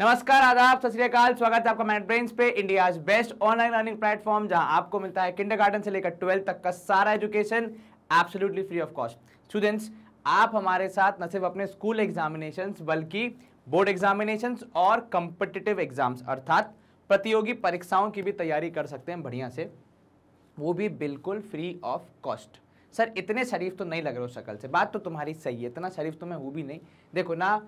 नमस्कार आदाब सत स्वागत है आपका मैट ब्रेन्स पे India best online learning platform जहां आपको मिलता है किंडरगार्टन से लेकर ट्वेल्थ तक का सारा education absolutely free of cost students आप हमारे साथ न सिर्फ अपने स्कूल एग्जामिनेशन बल्कि बोर्ड एग्जामिनेशन और कंपिटेटिव एग्जाम्स अर्थात प्रतियोगी परीक्षाओं की भी तैयारी कर सकते हैं बढ़िया से वो भी बिल्कुल फ्री ऑफ कॉस्ट सर इतने शरीफ तो नहीं लग रहे हो शक्ल से बात तो तुम्हारी सही है इतना शरीफ तो मैं हूँ भी नहीं देखो ना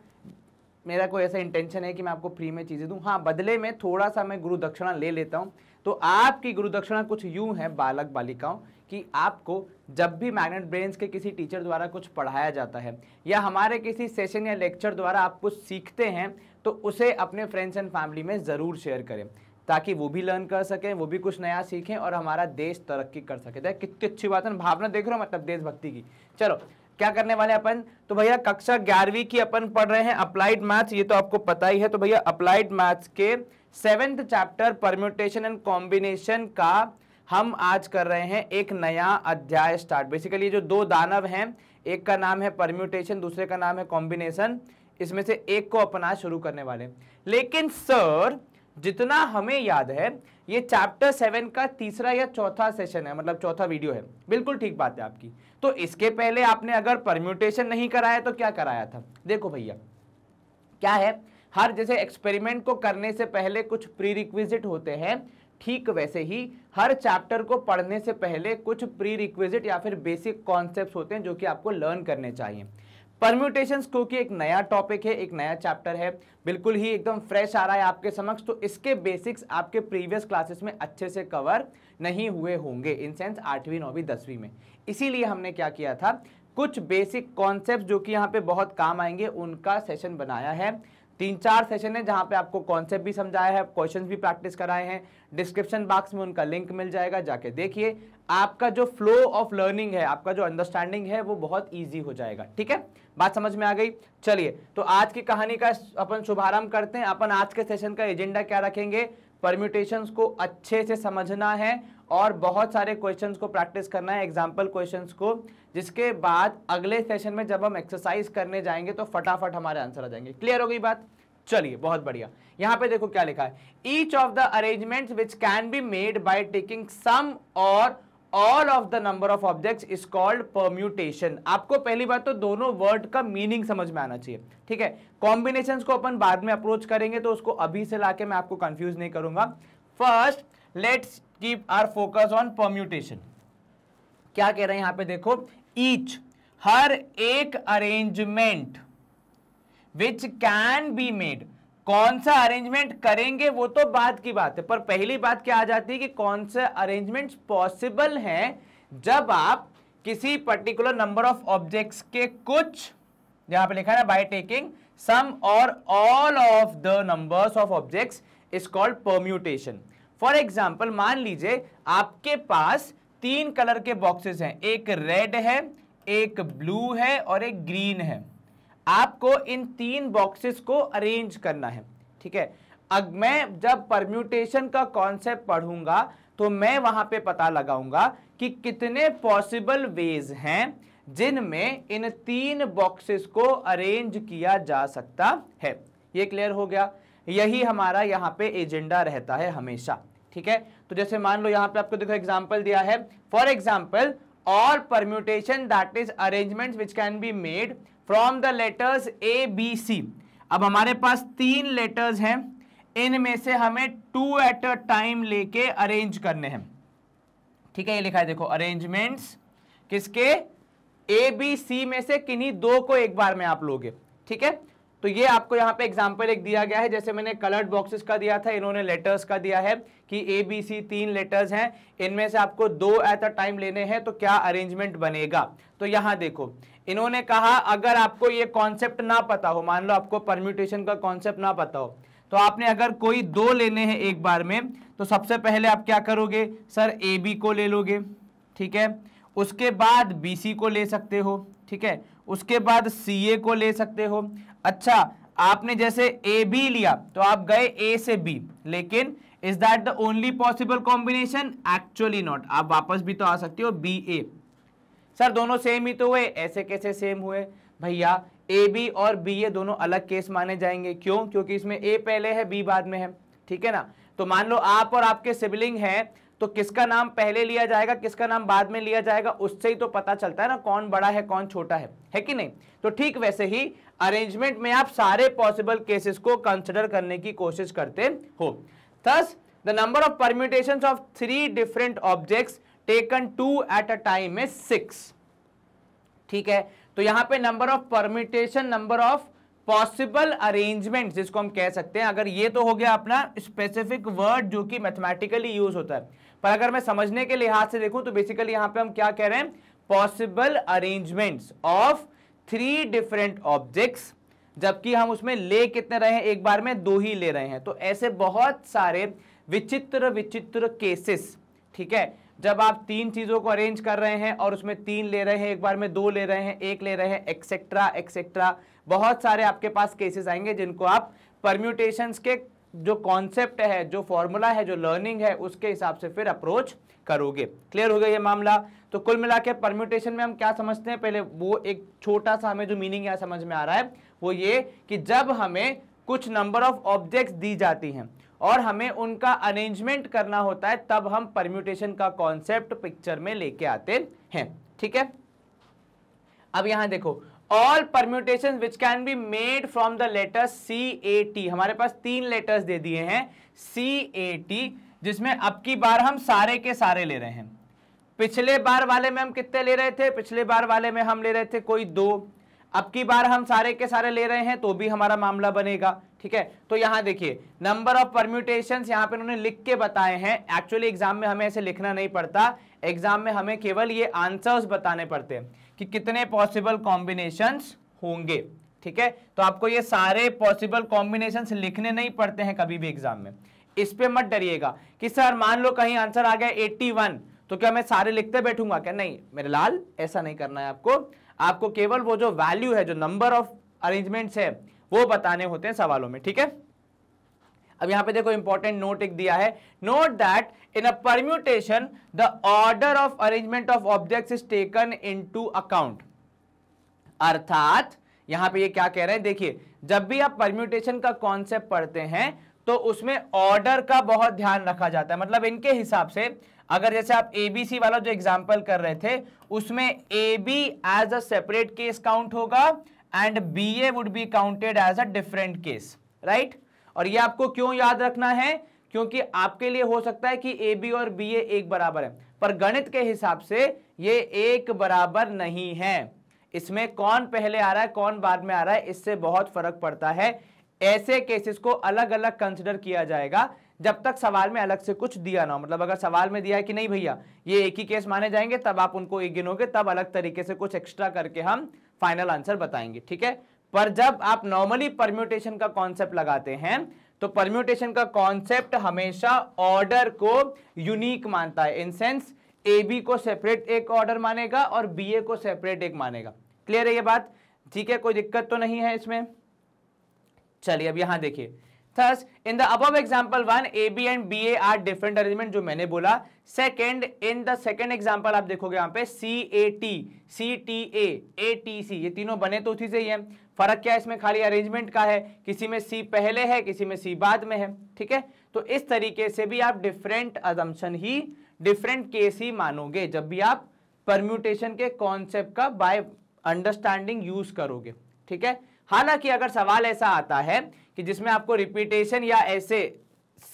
मेरा कोई ऐसा इंटेंशन है कि मैं आपको फ्री में चीज़ें दूँ हाँ बदले में थोड़ा सा मैं गुरु दक्षिणा ले लेता हूँ तो आपकी गुरु दक्षिणा कुछ यूँ है बालक बालिकाओं कि आपको जब भी मैग्नेट ब्रेन्स के किसी टीचर द्वारा कुछ पढ़ाया जाता है या हमारे किसी सेशन या लेक्चर द्वारा आप कुछ सीखते हैं तो उसे अपने फ्रेंड्स एंड फैमिली में ज़रूर शेयर करें ताकि वो भी लर्न कर सकें वो भी कुछ नया सीखें और हमारा देश तरक्की कर सके कितनी अच्छी बात है भावना देख रहे हो मतलब देशभक्ति की चलो क्या करने वाले अपन तो भैया कक्षा ग्यारहवीं की अपन पढ़ रहे हैं अप्लाइड मैथ्स ये तो आपको पता ही है तो भैया अप्लाइड मैथ्स के seventh chapter permutation and combination का हम आज कर रहे हैं एक नया अध्याय स्टार्ट बेसिकली जो दो दानव हैं एक का नाम है परम्यूटेशन दूसरे का नाम है कॉम्बिनेशन इसमें से एक को अपना शुरू करने वाले लेकिन सर जितना हमें याद है ये चैप्टर सेवन का तीसरा या चौथा सेशन है मतलब चौथा वीडियो है बिल्कुल ठीक बात है आपकी तो इसके पहले आपने अगर परम्यूटेशन नहीं कराया तो क्या कराया था देखो भैया क्या है हर जैसे एक्सपेरिमेंट को करने से पहले कुछ प्री रिक्विजिट होते हैं ठीक वैसे ही हर चैप्टर को पढ़ने से पहले कुछ प्री रिक्विजिट या फिर बेसिक कॉन्सेप्ट होते हैं जो कि आपको लर्न करने चाहिए को क्योंकि एक नया टॉपिक है एक नया चैप्टर है बिल्कुल ही एकदम फ्रेश आ रहा है आपके समक्ष तो इसके बेसिक्स आपके प्रीवियस क्लासेस में अच्छे से कवर नहीं हुए होंगे इन सेंस आठवीं नौवीं दसवीं में इसीलिए हमने क्या किया था कुछ बेसिक कॉन्सेप्ट जो कि यहाँ पे बहुत काम आएंगे उनका सेशन बनाया है तीन चार सेशन है जहाँ पे आपको कॉन्सेप्ट भी समझाया है क्वेश्चन भी प्रैक्टिस कराए हैं डिस्क्रिप्शन बॉक्स में उनका लिंक मिल जाएगा जाके देखिए आपका जो फ्लो ऑफ लर्निंग है आपका जो अंडरस्टैंडिंग है वो बहुत ईजी हो जाएगा ठीक है बात समझ में आ गई चलिए तो आज की कहानी का अपन शुभारंभ करते हैं अपन आज के सेशन का एजेंडा क्या रखेंगे परम्यूटेशंस को अच्छे से समझना है और बहुत सारे क्वेश्चंस को प्रैक्टिस करना है एग्जाम्पल क्वेश्चंस को जिसके बाद अगले सेशन में जब हम एक्सरसाइज करने जाएंगे तो फटाफट हमारे आंसर आ जाएंगे क्लियर हो गई बात चलिए बहुत बढ़िया यहाँ पे देखो क्या लिखा है each of the arrangements which can be made by taking some और all of the number of object is called permutation आपको पहली बात तो दोनों वर्ड का मीनिंग समझ में आना चाहिए ठीक है कॉम्बिनेशन को अपन बाद में अप्रोच करेंगे तो उसको अभी से लाके मैं आपको कंफ्यूज नहीं करूंगा first let's keep our focus on permutation क्या कह रहे हैं यहां पे देखो ईच हर एक arrangement which can be made कौन सा अरेंजमेंट करेंगे वो तो बाद की बात है पर पहली बात क्या आ जाती है कि कौन से अरेंजमेंट पॉसिबल हैं जब आप किसी पर्टिकुलर नंबर ऑफ ऑब्जेक्ट्स के कुछ यहां पे लिखा है बाय टेकिंग सम और all of the numbers of objects is called permutation for example मान लीजिए आपके पास तीन कलर के बॉक्सेस हैं एक रेड है एक ब्लू है और एक ग्रीन है आपको इन तीन बॉक्सेस को अरेंज करना है ठीक है अब मैं जब परम्यूटेशन का कॉन्सेप्ट पढ़ूंगा तो मैं वहां पे पता लगाऊंगा कि कितने पॉसिबल वेज हैं जिनमें इन तीन बॉक्सेस को अरेंज किया जा सकता है ये क्लियर हो गया यही हमारा यहाँ पे एजेंडा रहता है हमेशा ठीक है तो जैसे मान लो यहाँ पे आपको देखो एग्जाम्पल दिया है for example all permutation that is arrangement which can be made from the letters A B C अब हमारे पास तीन लेटर्स हैं इनमें से हमें टू एट अ टाइम लेके अरेंज करने हैं ठीक है ये लिखा है देखो अरेंजमेंट्स किसके ए बी सी में से किन्हीं दो को एक बार में आप लोगे ठीक है तो ये आपको यहाँ पे एग्जाम्पल एक दिया गया है जैसे मैंने कलर्ड बॉक्सेस का दिया था इन्होंने लेटर्स का दिया है कि ए बी सी तीन लेटर्स हैं इनमें से आपको दो एट अ टाइम लेने हैं तो क्या अरेंजमेंट बनेगा तो यहाँ देखो इन्होंने कहा अगर आपको ये कॉन्सेप्ट ना पता हो मान लो आपको परम्यूटेशन का कॉन्सेप्ट ना पता हो तो आपने अगर कोई दो लेने हैं एक बार में तो सबसे पहले आप क्या करोगे सर ए बी को ले लोगे ठीक है उसके बाद बी सी को ले सकते हो ठीक है उसके बाद सी ए को ले सकते हो अच्छा आपने जैसे ए बी लिया तो आप गए ए से बी लेकिन is that the only possible combination actually not आप वापस भी तो आ सकते हो बी ए सर दोनों सेम ही तो हुए ऐसे कैसे सेम हुए भैया ए बी और बी ये दोनों अलग केस माने जाएंगे क्यों क्योंकि इसमें ए पहले है बी बाद में है ठीक है ना तो मान लो आप और आपके सिबलिंग हैं तो किसका नाम पहले लिया जाएगा किसका नाम बाद में लिया जाएगा उससे ही तो पता चलता है ना कौन बड़ा है कौन छोटा है है कि नहीं तो ठीक वैसे ही अरेंजमेंट में आप सारे पॉसिबल केसेस को कंसिडर करने की कोशिश करते हो thus the number of permutation of three different objects taken two at a time में सिक्स ठीक है तो यहां पे number of permutation number of possible arrangement जिसको हम कह सकते हैं अगर ये तो हो गया अपना स्पेसिफिक वर्ड जो कि मैथमेटिकली यूज होता है पर अगर मैं समझने के लिहाज से देखूं तो बेसिकली यहां पे हम क्या कह रहे हैं possible arrangements of three different objects जबकि हम उसमें ले कितने रहे हैं एक बार में दो ही ले रहे हैं तो ऐसे बहुत सारे विचित्र विचित्र केसेस ठीक है जब आप तीन चीज़ों को अरेंज कर रहे हैं और उसमें तीन ले रहे हैं एक बार में दो ले रहे हैं एक ले रहे हैं एक्सेट्रा एक्सेट्रा बहुत सारे आपके पास केसेस आएंगे जिनको आप परम्यूटेशंस के जो कॉन्सेप्ट है जो फॉर्मूला है जो लर्निंग है उसके हिसाब से फिर अप्रोच करोगे क्लियर हो गया ये मामला तो कुल मिला के परम्यूटेशन में हम क्या समझते हैं पहले वो एक छोटा सा हमें जो मीनिंग समझ में आ रहा है वो ये कि जब हमें कुछ नंबर ऑफ ऑब्जेक्ट्स दी जाती हैं और हमें उनका अरेंजमेंट करना होता है तब हम परम्यूटेशन का कॉन्सेप्ट पिक्चर में लेके आते हैं ठीक है अब यहां देखो all permutation which can be made from the letters C A T हमारे पास तीन लेटर्स दे दिए हैं सी ए टी जिसमें अब की बार हम सारे के सारे ले रहे हैं पिछले बार वाले में हम कितने ले रहे थे पिछले बार वाले में हम ले रहे थे कोई दो अब की बार हम सारे के सारे ले रहे हैं तो भी हमारा मामला बनेगा ठीक है तो यहाँ देखिए नंबर ऑफ परम्यूटेशन यहाँ पे उन्होंने लिख के बताए हैं एक्चुअली एग्जाम में हमें ऐसे लिखना नहीं पड़ता एग्जाम में हमें केवल ये आंसर्स बताने पड़ते हैं कि कितने पॉसिबल कॉम्बिनेशन होंगे ठीक है तो आपको ये सारे पॉसिबल कॉम्बिनेशन लिखने नहीं पड़ते हैं कभी भी एग्जाम में इस पर मत डरिएगा कि सर मान लो कहीं आंसर आ गया वन तो क्या मैं सारे लिखते बैठूंगा क्या नहीं मेरे लाल ऐसा नहीं करना है आपको आपको केवल वो जो वैल्यू है जो नंबर ऑफ अरेंजमेंट्स है वो बताने होते हैं सवालों में ठीक है अब यहां पे देखो इंपॉर्टेंट नोट एक दिया है note that in a permutation the order of arrangement of object is taken to account अर्थात यहां पे ये क्या कह रहे हैं देखिए जब भी आप परम्यूटेशन का कॉन्सेप्ट पढ़ते हैं तो उसमें ऑर्डर का बहुत ध्यान रखा जाता है मतलब इनके हिसाब से अगर जैसे आप एबीसी वाला जो एग्जाम्पल कर रहे थे उसमें A B as a separate case count होगा and B A would be counted as a different case right और ये आपको क्यों याद रखना है क्योंकि आपके लिए हो सकता है कि ए बी और बी ए एक बराबर है पर गणित के हिसाब से ये एक बराबर नहीं है इसमें कौन पहले आ रहा है कौन बाद में आ रहा है इससे बहुत फर्क पड़ता है ऐसे केसेस को अलग अलग कंसिडर किया जाएगा जब तक सवाल में अलग से कुछ दिया ना हो मतलब अगर सवाल में दिया है कि नहीं भैया ये एक ही केस माने जाएंगे तब आप उनको एक गिनोगे तब अलग तरीके से कुछ एक्स्ट्रा करके हम फाइनल आंसर बताएंगे ठीक है पर जब आप नॉर्मली परम्यूटेशन का कॉन्सेप्ट लगाते हैं तो परम्यूटेशन का कॉन्सेप्ट हमेशा ऑर्डर को यूनिक मानता है इन सेंस ए बी को सेपरेट एक ऑर्डर मानेगा और बी ए को सेपरेट एक मानेगा क्लियर है ये बात ठीक है कोई दिक्कत तो नहीं है इसमें चलिए अब यहां देखिए Thus, in the above example one, AB and BA are different arrangement जो मैंने बोला. Second, in the second example आप देखोगे यहाँ पे CAT, CTA, ATC ये तीनों बने तो उसी से ही हैं. फर्क क्या है इसमें खाली अरेंजमेंट का है किसी में सी पहले है किसी में सी बाद में है ठीक है तो इस तरीके से भी आप डिफरेंट अजम्पन ही डिफरेंट केस ही मानोगे जब भी आप परम्यूटेशन के कॉन्सेप्ट का बाय अंडरस्टैंडिंग यूज करोगे ठीक है हालांकि अगर सवाल ऐसा आता है कि जिसमें आपको रिपीटेशन या ऐसे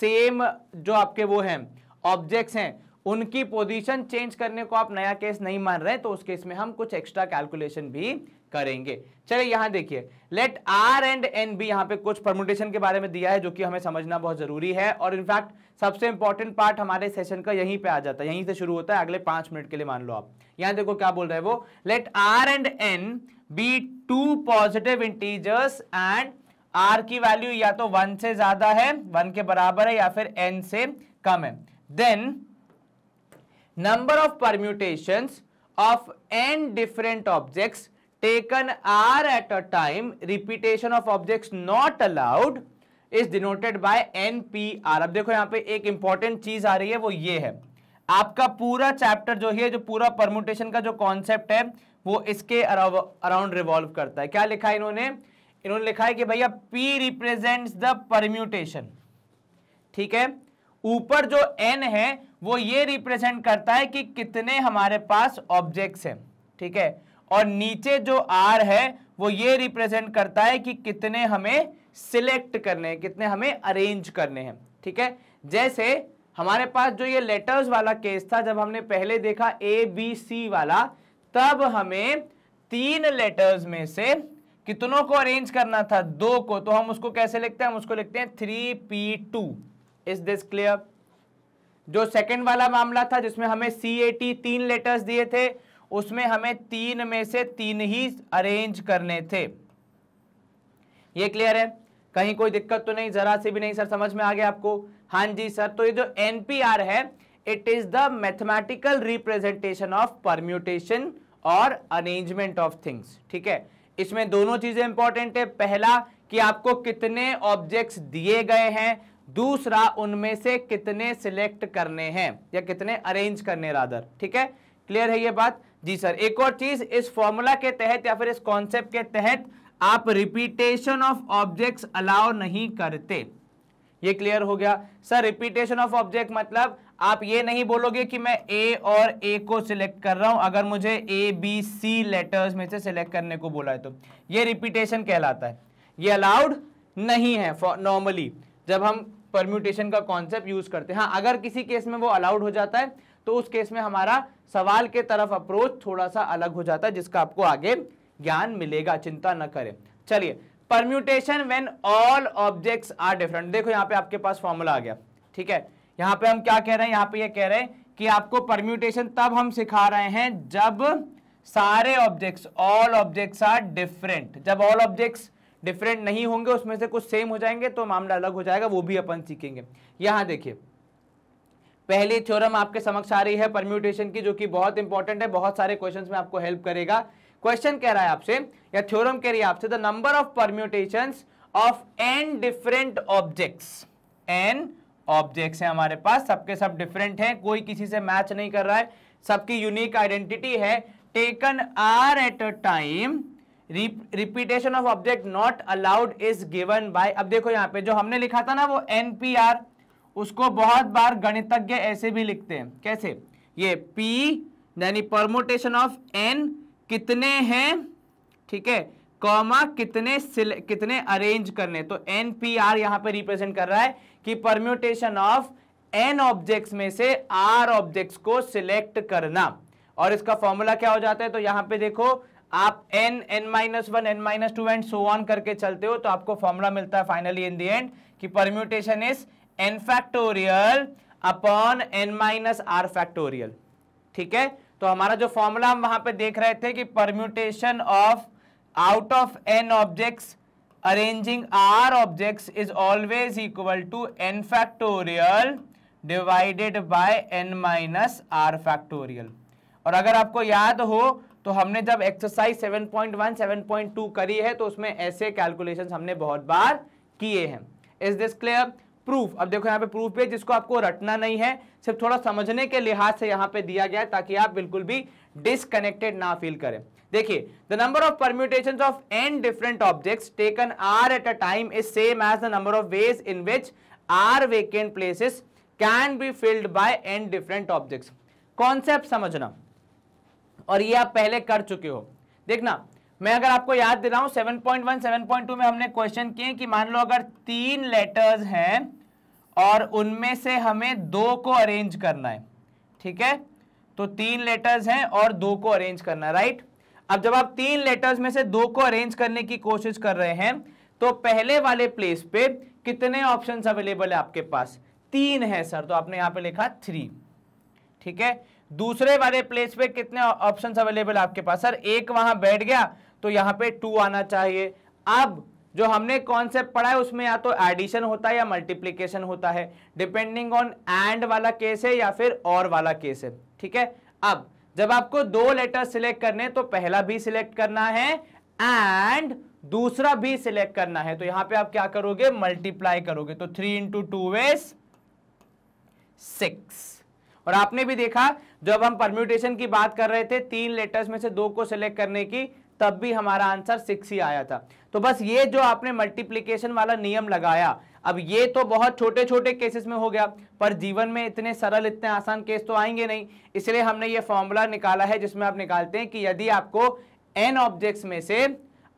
सेम जो आपके वो हैं ऑब्जेक्ट्स हैं उनकी पोजीशन चेंज करने को आप नया केस नहीं मान रहे तो उस केस में हम कुछ एक्स्ट्रा कैलकुलेशन भी करेंगे चलिए यहां देखिए let r and n be यहां पे कुछ परमुटेशन के बारे में दिया है जो कि हमें समझना बहुत जरूरी है और इनफैक्ट सबसे इंपॉर्टेंट पार्ट हमारे सेशन का यहीं पे आ जाता है यहीं से शुरू होता है अगले पांच मिनट के लिए मान लो आप यहां देखो क्या बोल रहे हैं वो let r and n be two positive integers and r की वैल्यू या तो वन से ज्यादा है वन के बराबर है या फिर एन से कम है then number of permutation of n different objects at a time repetition of repetition not allowed is denoted by n P r अब देखो यहां पे एक इंपॉर्टेंट चीज आ रही है वो ये है आपका पूरा चैप्टर जो है जो पूरा परम्यूटेशन का जो कॉन्सेप्ट है वो इसके अराउंड रिवॉल्व करता है क्या लिखा है इन्होंने इन्होंने लिखा है कि भैया P रिप्रेजेंट्स द परम्यूटेशन ठीक है ऊपर जो N है वो ये रिप्रेजेंट करता है कि कितने हमारे पास ऑब्जेक्ट्स हैं ठीक है और नीचे जो R है वो ये रिप्रेजेंट करता है कि कितने हमें सिलेक्ट करने हैं कितने हमें अरेंज करने हैं ठीक है जैसे हमारे पास जो ये लेटर्स वाला केस था जब हमने पहले देखा ए बी सी वाला तब हमें तीन लेटर्स में से कितनों को अरेंज करना था दो को तो हम उसको कैसे लिखते हैं हम उसको लिखते हैं three P two is this clear जो सेकंड वाला मामला था जिसमें हमें सी ए टी तीन लेटर्स दिए थे उसमें हमें तीन में से तीन ही अरेंज करने थे ये क्लियर है कहीं कोई दिक्कत तो नहीं जरा से भी नहीं सर समझ में आ गया आपको हाँ जी सर तो ये जो एनपीआर है it is the mathematical representation of permutation और अरेंजमेंट ऑफ थिंग्स ठीक है इसमें दोनों चीजें इंपॉर्टेंट है पहला कि आपको कितने ऑब्जेक्ट्स दिए गए हैं दूसरा उनमें से कितने सिलेक्ट करने हैं या कितने अरेंज करने रादर ठीक है क्लियर है ये बात जी सर एक और चीज इस फॉर्मूला के तहत या फिर इस कॉन्सेप्ट के तहत आप रिपीटेशन ऑफ ऑब्जेक्ट्स अलाउ नहीं करते ये क्लियर हो गया सर रिपीटेशन ऑफ ऑब्जेक्ट मतलब आप ये नहीं बोलोगे कि मैं ए और ए को सिलेक्ट कर रहा हूं अगर मुझे ए बी सी लेटर्स में से सिलेक्ट करने को बोला है तो ये रिपीटेशन कहलाता है ये अलाउड नहीं है नॉर्मली जब हम परम्यूटेशन का कॉन्सेप्ट यूज़ करते हैं हाँ अगर किसी केस में वो अलाउड हो जाता है तो उस केस में हमारा सवाल के तरफ अप्रोच थोड़ा सा अलग हो जाता है जिसका आपको आगे ज्ञान मिलेगा चिंता न करें चलिए permutation when all objects are different देखो यहाँ पे आपके पास फॉर्मूला आ गया ठीक है यहाँ पे हम क्या कह रहे हैं यहाँ पे ये यह कह रहे हैं कि आपको परम्यूटेशन तब हम सिखा रहे हैं जब सारे objects all objects are different जब ऑल ऑब्जेक्ट्स डिफरेंट नहीं होंगे उसमें से कुछ सेम हो जाएंगे तो मामला अलग हो जाएगा वो भी अपन सीखेंगे यहां देखिए पहली थ्योरम आपके समक्ष आ रही है परम्यूटेशन की जो कि बहुत इंपॉर्टेंट है बहुत सारे क्वेश्चंस में आपको हेल्प करेगा क्वेश्चन कह रहा है आपसे या थ्योरम कह रही है आपसे the number of permutations of n different objects n objects हैं हमारे पास सबके सब डिफरेंट हैं कोई किसी से मैच नहीं कर रहा है सबकी यूनिक आइडेंटिटी है taken r at a time repetition of object not allowed is given by अब देखो यहाँ पे जो हमने लिखा था ना वो एनपीआर उसको बहुत बार गणितज्ञ ऐसे भी लिखते हैं कैसे ये पी यानी परमोटेशन ऑफ एन कितने हैं ठीक है कॉमा कितने कितने अरेंज करने तो एन पी आर यहाँ पे रिप्रेजेंट कर रहा है कि परम्यूटेशन ऑफ एन ऑब्जेक्ट्स में से आर ऑब्जेक्ट्स को सिलेक्ट करना और इसका फॉर्मूला क्या हो जाता है तो यहां पे देखो आप n n minus one n minus two and so on करके चलते हो तो आपको फॉर्मूला मिलता है फाइनली इन दी एंड कि permutation is n factorial upon N minus are factorial ठीक है तो हमारा जो फॉर्मूला हम वहां पे देख रहे थे कि permutation of out of n objects arranging r object is always equal to N factorial divided by n minus are factorial और अगर आपको याद हो तो हमने जब एक्सरसाइज 7.1 7.2 करी है तो उसमें ऐसे कैलकुलेशंस हमने बहुत बार किए हैं इज दिस क्लियर प्रूफ अब देखो यहाँ पे प्रूफ है जिसको आपको रटना नहीं है सिर्फ थोड़ा समझने के लिहाज से यहाँ पे दिया गया है ताकि आप बिल्कुल भी डिसकनेक्टेड ना फील करें देखिए the number of permutation of n different object taken r at a time is same as the number of ways in which r vacant places can be filled by n different object concept समझना और ये आप पहले कर चुके हो देखना मैं अगर आपको याद दिलाऊं 7.1 7.2 में हमने क्वेश्चन किए कि मान लो अगर तीन लेटर्स हैं और उनमें से हमें दो को अरेंज करना है ठीक है तो तीन लेटर्स हैं और दो को अरेंज करना है राइट right? अब जब आप तीन लेटर्स में से दो को अरेंज करने की कोशिश कर रहे हैं तो पहले वाले प्लेस पे कितने ऑप्शन अवेलेबल है आपके पास तीन है सर तो आपने यहां पे लिखा थ्री ठीक है दूसरे वाले प्लेस पे कितने ऑप्शन अवेलेबल आपके पास सर एक वहां बैठ गया तो यहां पे टू आना चाहिए अब जो हमने कॉन्सेप्ट पढ़ा है उसमें या तो एडिशन होता है या मल्टीप्लीकेशन होता है डिपेंडिंग ऑन एंड वाला केस है या फिर और वाला केस है ठीक है अब जब आपको दो लेटर सिलेक्ट करने तो पहला भी सिलेक्ट करना है एंड दूसरा भी सिलेक्ट करना है तो यहां पे आप क्या करोगे मल्टीप्लाई करोगे तो three into two is six और आपने भी देखा जब हम परम्यूटेशन की बात कर रहे थे तीन लेटर्स में से दो को सिलेक्ट करने की तब भी हमारा आंसर सिक्स ही आया था तो बस ये जो आपने मल्टीप्लीकेशन वाला नियम लगाया अब ये तो बहुत छोटे छोटे केसेस में हो गया पर जीवन में इतने सरल इतने आसान केस तो आएंगे नहीं इसलिए हमने ये फॉर्मूला निकाला है जिसमें आप निकालते हैं कि यदि आपको एन ऑब्जेक्ट्स में से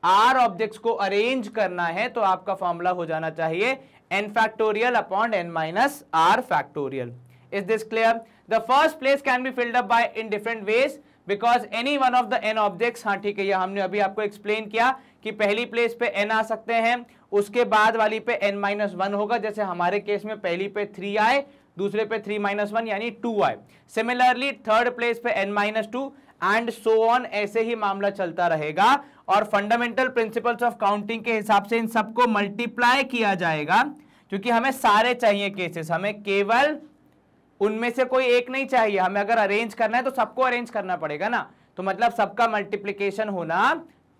आर ऑब्जेक्ट्स को अरेंज करना है तो आपका फॉर्मूला हो जाना चाहिए n factorial upon N minus are factorial is this clear the first place can be filled up by in different ways because any one of the n objects हाँ ठीक है ये हमने अभी आपको एक्सप्लेन किया कि पहली प्लेस पे एन आ सकते हैं उसके बाद वाली पे एन माइनस वन होगा जैसे हमारे केस में पहली पे थ्री आए दूसरे पे थ्री माइनस वन यानी टू आए सिमिलरली थर्ड प्लेस पे N minus two and so on ऐसे ही मामला चलता रहेगा और फंडामेंटल प्रिंसिपल्स ऑफ काउंटिंग के हिसाब से इन सबको मल्टीप्लाई किया जाएगा क्योंकि हमें सारे चाहिए केसेस हमें केवल उनमें से कोई एक नहीं चाहिए हमें अगर अरेंज करना है तो सबको अरेंज करना पड़ेगा ना तो मतलब सबका मल्टीप्लीकेशन होना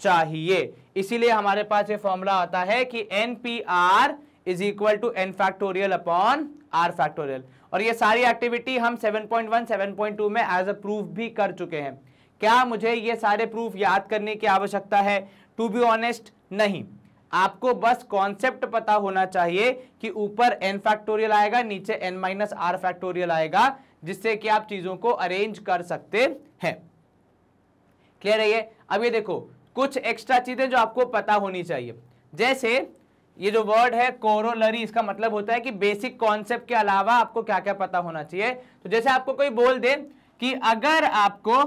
चाहिए इसीलिए हमारे पास ये फॉर्मूला आता है कि n P R is equal to N factorial upon r factorial और ये सारी एक्टिविटी हम 7.1, 7.2 में एज अ प्रूफ भी कर चुके हैं क्या मुझे ये सारे प्रूफ याद करने की आवश्यकता है टू बी ऑनेस्ट नहीं आपको बस कॉन्सेप्ट पता होना चाहिए कि ऊपर एन फैक्टोरियल आएगा नीचे एन माइनस आर फैक्टोरियल आएगा जिससे कि आप चीज़ों को अरेंज कर सकते हैं क्लियर है ये अब ये देखो कुछ एक्स्ट्रा चीज़ें जो आपको पता होनी चाहिए जैसे ये जो वर्ड है कोरोलरी इसका मतलब होता है कि बेसिक कॉन्सेप्ट के अलावा आपको क्या क्या पता होना चाहिए तो जैसे आपको कोई बोल दे कि अगर आपको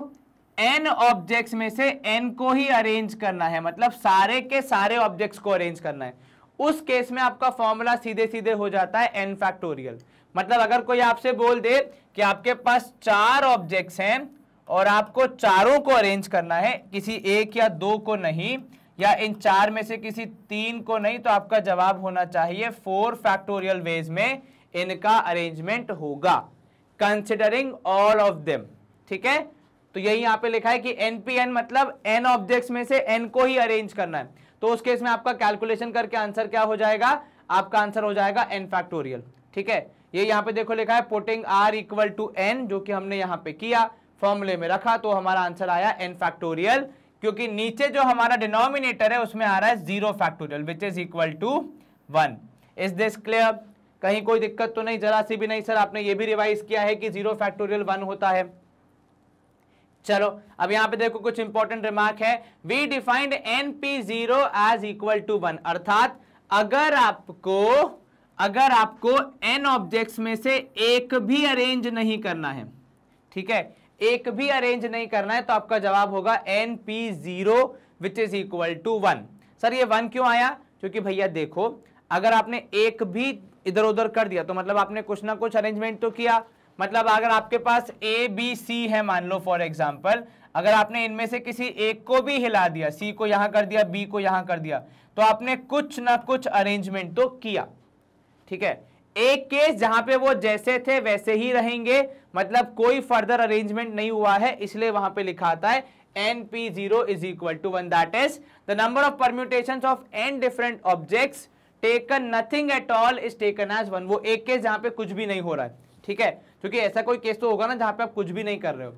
एन ऑब्जेक्ट्स में से एन को ही अरेंज करना है मतलब सारे के सारे ऑब्जेक्ट्स को अरेंज करना है उस केस में आपका फॉर्मूला सीधे सीधे हो जाता है एन फैक्टोरियल मतलब अगर कोई आपसे बोल दे कि आपके पास चार ऑब्जेक्ट्स हैं और आपको चारों को अरेंज करना है किसी एक या दो को नहीं या इन चार में से किसी तीन को नहीं तो आपका जवाब होना चाहिए फोर फैक्टोरियल वेज में इनका अरेंजमेंट होगा कंसिडरिंग ऑल ऑफ देम ठीक है तो यही यहां पे लिखा है कि एनपीएन मतलब एन ऑब्जेक्ट्स में से एन को ही अरेंज करना है तो उस केस में आपका कैलकुलेशन करके आंसर क्या हो जाएगा आपका आंसर हो जाएगा एन फैक्टोरियल ठीक है ये यहां पे देखो लिखा है putting r equal to n जो कि हमने यहां पे किया फॉर्मूले में रखा तो हमारा आंसर आया एन फैक्टोरियल क्योंकि नीचे जो हमारा डिनोमिनेटर है उसमें आ रहा है zero factorial which is equal to one is this clear कहीं कोई दिक्कत तो नहीं जरा सी भी नहीं सर आपने ये भी रिवाइज किया है कि जीरो फैक्टोरियल वन होता है चलो अब यहां पे देखो कुछ इंपॉर्टेंट रिमार्क है we defined n p zero as equal to one अर्थात अगर आपको अगर आपको एन ऑब्जेक्ट्स में से एक भी अरेंज नहीं करना है ठीक है एक भी अरेंज नहीं करना है तो आपका जवाब होगा n p zero which is equal to one sir ये वन क्यों आया क्योंकि भैया देखो अगर आपने एक भी इधर उधर कर दिया तो मतलब आपने कुछ ना कुछ अरेंजमेंट तो किया मतलब अगर आपके पास ए बी सी है मान लो फॉर एग्जाम्पल अगर आपने इनमें से किसी एक को भी हिला दिया सी को यहां कर दिया बी को यहां कर दिया तो आपने कुछ ना कुछ अरेंजमेंट तो किया ठीक है एक केस जहां पे वो जैसे थे वैसे ही रहेंगे मतलब कोई फर्दर अरेंजमेंट नहीं हुआ है इसलिए वहां पे लिखा आता है n p zero is equal to one that is the number of permutation of n different object taken nothing at all is taken as one वो एक केस जहां पे कुछ भी नहीं हो रहा है ठीक है क्योंकि ऐसा कोई केस तो होगा ना जहां पे आप कुछ भी नहीं कर रहे हो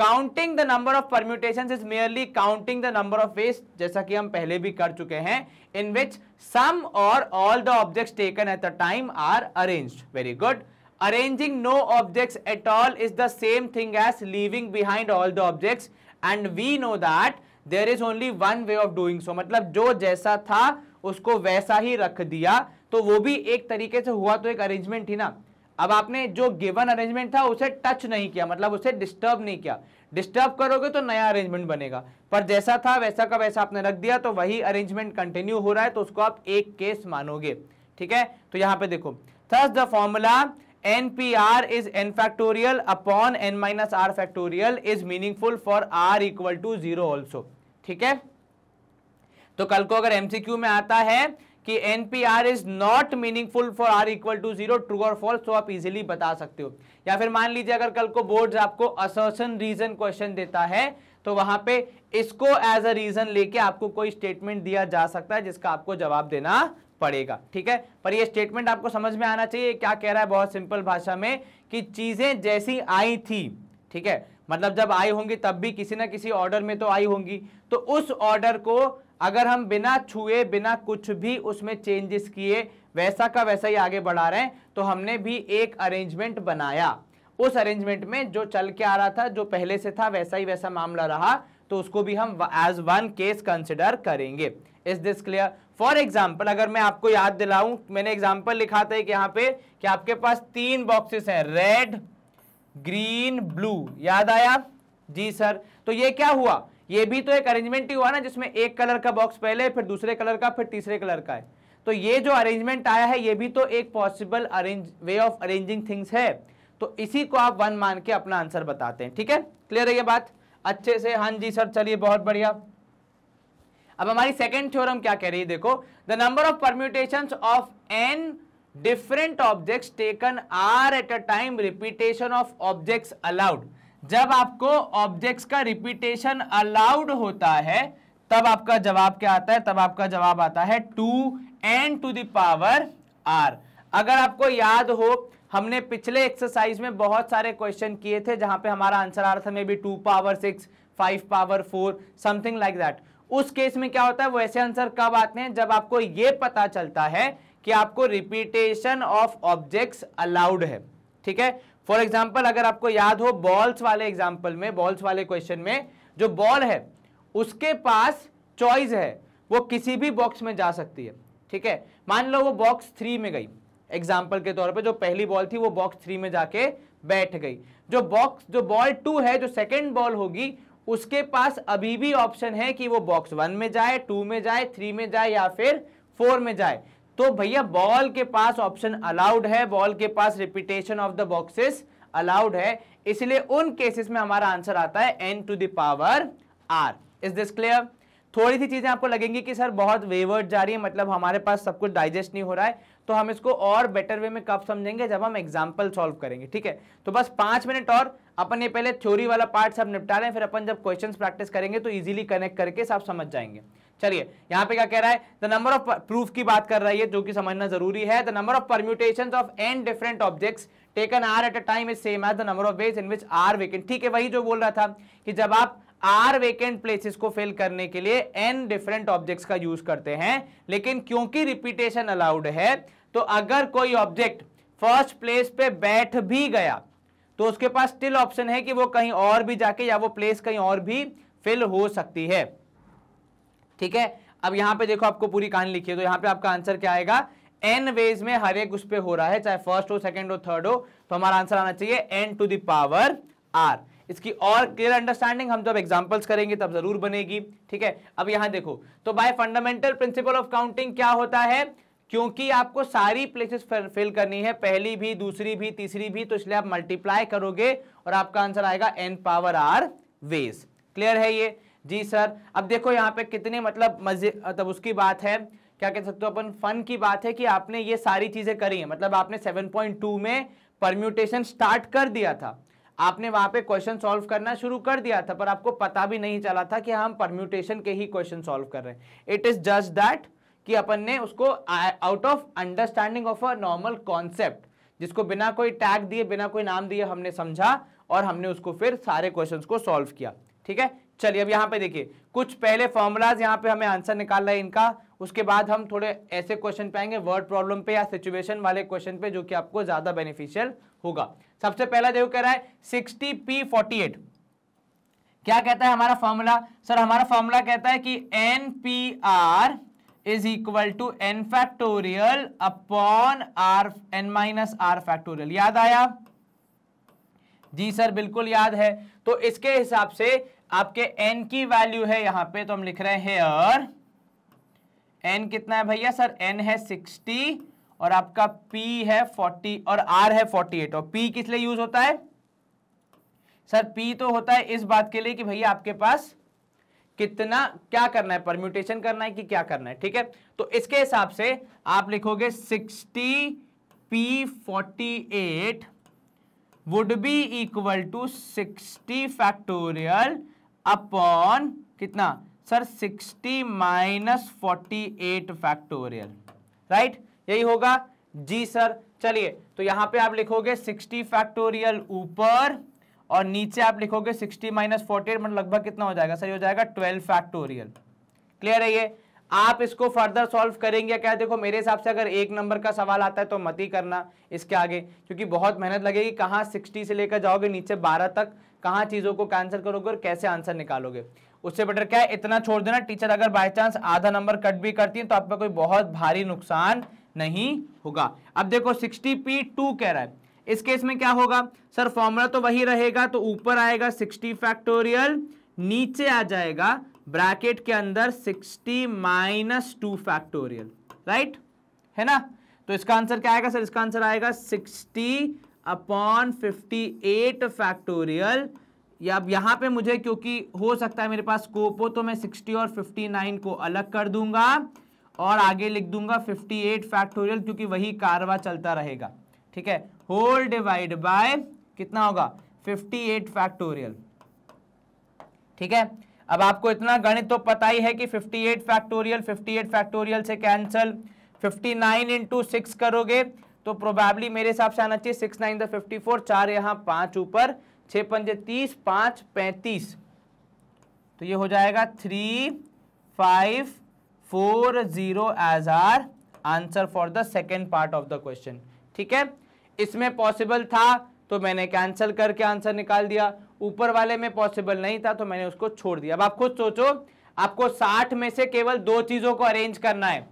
counting the number of permutation is merely counting the number of ways जैसा कि हम पहले भी कर चुके हैं इन विच सम और all the objects taken at the time are arrange very good arranging no object at all is the same thing as leaving behind all the object and we know that there is only one way of doing so मतलब जो जैसा था उसको वैसा ही रख दिया तो वो भी एक तरीके से हुआ तो एक अरेंजमेंट ही ना अब आपने जो गिवन अरेंजमेंट था उसे टच नहीं किया मतलब उसे डिस्टर्ब नहीं किया डिस्टर्ब करोगे तो नया अरेंजमेंट बनेगा पर जैसा था वैसा का वैसा आपने रख दिया तो वही अरेंजमेंट कंटिन्यू हो रहा है तो उसको आप एक केस मानोगे ठीक है तो यहाँ पे देखो thus the formula n P R is n factorial upon N minus are factorial is meaningful for r equal to zero also ठीक है तो कल को अगर एमसीक्यू में आता है कि n p r is not meaningful for r equal to zero true और फॉल्स तो आप इजिली बता सकते हो या फिर मान लीजिए अगर कल को बोर्ड आपको असर्सन रीजन क्वेश्चन देता है तो वहां पे इसको एज अ रीजन लेके आपको कोई स्टेटमेंट दिया जा सकता है जिसका आपको जवाब देना पड़ेगा ठीक है पर ये स्टेटमेंट आपको समझ में आना चाहिए क्या कह रहा है बहुत सिंपल भाषा में कि चीजें जैसी आई थी ठीक है मतलब जब आई होंगी तब भी किसी ना किसी ऑर्डर में तो आई होंगी तो उस ऑर्डर को अगर हम बिना छुए बिना कुछ भी उसमें चेंजेस किए वैसा का वैसा ही आगे बढ़ा रहे हैं तो हमने भी एक अरेंजमेंट बनाया उस अरेंजमेंट में जो चल के आ रहा था जो पहले से था वैसा ही वैसा मामला रहा तो उसको भी हम एज वन केस कंसिडर करेंगे is this clear for example अगर मैं आपको याद दिलाऊं मैंने एग्जाम्पल लिखा था कि यहाँ पे कि आपके पास तीन बॉक्सेस हैं रेड ग्रीन ब्लू याद आया जी सर तो ये क्या हुआ ये भी तो एक अरेंजमेंट ही हुआ ना जिसमें एक कलर का बॉक्स पहले फिर दूसरे कलर का फिर तीसरे कलर का है तो ये जो अरेंजमेंट आया है ये भी तो एक possible arrange way of arranging things है तो इसी को आप वन मान के अपना आंसर बताते हैं ठीक है क्लियर है ये बात अच्छे से हाँ जी सर चलिए बहुत बढ़िया अब हमारी सेकेंड थ्योरम क्या कह रही है देखो the number of permutation of n different objects taken r at a time repetition of objects allowed जब आपको ऑब्जेक्ट्स का रिपीटेशन अलाउड होता है तब आपका जवाब क्या आता है तब आपका जवाब आता है to N to the power r अगर आपको याद हो हमने पिछले एक्सरसाइज में बहुत सारे क्वेश्चन किए थे जहां पे हमारा आंसर आ रहा था maybe two power six five power four something like that उस केस में क्या होता है वैसे आंसर कब आते हैं जब आपको ये पता चलता है कि आपको रिपीटेशन ऑफ ऑब्जेक्ट्स अलाउड है ठीक है फॉर एग्जाम्पल अगर आपको याद हो बॉल्स वाले एग्जाम्पल में बॉल्स वाले क्वेश्चन में जो बॉल है उसके पास चॉइस है वो किसी भी बॉक्स में जा सकती है ठीक है मान लो वो बॉक्स थ्री में गई एग्जाम्पल के तौर पे जो पहली बॉल थी वो बॉक्स थ्री में जाके बैठ गई जो बॉक्स जो बॉल टू है जो सेकेंड बॉल होगी उसके पास अभी भी ऑप्शन है कि वो बॉक्स वन में जाए टू में जाए थ्री में जाए या फिर फोर में जाए तो भैया बॉल के पास ऑप्शन अलाउड है बॉल के पास repetition of the boxes allowed है इसलिए उन केसेस में हमारा आंसर आता है n to the power r is this clear थोड़ी सी चीजें आपको लगेंगी कि सर बहुत वेवर्ड जा रही है मतलब हमारे पास सब कुछ डाइजेस्ट नहीं हो रहा है तो हम इसको और बेटर वे में कब समझेंगे जब हम एग्जाम्पल सॉल्व करेंगे ठीक है तो बस पांच मिनट और अपन ये पहले थ्योरी वाला पार्ट सब निपटा रहे हैं फिर अपन जब क्वेश्चंस प्रैक्टिस करेंगे तो इजीली कनेक्ट करके सब समझ जाएंगे चलिए यहाँ पे क्या कह रहा है द नंबर ऑफ प्रूफ की बात कर रही है जो कि समझना जरूरी है the number of permutation of n different objects taken r at a time is same as the number of ways in which r vacant ठीक है वही जो बोल रहा था कि जब आप आर वेकेंट प्लेसेस को फिल करने के लिए एन डिफरेंट ऑब्जेक्ट्स का यूज करते हैं लेकिन क्योंकि रिपीटेशन अलाउड है तो अगर कोई ऑब्जेक्ट फर्स्ट प्लेस पे बैठ भी गया तो उसके पास स्टिल ऑप्शन है कि वो कहीं और भी जाके या वो प्लेस कहीं और भी फिल हो सकती है ठीक है अब यहां पे देखो आपको पूरी कहानी लिखी है तो यहाँ पे आपका आंसर क्या आएगा एन वेज में हर एक उस पर हो रहा है चाहे फर्स्ट हो सेकेंड हो थर्ड हो तो हमारा आंसर आना चाहिए एन टू दावर आर इसकी और क्लियर अंडरस्टैंडिंग हम जब एग्जांपल्स करेंगे तब जरूर बनेगी ठीक है अब यहां देखो तो by fundamental principle of counting क्या होता है क्योंकि आपको सारी प्लेसेस फिल करनी है पहली भी दूसरी भी तीसरी भी तो इसलिए आप मल्टीप्लाई करोगे और आपका आंसर आएगा n power r ways clear है ये जी सर अब देखो यहाँ पे कितने मतलब मजे तब मतलब उसकी बात है क्या कह सकते हो अपन फन की बात है कि आपने ये सारी चीज़ें करी हैं मतलब आपने 7.2 में परम्यूटेशन स्टार्ट कर दिया था आपने वहाँ पे क्वेश्चन सॉल्व करना शुरू कर दिया था पर आपको पता भी नहीं चला था कि हम परम्यूटेशन के ही क्वेश्चन सॉल्व कर रहे हैं इट इज़ जस्ट दैट कि अपन ने उसको out of understanding of a normal concept जिसको बिना कोई टैग दिए बिना कोई नाम दिए हमने समझा और हमने उसको फिर सारे क्वेश्चंस को सॉल्व किया ठीक है चलिए अब यहाँ पे देखिए कुछ पहले फॉर्मूलाज यहाँ पे हमें आंसर निकालना है इनका उसके बाद हम थोड़े ऐसे क्वेश्चन पे आएंगे वर्ड प्रॉब्लम पे या सिचुएशन वाले क्वेश्चन पे जो कि आपको ज़्यादा बेनिफिशियल होगा सबसे पहला देखो कह रहा है सिक्सटी पी फोर्टी एट क्या कहता है हमारा फॉर्मूला सर हमारा फॉर्मूला कहता है कि n P R is equal to N factorial upon r n minus are factorial याद आया जी सर बिल्कुल याद है तो इसके हिसाब से आपके एन की वैल्यू है यहां पे तो हम लिख रहे हैं और एन कितना है भैया सर एन है सिक्सटी और आपका पी है फोर्टी और आर है फोर्टी एट और पी किस लिए यूज होता है सर पी तो होता है इस बात के लिए कि भैया आपके पास कितना क्या करना है परम्यूटेशन करना है कि क्या करना है ठीक है तो इसके हिसाब से आप लिखोगे sixty p forty eight would be equal to sixty factorial upon कितना sir 60 minus forty eight factorial right यही होगा जी सर चलिए तो यहां पे आप लिखोगे 60 फैक्टोरियल ऊपर और नीचे आप लिखोगे 60 माइनस फोर्टी मतलब लगभग कितना हो जाएगा सर ये हो जाएगा 12 फैक्टोरियल क्लियर है ये आप इसको फर्दर सॉल्व करेंगे क्या देखो मेरे हिसाब से अगर एक नंबर का सवाल आता है तो मत ही करना इसके आगे क्योंकि बहुत मेहनत लगेगी कहाँ 60 से लेकर जाओगे नीचे 12 तक कहाँ चीज़ों को कैंसिल करोगे और कैसे आंसर निकालोगे उससे बेटर क्या है इतना छोड़ देना टीचर अगर बाय चांस आधा नंबर कट भी करती है तो आपका कोई बहुत भारी नुकसान नहीं होगा अब देखो सिक्सटी पी टू कह रहा है इस केस में क्या होगा सर फॉर्मूला तो वही रहेगा तो ऊपर आएगा सिक्सटी फैक्टोरियल नीचे आ जाएगा ब्रैकेट के अंदर sixty minus two factorial right है ना तो इसका आंसर क्या आएगा सर इसका आंसर आएगा sixty upon fifty eight factorial या अब यहाँ पे मुझे क्योंकि हो सकता है मेरे पास स्कोप हो तो मैं सिक्सटी और फिफ्टी नाइन को अलग कर दूंगा और आगे लिख दूंगा फिफ्टी एट फैक्टोरियल क्योंकि वही कारवा चलता रहेगा ठीक है होल डिवाइड बाय कितना होगा फिफ्टी एट फैक्टोरियल ठीक है अब आपको इतना गणित तो पता ही है कि 58 फैक्टोरियल 58 फैक्टोरियल से कैंसिल 59 नाइन इंटू सिक्स करोगे तो प्रोबेबली मेरे हिसाब से आना चाहिए six nine the fifty four चार यहाँ पाँच ऊपर छः पंजे तीस पाँच पैंतीस तो ये हो जाएगा three five four zero as our answer for the second part of the question ठीक है इसमें पॉसिबल था तो मैंने कैंसिल करके आंसर निकाल दिया ऊपर वाले में पॉसिबल नहीं था तो मैंने उसको छोड़ दिया अब आप खुद सोचो आपको साठ में से केवल दो चीज़ों को अरेंज करना है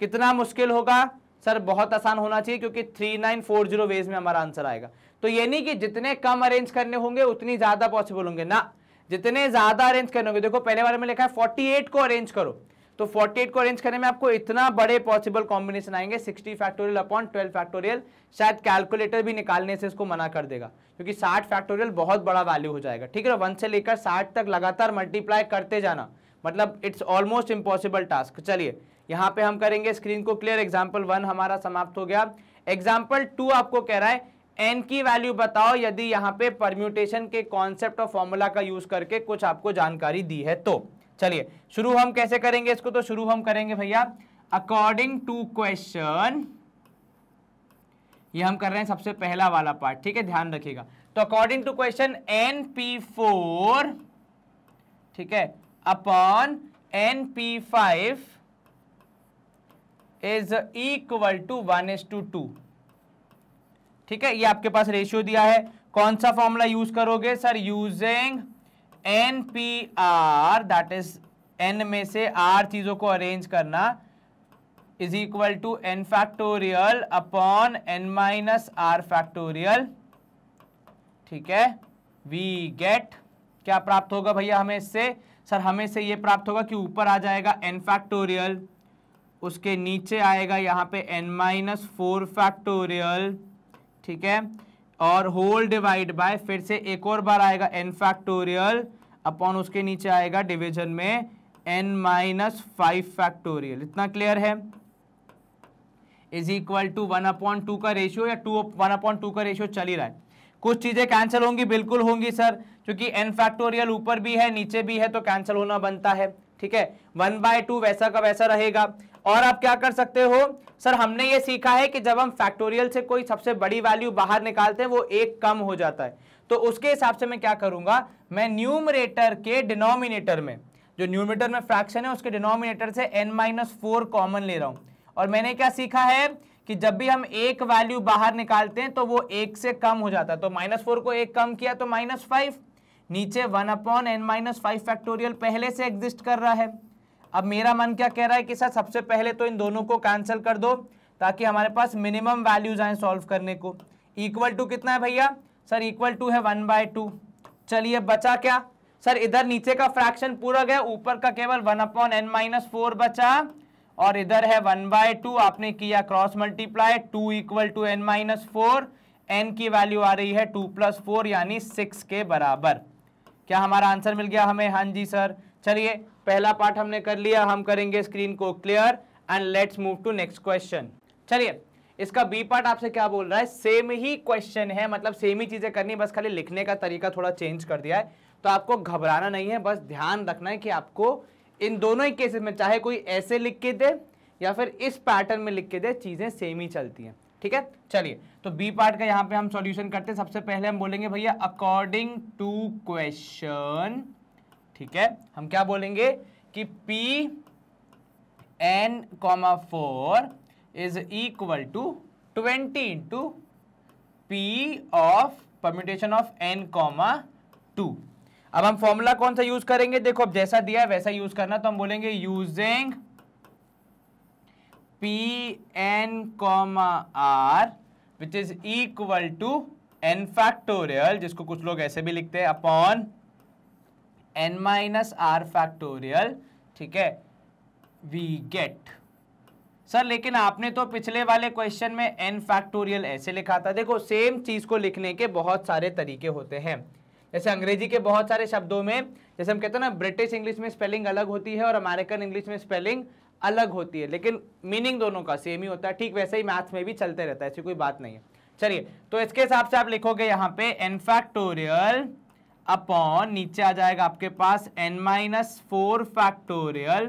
कितना मुश्किल होगा सर बहुत आसान होना चाहिए क्योंकि three nine four zero ways में हमारा आंसर आएगा तो ये नहीं कि जितने कम अरेंज करने होंगे उतनी ज़्यादा पॉसिबल होंगे ना जितने ज़्यादा अरेंज करने होंगे देखो पहले बारे में लिखा है फोर्टी एट को अरेंज करो तो 48 को अरेंज करने में आपको इतना बड़े पॉसिबल कॉम्बिनेशन आएंगे 60 फैक्टोरियल अपॉन 12 फैक्टोरियल शायद कैलकुलेटर भी निकालने से इसको मना कर देगा क्योंकि 60 फैक्टोरियल बहुत बड़ा वैल्यू हो जाएगा ठीक है वन से लेकर 60 तक लगातार मल्टीप्लाई करते जाना मतलब इट्स ऑलमोस्ट इम्पॉसिबल टास्क चलिए यहाँ पे हम करेंगे स्क्रीन को क्लियर एग्जाम्पल वन हमारा समाप्त हो गया एग्जाम्पल टू आपको कह रहा है एन की वैल्यू बताओ यदि यहाँ पे परम्यूटेशन के कॉन्सेप्ट और फॉर्मूला का यूज करके कुछ आपको जानकारी दी है तो चलिए शुरू हम कैसे करेंगे इसको तो शुरू हम करेंगे भैया अकॉर्डिंग टू क्वेश्चन ये हम कर रहे हैं सबसे पहला वाला पार्ट ठीक है ध्यान रखिएगा तो according to question n p four ठीक है upon n p five is equal to one is two two ठीक है ये आपके पास रेशियो दिया है कौन सा फॉर्मूला यूज करोगे sir using N P r that is n में से आर चीजों को अरेंज करना is equal to N factorial upon N minus are factorial ठीक है वी गेट क्या प्राप्त होगा भैया हमें इससे सर हमें से ये प्राप्त होगा कि ऊपर आ जाएगा एन फैक्टोरियल उसके नीचे आएगा यहाँ पे एन माइनस फोर फैक्टोरियल ठीक है और होल डिवाइड बाय फिर से एक और बार आएगा एन फैक्टोरियल अपॉन उसके नीचे आएगा डिवीजन में एन माइनस फाइव फैक्टोरियल इतना क्लियर है is equal to one upon two का रेशियो या टू वन अपॉन टू का रेशियो चल ही रहा है कुछ चीज़ें कैंसिल होंगी बिल्कुल होंगी सर क्योंकि एन फैक्टोरियल ऊपर भी है नीचे भी है तो कैंसिल होना बनता है ठीक है वन बाय टू वैसा का वैसा रहेगा और आप क्या कर सकते हो सर हमने ये सीखा है कि जब हम फैक्टोरियल से कोई सबसे बड़ी वैल्यू बाहर निकालते हैं वो एक कम हो जाता है तो उसके हिसाब से मैं क्या करूंगा मैं न्यूमरेटर के डिनोमिनेटर में जो न्यूमरेटर में फ्रैक्शन है उसके डिनोमिनेटर से एन माइनस फोर कॉमन ले रहा हूँ और मैंने क्या सीखा है कि जब भी हम एक वैल्यू बाहर निकालते हैं तो वो एक से कम हो जाता है तो माइनस फोर को एक कम किया तो माइनस फाइव नीचे one upon N minus five factorial पहले से एग्जिस्ट कर रहा है अब मेरा मन क्या कह रहा है कि सर सबसे पहले तो इन दोनों को कैंसिल कर दो ताकि हमारे पास मिनिमम वैल्यूज आए सॉल्व करने को इक्वल टू कितना है भैया सर इक्वल टू है वन बाय टू चलिए बचा क्या सर इधर नीचे का फ्रैक्शन पूरा गया ऊपर का केवल one upon N minus four बचा और इधर है वन बाय टू आपने किया cross multiply two equal to N minus four n की वैल्यू आ रही है टू प्लस फोर यानी सिक्स के बराबर क्या हमारा आंसर मिल गया हमें हाँ जी सर चलिए पहला पार्ट हमने कर लिया हम करेंगे स्क्रीन को clear and let's move to next question चलिए इसका बी पार्ट आपसे क्या बोल रहा है सेम ही क्वेश्चन है मतलब सेम ही चीजें करनी बस खाली लिखने का तरीका थोड़ा चेंज कर दिया है तो आपको घबराना नहीं है बस ध्यान रखना है कि आपको इन दोनों ही केसेस में चाहे कोई ऐसे लिख के दे या फिर इस पैटर्न में लिख के दे चीज़ें सेम ही चलती हैं ठीक है चलिए तो बी पार्ट का यहाँ पे हम सॉल्यूशन करते हैं सबसे पहले हम बोलेंगे भैया अकॉर्डिंग टू क्वेश्चन ठीक है हम क्या बोलेंगे कि P n comma four is equal to twenty into p of permutation of N comma two अब हम फॉर्मूला कौन सा यूज करेंगे देखो अब जैसा दिया है वैसा यूज करना तो हम बोलेंगे using P N comma are which is equal to N factorial जिसको कुछ लोग ऐसे भी लिखते हैं upon N minus are factorial ठीक है वी गेट सर लेकिन आपने तो पिछले वाले क्वेश्चन में एन फैक्टोरियल ऐसे लिखा था देखो सेम चीज़ को लिखने के बहुत सारे तरीके होते हैं जैसे अंग्रेजी के बहुत सारे शब्दों में जैसे हम कहते हैं ना ब्रिटिश इंग्लिश में स्पेलिंग अलग होती है और अमेरिकन इंग्लिश में स्पेलिंग अलग होती है लेकिन मीनिंग दोनों का सेम ही होता है ठीक वैसे ही मैथ्स में भी चलते रहता है ऐसी कोई बात नहीं है चलिए तो इसके हिसाब से आप लिखोगे यहाँ पे एन फैक्टोरियल अपॉन नीचे आ जाएगा आपके पास N minus four factorial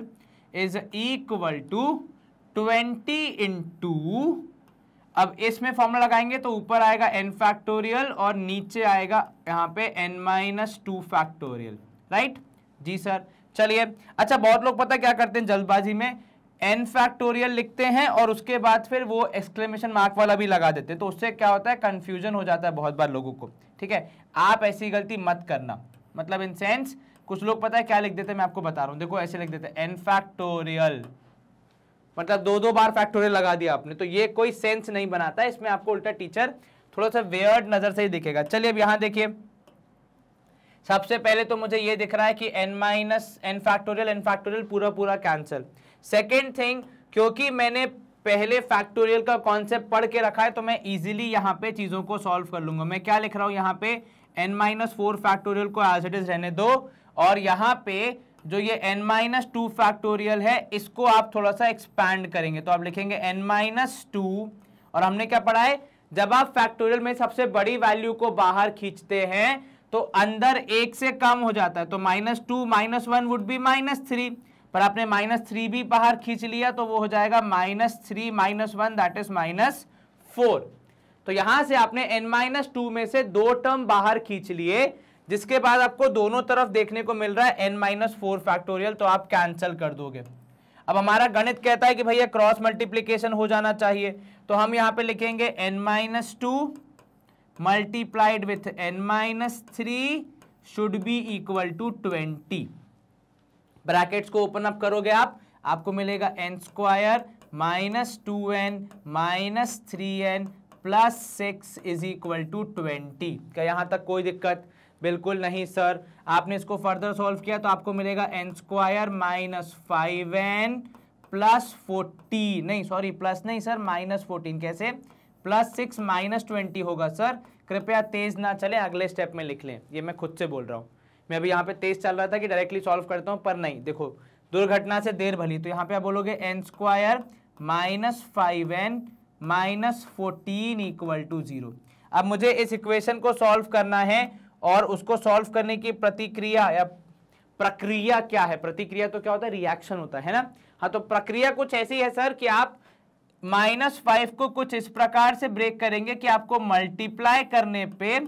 is equal to twenty two अब इसमें फॉर्मूला लगाएंगे तो ऊपर आएगा एन फैक्टोरियल और नीचे आएगा यहाँ पे N minus two factorial right जी सर चलिए अच्छा बहुत लोग पता क्या करते हैं जल्दबाजी में एन फैक्टोरियल लिखते हैं और उसके बाद फिर वो एक्सक्लेमेशन मार्क वाला भी लगा देते हैं तो उससे क्या होता है कंफ्यूजन हो जाता है बहुत बार लोगों को ठीक है आप ऐसी गलती मत करना मतलब इन सेंस कुछ लोग पता है क्या लिख देते हैं मैं आपको बता रहा हूं देखो ऐसे लिख देते हैं एन फैक्टोरियल मतलब दो दो बार फैक्टोरियल लगा दिया आपने तो ये कोई सेंस नहीं बनाता इसमें आपको उल्टा टीचर थोड़ा सा वेयर्ड नज़र से ही दिखेगा चलिए अब यहां देखिए सबसे पहले तो मुझे ये दिख रहा है कि n minus n factorial n factorial पूरा पूरा कैंसिल सेकेंड थिंग क्योंकि मैंने पहले फैक्टोरियल का कॉन्सेप्ट पढ़ के रखा है तो मैं इजीली यहाँ पे चीज़ों को सॉल्व कर लूंगा मैं क्या लिख रहा हूँ यहाँ पे एन माइनस फोर फैक्टोरियल को एज इट इज रहने दो और यहाँ पे जो ये एन माइनस टू फैक्टोरियल है इसको आप थोड़ा सा एक्सपैंड करेंगे तो आप लिखेंगे एन माइनस टू और हमने क्या पढ़ा है जब आप फैक्टोरियल में सबसे बड़ी वैल्यू को बाहर खींचते हैं तो अंदर एक से कम हो जाता है तो minus two minus one would be minus three पर आपने माइनस थ्री भी बाहर खींच लिया तो वो हो जाएगा minus three minus one that is minus four तो यहां से आपने एन माइनस टू में से दो टर्म बाहर खींच लिए जिसके बाद आपको दोनों तरफ देखने को मिल रहा है एन माइनस फोर फैक्टोरियल तो आप कैंसिल कर दोगे अब हमारा गणित कहता है कि भैया क्रॉस मल्टीप्लीकेशन हो जाना चाहिए तो हम यहाँ पे लिखेंगे n minus two multiplied with n minus three should be equal to twenty brackets को ओपन अप करोगे आप आपको मिलेगा n square minus two N minus three n plus six is equal to twenty क्या यहाँ तक कोई दिक्कत बिल्कुल नहीं सर आपने इसको फर्दर सॉल्व किया तो आपको मिलेगा n square minus five n plus fourteen नहीं सॉरी प्लस नहीं सर माइनस फोर्टीन कैसे प्लस सिक्स माइनस ट्वेंटी होगा सर कृपया तेज ना चले अगले स्टेप में लिख लें ये मैं खुद से बोल रहा हूँ मैं अभी यहाँ पे तेज चल रहा था कि डायरेक्टली सॉल्व करता हूँ पर नहीं देखो दुर्घटना से देर भली तो यहाँ पे आप बोलोगे n square minus five n minus fourteen equal to zero अब मुझे इस इक्वेशन को सॉल्व करना है और उसको सॉल्व करने की प्रतिक्रिया या प्रक्रिया क्या है प्रतिक्रिया तो क्या होता है रिएक्शन होता है ना हाँ तो प्रक्रिया कुछ ऐसी है सर कि आप माइनस फाइव को कुछ इस प्रकार से ब्रेक करेंगे कि आपको मल्टीप्लाई करने पे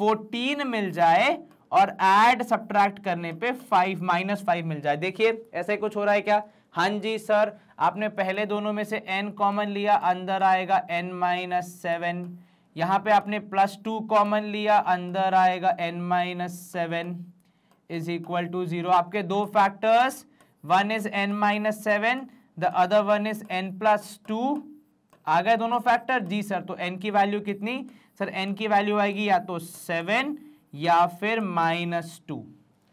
14 मिल जाए और एड सब्ट्रैक्ट करने पे फाइव माइनस फाइव मिल जाए देखिए ऐसे कुछ हो रहा है क्या हाँ जी सर आपने पहले दोनों में से n कॉमन लिया अंदर आएगा n माइनस सेवन यहाँ पे आपने प्लस टू कॉमन लिया अंदर आएगा n minus seven is equal to zero आपके दो factors one is n minus seven the other one is n plus two आ गए दोनों फैक्टर जी सर तो n की वैल्यू कितनी सर n की वैल्यू आएगी या तो सेवन या फिर माइनस टू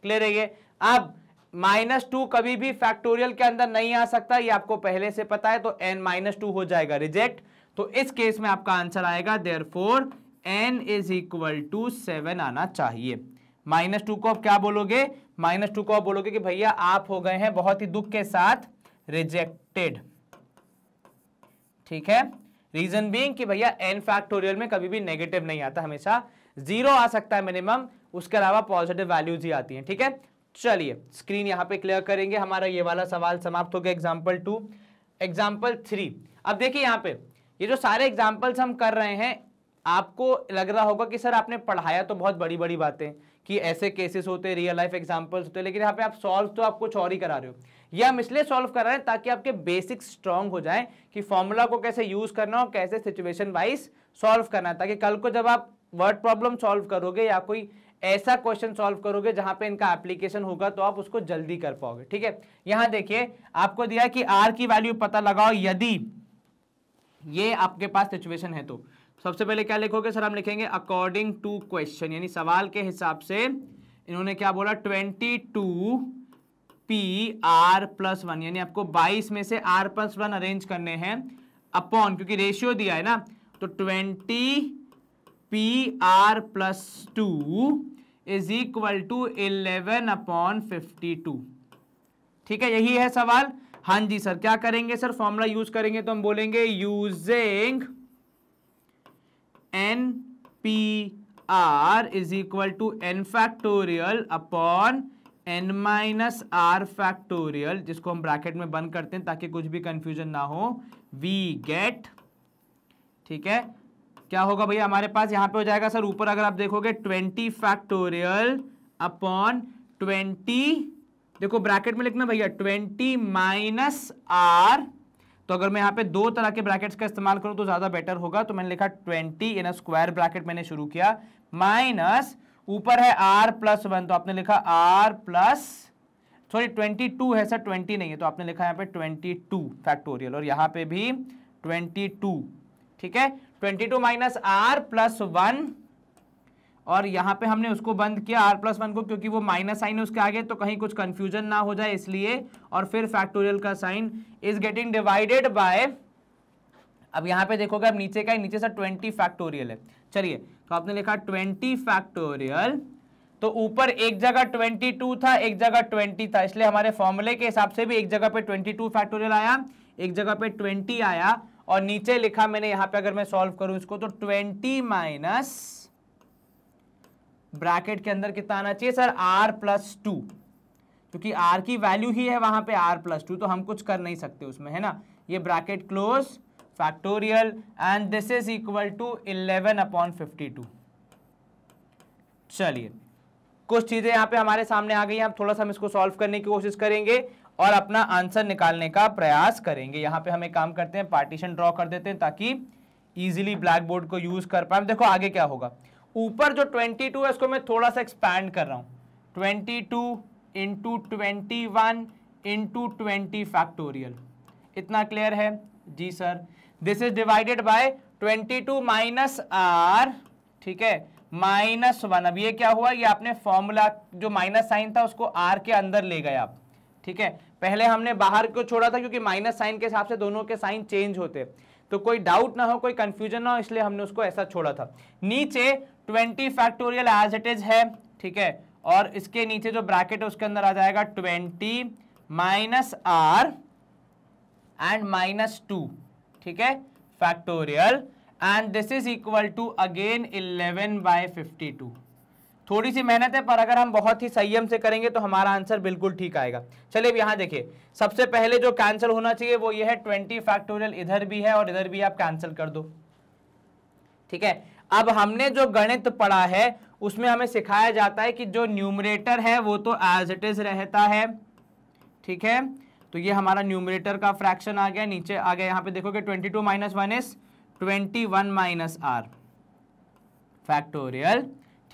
क्लियर है ये अब माइनस टू कभी भी फैक्टोरियल के अंदर नहीं आ सकता ये आपको पहले से पता है तो एन माइनस टू हो जाएगा रिजेक्ट तो इस केस में आपका आंसर आएगा there four n is equal to seven आना चाहिए माइनस टू को आप क्या बोलोगे माइनस टू को आप बोलोगे कि भैया आप हो गए हैं बहुत ही दुख के साथ रिजेक्टेड ठीक है रीजन बीइंग कि भैया एन फैक्टोरियल में कभी भी नेगेटिव नहीं आता हमेशा जीरो आ सकता है मिनिमम उसके अलावा पॉजिटिव वैल्यूज ही आती हैं ठीक है चलिए स्क्रीन यहाँ पे क्लियर करेंगे हमारा ये वाला सवाल समाप्त हो गया एग्जाम्पल टू एग्जाम्पल थ्री अब देखिए यहाँ पे ये जो सारे एग्जाम्पल्स हम कर रहे हैं आपको लग रहा होगा कि सर आपने पढ़ाया तो बहुत बड़ी बड़ी बातें कि ऐसे केसेस होते हैं रियल लाइफ एग्जाम्पल्स होते हैं लेकिन यहाँ पे आप सॉल्व तो आप कुछ और ही करा रहे हो यह हम इसलिए सॉल्व कर रहे हैं ताकि आपके बेसिक स्ट्रांग हो जाए कि फॉर्मूला को कैसे यूज़ करना और कैसे सिचुएशन वाइज सॉल्व करना है ताकि कल को जब आप वर्ड प्रॉब्लम सॉल्व करोगे या कोई ऐसा क्वेश्चन सॉल्व करोगे जहां पे इनका एप्लीकेशन होगा तो आप उसको जल्दी कर पाओगे ठीक है यहां देखिए आपको दिया कि आर की वैल्यू पता लगाओ यदि ये आपके पास सिचुएशन है तो सबसे पहले क्या लिखोगे सर हम लिखेंगे अकॉर्डिंग टू क्वेश्चन यानी सवाल के हिसाब से इन्होंने क्या बोला twenty two p r plus one यानी आपको बाईस में से आर प्लस वन अरेंज करने हैं अपॉन क्योंकि रेशियो दिया है ना तो twenty p r plus two is equal to eleven upon fifty two ठीक है यही है सवाल हाँ जी सर क्या करेंगे सर फॉर्मूला यूज करेंगे तो हम बोलेंगे using N P R is equal to N factorial upon N minus are factorial जिसको हम ब्रैकेट में बंद करते हैं ताकि कुछ भी कंफ्यूजन ना हो वी गेट ठीक है क्या होगा भैया हमारे पास यहाँ पे हो जाएगा सर ऊपर अगर आप देखोगे ट्वेंटी फैक्टोरियल अपॉन ट्वेंटी देखो ब्रैकेट में लिखना भैया ट्वेंटी माइनस आर तो अगर मैं यहाँ पे दो तरह के ब्रैकेट्स का इस्तेमाल करूँ तो ज़्यादा बेटर होगा तो मैंने लिखा ट्वेंटी इन स्क्वायर ब्रैकेट मैंने शुरू किया माइनस ऊपर है आर प्लस वन तो आपने लिखा R plus sorry twenty two है सर ट्वेंटी नहीं है तो आपने लिखा यहाँ पे ट्वेंटी टू फैक्टोरियल और यहाँ पे भी ट्वेंटी टू ठीक है twenty two minus are plus one और यहाँ पे हमने उसको बंद किया आर प्लस वन को क्योंकि वो माइनस साइन उसके आगे तो कहीं कुछ कंफ्यूजन ना हो जाए इसलिए और फिर फैक्टोरियल का sign is getting divided by अब यहाँ पे देखोगे अब नीचे का है नीचे से ट्वेंटी फैक्टोरियल है चलिए तो आपने लिखा ट्वेंटी फैक्टोरियल तो ऊपर एक जगह ट्वेंटी टू था एक जगह ट्वेंटी था इसलिए हमारे फॉर्मूले के हिसाब से भी एक जगह पे ट्वेंटी टू फैक्टोरियल आया एक जगह पे ट्वेंटी आया और नीचे लिखा मैंने यहां पे अगर मैं सॉल्व करूं इसको तो ट्वेंटी माइनस ब्रैकेट के अंदर कितना आना चाहिए सर आर प्लस टू क्योंकि आर की वैल्यू ही है वहां पे आर प्लस टू तो हम कुछ कर नहीं सकते उसमें है ना ये bracket close factorial and this is equal to eleven upon fifty two चलिए कुछ चीज़ें यहां पे हमारे सामने आ गई हैं आप थोड़ा सा हम इसको सॉल्व करने की कोशिश करेंगे और अपना आंसर निकालने का प्रयास करेंगे यहाँ पे हम एक काम करते हैं पार्टीशन ड्रॉ कर देते हैं ताकि ईजिली ब्लैक बोर्ड को यूज कर पाए देखो आगे क्या होगा ऊपर जो 22 है इसको मैं थोड़ा सा एक्सपैंड कर रहा हूँ 22 two into twenty one into twenty factorial इतना क्लियर है जी sir this is divided by 22 two minus R ठीक है माइनस वन अब ये क्या हुआ ये आपने फॉर्मूला जो माइनस साइन था उसको आर के अंदर ले गए आप ठीक है पहले हमने बाहर को छोड़ा था क्योंकि माइनस साइन के हिसाब से दोनों के साइन चेंज होते तो कोई डाउट ना हो कोई कंफ्यूजन ना हो इसलिए हमने उसको ऐसा छोड़ा था नीचे twenty factorial as it is है ठीक है और इसके नीचे जो ब्रैकेट है उसके अंदर आ जाएगा twenty minus R and minus two ठीक है factorial and this is equal to again eleven by fifty two थोड़ी सी मेहनत है पर अगर हम बहुत ही संयम से करेंगे तो हमारा आंसर बिल्कुल ठीक आएगा चलिए अब यहाँ देखिए सबसे पहले जो कैंसिल होना चाहिए वो ये है ट्वेंटी फैक्टोरियल इधर भी है और इधर भी आप कैंसिल कर दो ठीक है अब हमने जो गणित पढ़ा है उसमें हमें सिखाया जाता है कि जो न्यूमरेटर है वो तो एज इट इज रहता है ठीक है तो ये हमारा न्यूमरेटर का फ्रैक्शन आ गया नीचे आ गया यहाँ पे देखोगे twenty two minus one is twenty one minus are factorial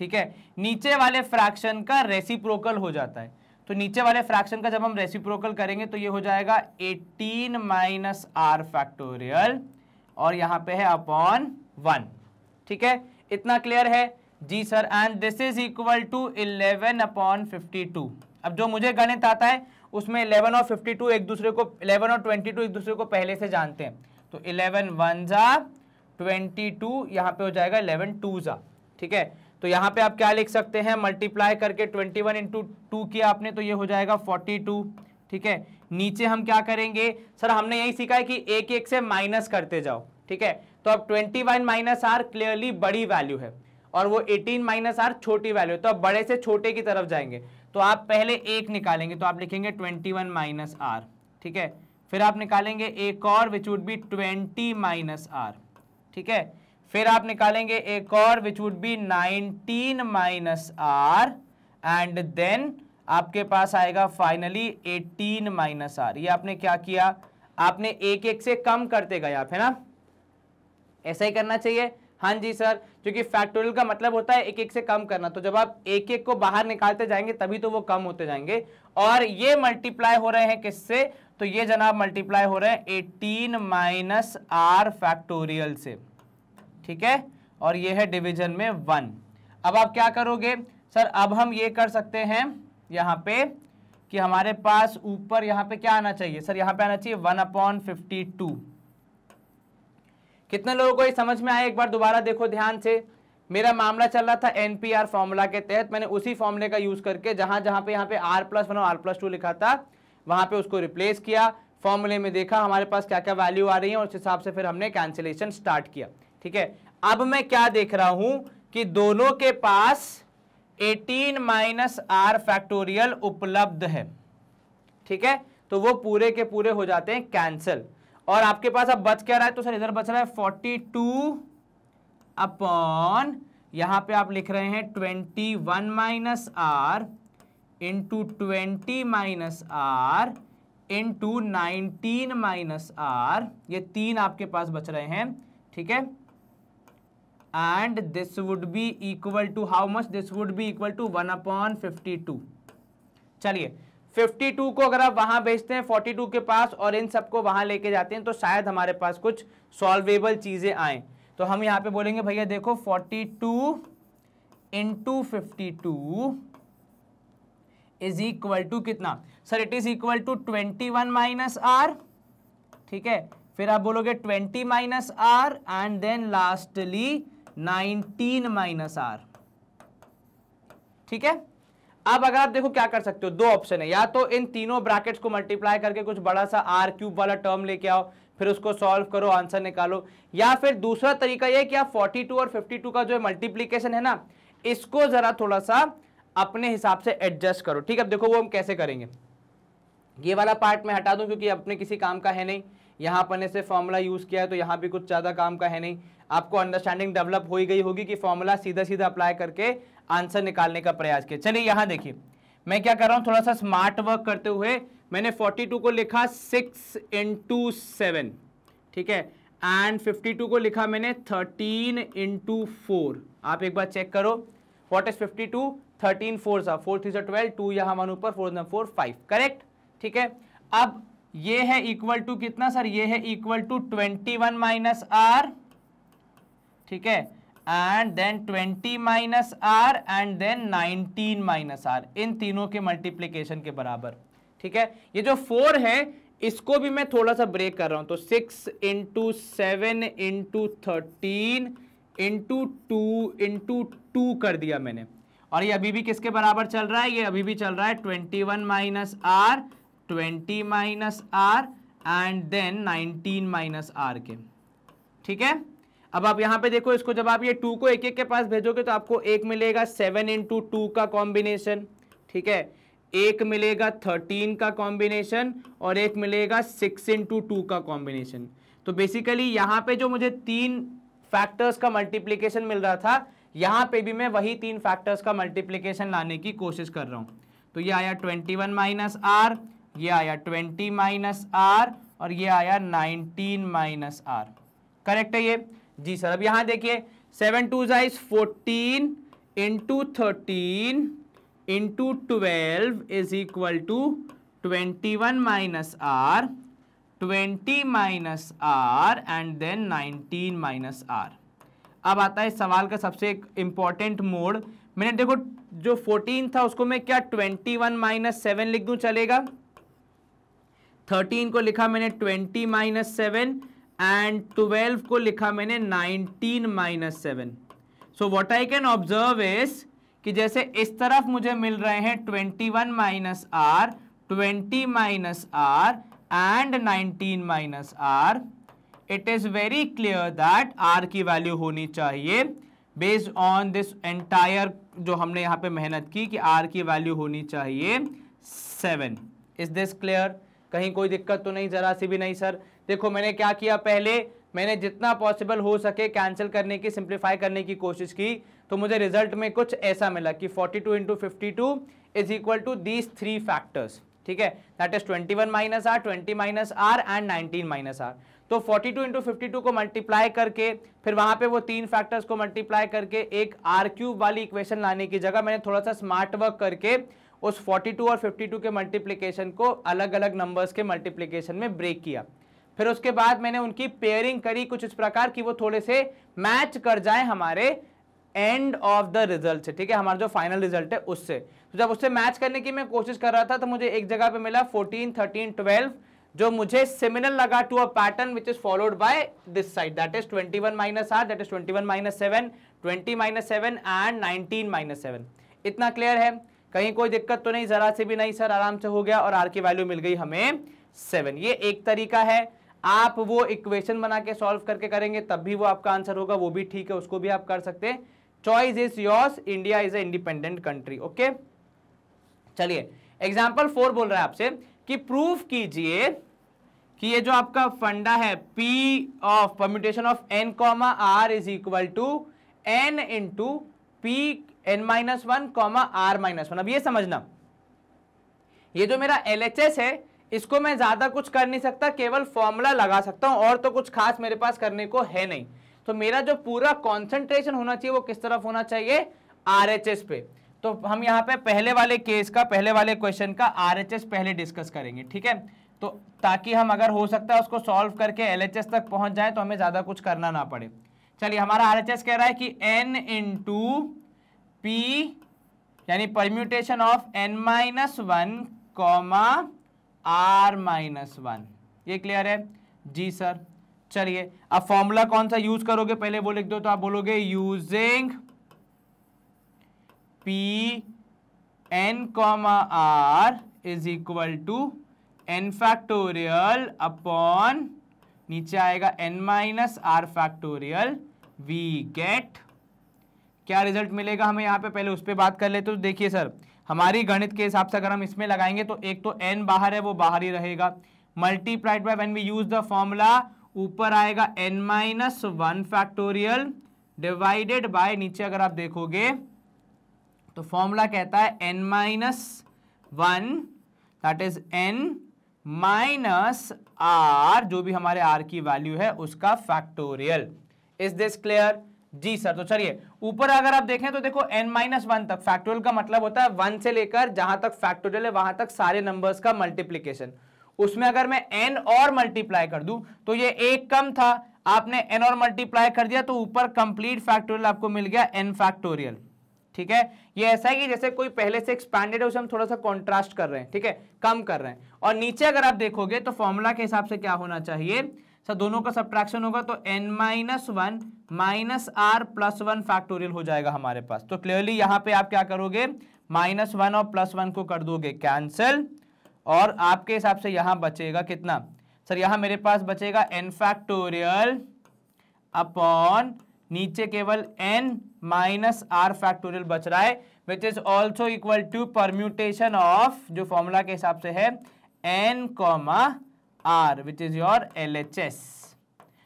ठीक है नीचे वाले फ्रैक्शन का रेसिप्रोकल हो जाता है तो नीचे वाले फ्रैक्शन का जब हम रेसिप्रोकल करेंगे तो ये हो जाएगा 18 माइनस आर फैक्टोरियल और यहां पे है अपॉन वन ठीक है इतना क्लियर है जी sir and this is equal to 11 upon 52 अब जो मुझे गणित आता है उसमें 11 और 52 एक दूसरे को 11 और 22 एक दूसरे को पहले से जानते हैं तो इलेवन वन जा ट्वेंटी टू यहाँ पे हो जाएगा इलेवन टू जा ठीक है तो यहाँ पे आप क्या लिख सकते हैं मल्टीप्लाई करके ट्वेंटी वन इंटू टू किया आपने तो ये हो जाएगा फोर्टी टू ठीक है नीचे हम क्या करेंगे सर हमने यही सीखा है कि एक एक से माइनस करते जाओ ठीक है तो अब twenty one minus R clearly बड़ी वैल्यू है और वो एटीन माइनस आर छोटी वैल्यू है तो अब बड़े से छोटे की तरफ जाएंगे तो आप पहले एक निकालेंगे तो आप लिखेंगे ट्वेंटी वन माइनस आर ठीक है फिर आप निकालेंगे एक और which would be twenty minus R ठीक है फिर आप निकालेंगे एक और which would be 19 minus R and then आपके पास आएगा फाइनली 18 माइनस आर ये आपने क्या किया आपने एक एक से कम करते गए आप है ना ऐसा ही करना चाहिए हाँ जी सर क्योंकि फैक्टोरियल का मतलब होता है एक एक से कम करना तो जब आप एक एक को बाहर निकालते जाएंगे तभी तो वो कम होते जाएंगे और ये मल्टीप्लाई हो रहे हैं किससे तो ये जनाब मल्टीप्लाई हो रहे हैं एटीन माइनस आर फैक्टोरियल से ठीक है और ये है डिवीजन में वन अब आप क्या करोगे सर अब हम ये कर सकते हैं यहाँ पे कि हमारे पास ऊपर यहाँ पे क्या आना चाहिए सर यहाँ पे आना चाहिए वन अपॉन फिफ्टी टू कितने लोगों को ये समझ में आया एक बार दोबारा देखो ध्यान से मेरा मामला चल रहा था एनपीआर फॉर्मूला के तहत मैंने उसी फॉर्मूले का यूज करके जहां जहां पे यहाँ पे आर प्लस वन और आर प्लस टू लिखा था वहां पे उसको रिप्लेस किया फॉर्मूले में देखा हमारे पास क्या क्या वैल्यू आ रही है और उस हिसाब से फिर हमने कैंसिलेशन स्टार्ट किया ठीक है अब मैं क्या देख रहा हूं कि दोनों के पास 18 माइनस आर फैक्टोरियल उपलब्ध है ठीक है तो वो पूरे के पूरे हो जाते हैं कैंसल और आपके पास अब बच क्या रहा है तो सर इधर बच रहा है 42 अपॉन यहां पे आप लिख रहे हैं 21 one minus R into twenty minus R into nineteen minus R ये तीन आपके पास बच रहे हैं ठीक है and this would be equal to how much this would be equal to one upon fifty two चलिए 52 को अगर आप वहां भेजते हैं 42 के पास और इन सबको वहां लेके जाते हैं तो शायद हमारे पास कुछ सॉल्वेबल चीज़ें आए तो हम यहाँ पे बोलेंगे भैया देखो 42 two into fifty two is equal to कितना sir it is equal to 21 one minus R ठीक है फिर आप बोलोगे 20 minus R and then lastly nineteen minus R ठीक है अब अगर आप देखो क्या कर सकते हो दो ऑप्शन है या तो इन तीनों ब्रैकेट्स को मल्टीप्लाई करके कुछ बड़ा सा आर क्यूब वाला टर्म लेके आओ फिर उसको सॉल्व करो आंसर निकालो या फिर दूसरा तरीका यह कि आप 42 और 52 का जो मल्टीप्लीकेशन है ना इसको जरा थोड़ा सा अपने हिसाब से एडजस्ट करो ठीक है अब देखो वो हम कैसे करेंगे ये वाला पार्ट मैं हटा दूं क्योंकि अपने किसी काम का है नहीं यहां अपने फॉर्मूला यूज़ किया है तो यहां भी कुछ ज़्यादा काम का है नहीं आपको अंडरस्टैंडिंग डेवलप हो गई होगी कि फॉर्मूला सीधा सीधा अप्लाई करके आंसर निकालने का प्रयास किया चलिए यहां देखिए मैं क्या कर रहा हूं थोड़ा सा स्मार्ट वर्क करते हुए मैंने 42 को लिखा 6 इंटू सेवन ठीक है एंड 52 को लिखा मैंने 13 इंटू फोर आप एक बार चेक करो व्हाट इज 52 थर्टीन फोर सा फोर थ्री सा ट्वेल्व टू यहाँ वन ऊपर four number four five correct ठीक है अब ये है इक्वल टू कितना सर ये है equal to twenty one minus R ठीक है and then 20 minus R and then 19 minus R इन तीनों के मल्टीप्लीकेशन के बराबर ठीक है ये जो फोर है इसको भी मैं थोड़ा सा ब्रेक कर रहा हूं तो six into seven into thirteen into two into two कर दिया मैंने और ये अभी भी किसके बराबर चल रहा है ये अभी भी चल रहा है twenty one minus R twenty minus R and then nineteen minus R के ठीक है अब आप यहाँ पे देखो इसको जब आप ये टू को एक एक के पास भेजोगे तो आपको एक मिलेगा सेवन इंटू टू का कॉम्बिनेशन ठीक है एक मिलेगा थर्टीन का कॉम्बिनेशन और एक मिलेगा सिक्स इंटू टू का कॉम्बिनेशन तो बेसिकली यहाँ पे जो मुझे तीन फैक्टर्स का मल्टीप्लीकेशन मिल रहा था यहाँ पे भी मैं वही तीन फैक्टर्स का मल्टीप्लीकेशन लाने की कोशिश कर रहा हूँ तो ये आया ट्वेंटी वन माइनस आर ये आया ट्वेंटी माइनस आर और ये आया नाइनटीन माइनस आर करेक्ट है ये जी सर अब यहां देखिए सेवन टू जाइज fourteen into thirteen into twelve is equal to twenty one minus R twenty minus R and then nineteen minus are अब आता है सवाल का सबसे इंपॉर्टेंट मोड मैंने देखो जो फोर्टीन था उसको मैं क्या ट्वेंटी वन माइनस सेवन लिख दू चलेगा थर्टीन को लिखा मैंने twenty minus seven and twelve को लिखा मैंने nineteen minus seven so what I can observe is कि जैसे इस तरफ मुझे मिल रहे हैं twenty one minus R twenty minus R and nineteen minus R it is very clear that R की वैल्यू होनी चाहिए बेस्ड ऑन दिस एंटायर जो हमने यहाँ पे मेहनत की कि आर की वैल्यू होनी चाहिए सेवन इज दिस क्लियर कहीं कोई दिक्कत तो नहीं ज़रा सी भी नहीं सर देखो मैंने क्या किया पहले मैंने जितना पॉसिबल हो सके कैंसिल करने की सिंप्लीफाई करने की कोशिश की तो मुझे रिजल्ट में कुछ ऐसा मिला कि 42 two into fifty two is equal to these three factors ठीक है that is 21 one minus R twenty minus R and 19 minus R तो 42 टू इंटू फिफ्टी को मल्टीप्लाई करके फिर वहां पे वो तीन फैक्टर्स को मल्टीप्लाई करके एक आर क्यूब वाली इक्वेशन लाने की जगह मैंने थोड़ा सा स्मार्ट वर्क करके उस 42 और 52 के मल्टीप्लीकेशन को अलग अलग नंबर्स के मल्टीप्लीकेशन में ब्रेक किया फिर उसके बाद मैंने उनकी पेयरिंग करी कुछ इस प्रकार की वो थोड़े से मैच कर जाए हमारे एंड ऑफ द रिजल्ट से ठीक है हमारा जो फाइनल रिजल्ट है उससे तो जब उससे मैच करने की मैं कोशिश कर रहा था तो मुझे एक जगह पे मिला 14, 13, 12 जो मुझे सिमिलर लगा to a pattern which is followed by this side that is 21 one minus R that is 21 one minus seven twenty minus seven and nineteen minus seven इतना क्लियर है कहीं कोई दिक्कत तो नहीं जरा से भी नहीं सर आराम से हो गया और आर की वैल्यू मिल गई हमें सेवन ये एक तरीका है आप वो इक्वेशन बना के सॉल्व करके करेंगे तब भी वो आपका आंसर होगा वो भी ठीक है उसको भी आप कर सकते हैं choice is yours India is a independent country okay चलिए एग्जाम्पल फोर बोल रहा है आपसे कि प्रूफ कीजिए कि ये जो आपका फंडा है P of permutation of N comma are is equal to N to P N minus one comma R minus one अब ये समझना ये जो मेरा एल एच एस है इसको मैं ज़्यादा कुछ कर नहीं सकता केवल फॉर्मूला लगा सकता हूँ और तो कुछ खास मेरे पास करने को है नहीं तो मेरा जो पूरा कॉन्सेंट्रेशन होना चाहिए वो किस तरफ होना चाहिए आर पे तो हम यहाँ पे पहले वाले केस का पहले वाले क्वेश्चन का आर पहले डिस्कस करेंगे ठीक है तो ताकि हम अगर हो सकता है उसको सॉल्व करके एल तक पहुँच जाए तो हमें ज़्यादा कुछ करना ना पड़े चलिए हमारा आर कह रहा है कि एन इन पी यानी permutation of N minus one comma R minus one ये क्लियर है जी सर चलिए अब फॉर्मूला कौन सा यूज करोगे पहले वो लिख दो तो आप बोलोगे using P N comma are is equal to N factorial upon नीचे आएगा N minus are factorial we get क्या रिजल्ट मिलेगा हमें यहाँ पे पहले उस पर बात कर लेते तो देखिए सर हमारी गणित के हिसाब से अगर हम इसमें लगाएंगे तो एक तो एन बाहर है वो बाहर ही रहेगा multiplied by when we use the formula ऊपर आएगा N minus one factorial divided by नीचे अगर आप देखोगे तो फॉर्मूला कहता है N minus one that is N minus R जो भी हमारे आर की वैल्यू है उसका फैक्टोरियल इज दिस क्लियर जी सर तो चलिए ऊपर अगर आप देखें तो देखो एन माइनस वन तक फैक्टोरियल का मतलब होता है वन से लेकर जहां तक फैक्टोरियल है वहां तक सारे नंबर्स का मल्टीप्लीकेशन उसमें अगर मैं एन और मल्टीप्लाई कर दू तो ये एक कम था आपने एन और मल्टीप्लाई कर दिया तो ऊपर कंप्लीट फैक्टोरियल आपको मिल गया एन फैक्टोरियल ठीक है ये ऐसा है कि जैसे कोई पहले से एक्सपैंडेड है उसे हम थोड़ा सा कॉन्ट्रास्ट कर रहे हैं ठीक है कम कर रहे हैं और नीचे अगर आप देखोगे तो फॉर्मूला के हिसाब से क्या होना चाहिए सर दोनों का सब्ट्रैक्शन होगा तो N minus one minus are plus one factorial हो जाएगा हमारे पास तो क्लियरली यहाँ पे आप क्या करोगे माइनस वन और प्लस वन को कर दोगे कैंसिल और आपके हिसाब से यहाँ बचेगा कितना सर यहाँ मेरे पास बचेगा एन फैक्टोरियल अपॉन नीचे केवल एन माइनस आर फैक्टोरियल बच रहा है which is also equal to permutation of जो फॉर्मूला के हिसाब से है N comma are which is your LHS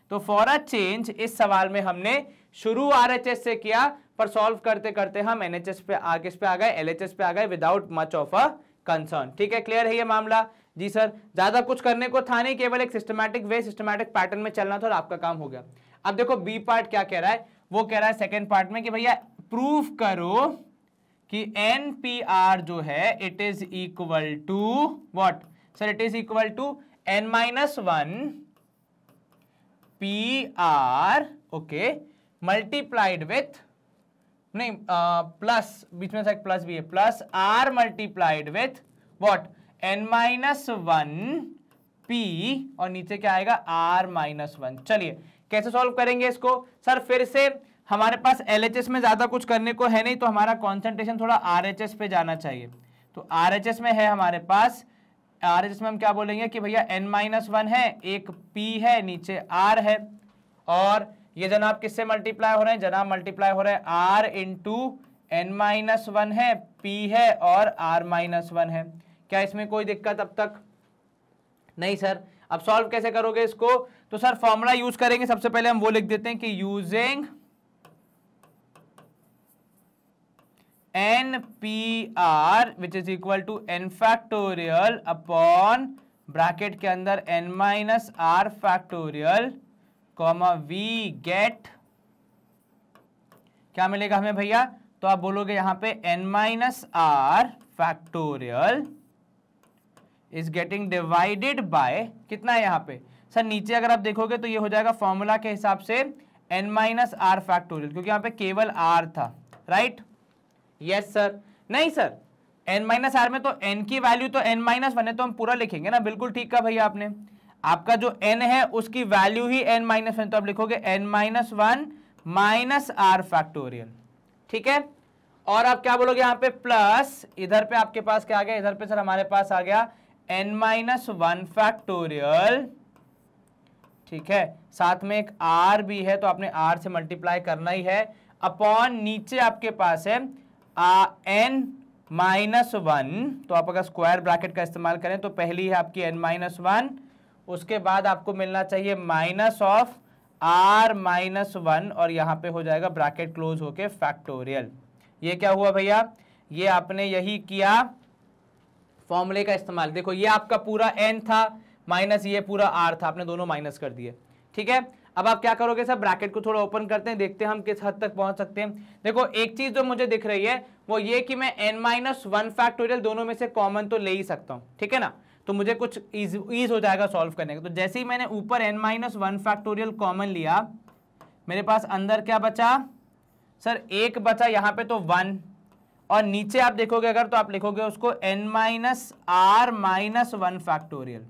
तो फॉर अ चेंज इस सवाल में हमने शुरू आरएचएस से किया पर सॉल्व करते करते हम एनएचएस पे आ किस पे आ गए एलएचएस पे आ गए without much of a concern ठीक है क्लियर है ये मामला जी सर ज्यादा कुछ करने को था नहीं केवल एक सिस्टमैटिक वे सिस्टमैटिक पैटर्न में चलना था और आपका काम हो गया अब देखो बी पार्ट क्या कह रहा है वो कह रहा है सेकेंड पार्ट में कि भैया प्रूफ करो कि एन जो है it is equal to what sir it is equal to N minus one P R okay multiplied with नहीं प्लस uh, बीच में से प्लस भी है plus R multiplied with what N minus one P और नीचे क्या आएगा आर माइनस वन चलिए कैसे सॉल्व करेंगे इसको सर फिर से हमारे पास एल में ज़्यादा कुछ करने को है नहीं तो हमारा कॉन्सेंट्रेशन थोड़ा आर पे जाना चाहिए तो आर में है हमारे पास आर है जिसमें हम क्या बोलेंगे कि भैया एन माइनस वन है एक पी है नीचे आर है और ये जनाब किससे मल्टीप्लाई हो रहे हैं जनाब मल्टीप्लाई हो रहे हैं R into N minus one है पी है और आर माइनस वन है क्या इसमें कोई दिक्कत अब तक नहीं सर अब सॉल्व कैसे करोगे इसको तो सर फॉर्मूला यूज करेंगे सबसे पहले हम वो लिख देते हैं कि using N P R which is equal to N factorial upon bracket के अंदर N minus are factorial comma we get क्या मिलेगा हमें भैया तो आप बोलोगे यहां पे N minus are factorial is getting divided by कितना है यहाँ पे सर नीचे अगर आप देखोगे तो ये हो जाएगा फॉर्मूला के हिसाब से एन माइनस आर फैक्टोरियल क्योंकि यहां पे केवल आर था राइट right? यस सर नहीं सर एन माइनस आर में तो एन की वैल्यू तो एन माइनस वन है तो हम पूरा लिखेंगे ना बिल्कुल ठीक का भैया आपने आपका जो एन है उसकी वैल्यू ही एन माइनस वन तो आप लिखोगे N minus one minus are factorial ठीक है और आप क्या बोलोगे यहाँ पे प्लस इधर पे आपके पास क्या आ गया इधर पे सर हमारे पास आ गया एन माइनस वन फैक्टोरियल ठीक है साथ में एक आर भी है तो आपने आर से मल्टीप्लाई करना ही है अपॉन नीचे आपके पास है एन माइनस वन तो आप अगर स्क्वायर ब्रैकेट का इस्तेमाल करें तो पहली है आपकी एन माइनस वन उसके बाद आपको मिलना चाहिए minus of R minus one और यहाँ पे हो जाएगा ब्रैकेट क्लोज होके फैक्टोरियल ये क्या हुआ भैया ये आपने यही किया फॉर्मूले का इस्तेमाल देखो ये आपका पूरा एन था माइनस ये पूरा आर था आपने दोनों माइनस कर दिए ठीक है अब आप क्या करोगे सर ब्रैकेट को थोड़ा ओपन करते हैं देखते हैं हम किस हद तक पहुंच सकते हैं देखो एक चीज जो मुझे दिख रही है वो ये कि मैं एन माइनस वन फैक्टोरियल दोनों में से कॉमन तो ले ही सकता हूँ ठीक है ना तो मुझे कुछ ईज ईज हो जाएगा सॉल्व करने का तो जैसे ही मैंने ऊपर N minus one factorial common लिया मेरे पास अंदर क्या बचा सर एक बचा यहाँ पे तो वन और नीचे आप देखोगे अगर तो आप लिखोगे उसको N minus are minus one factorial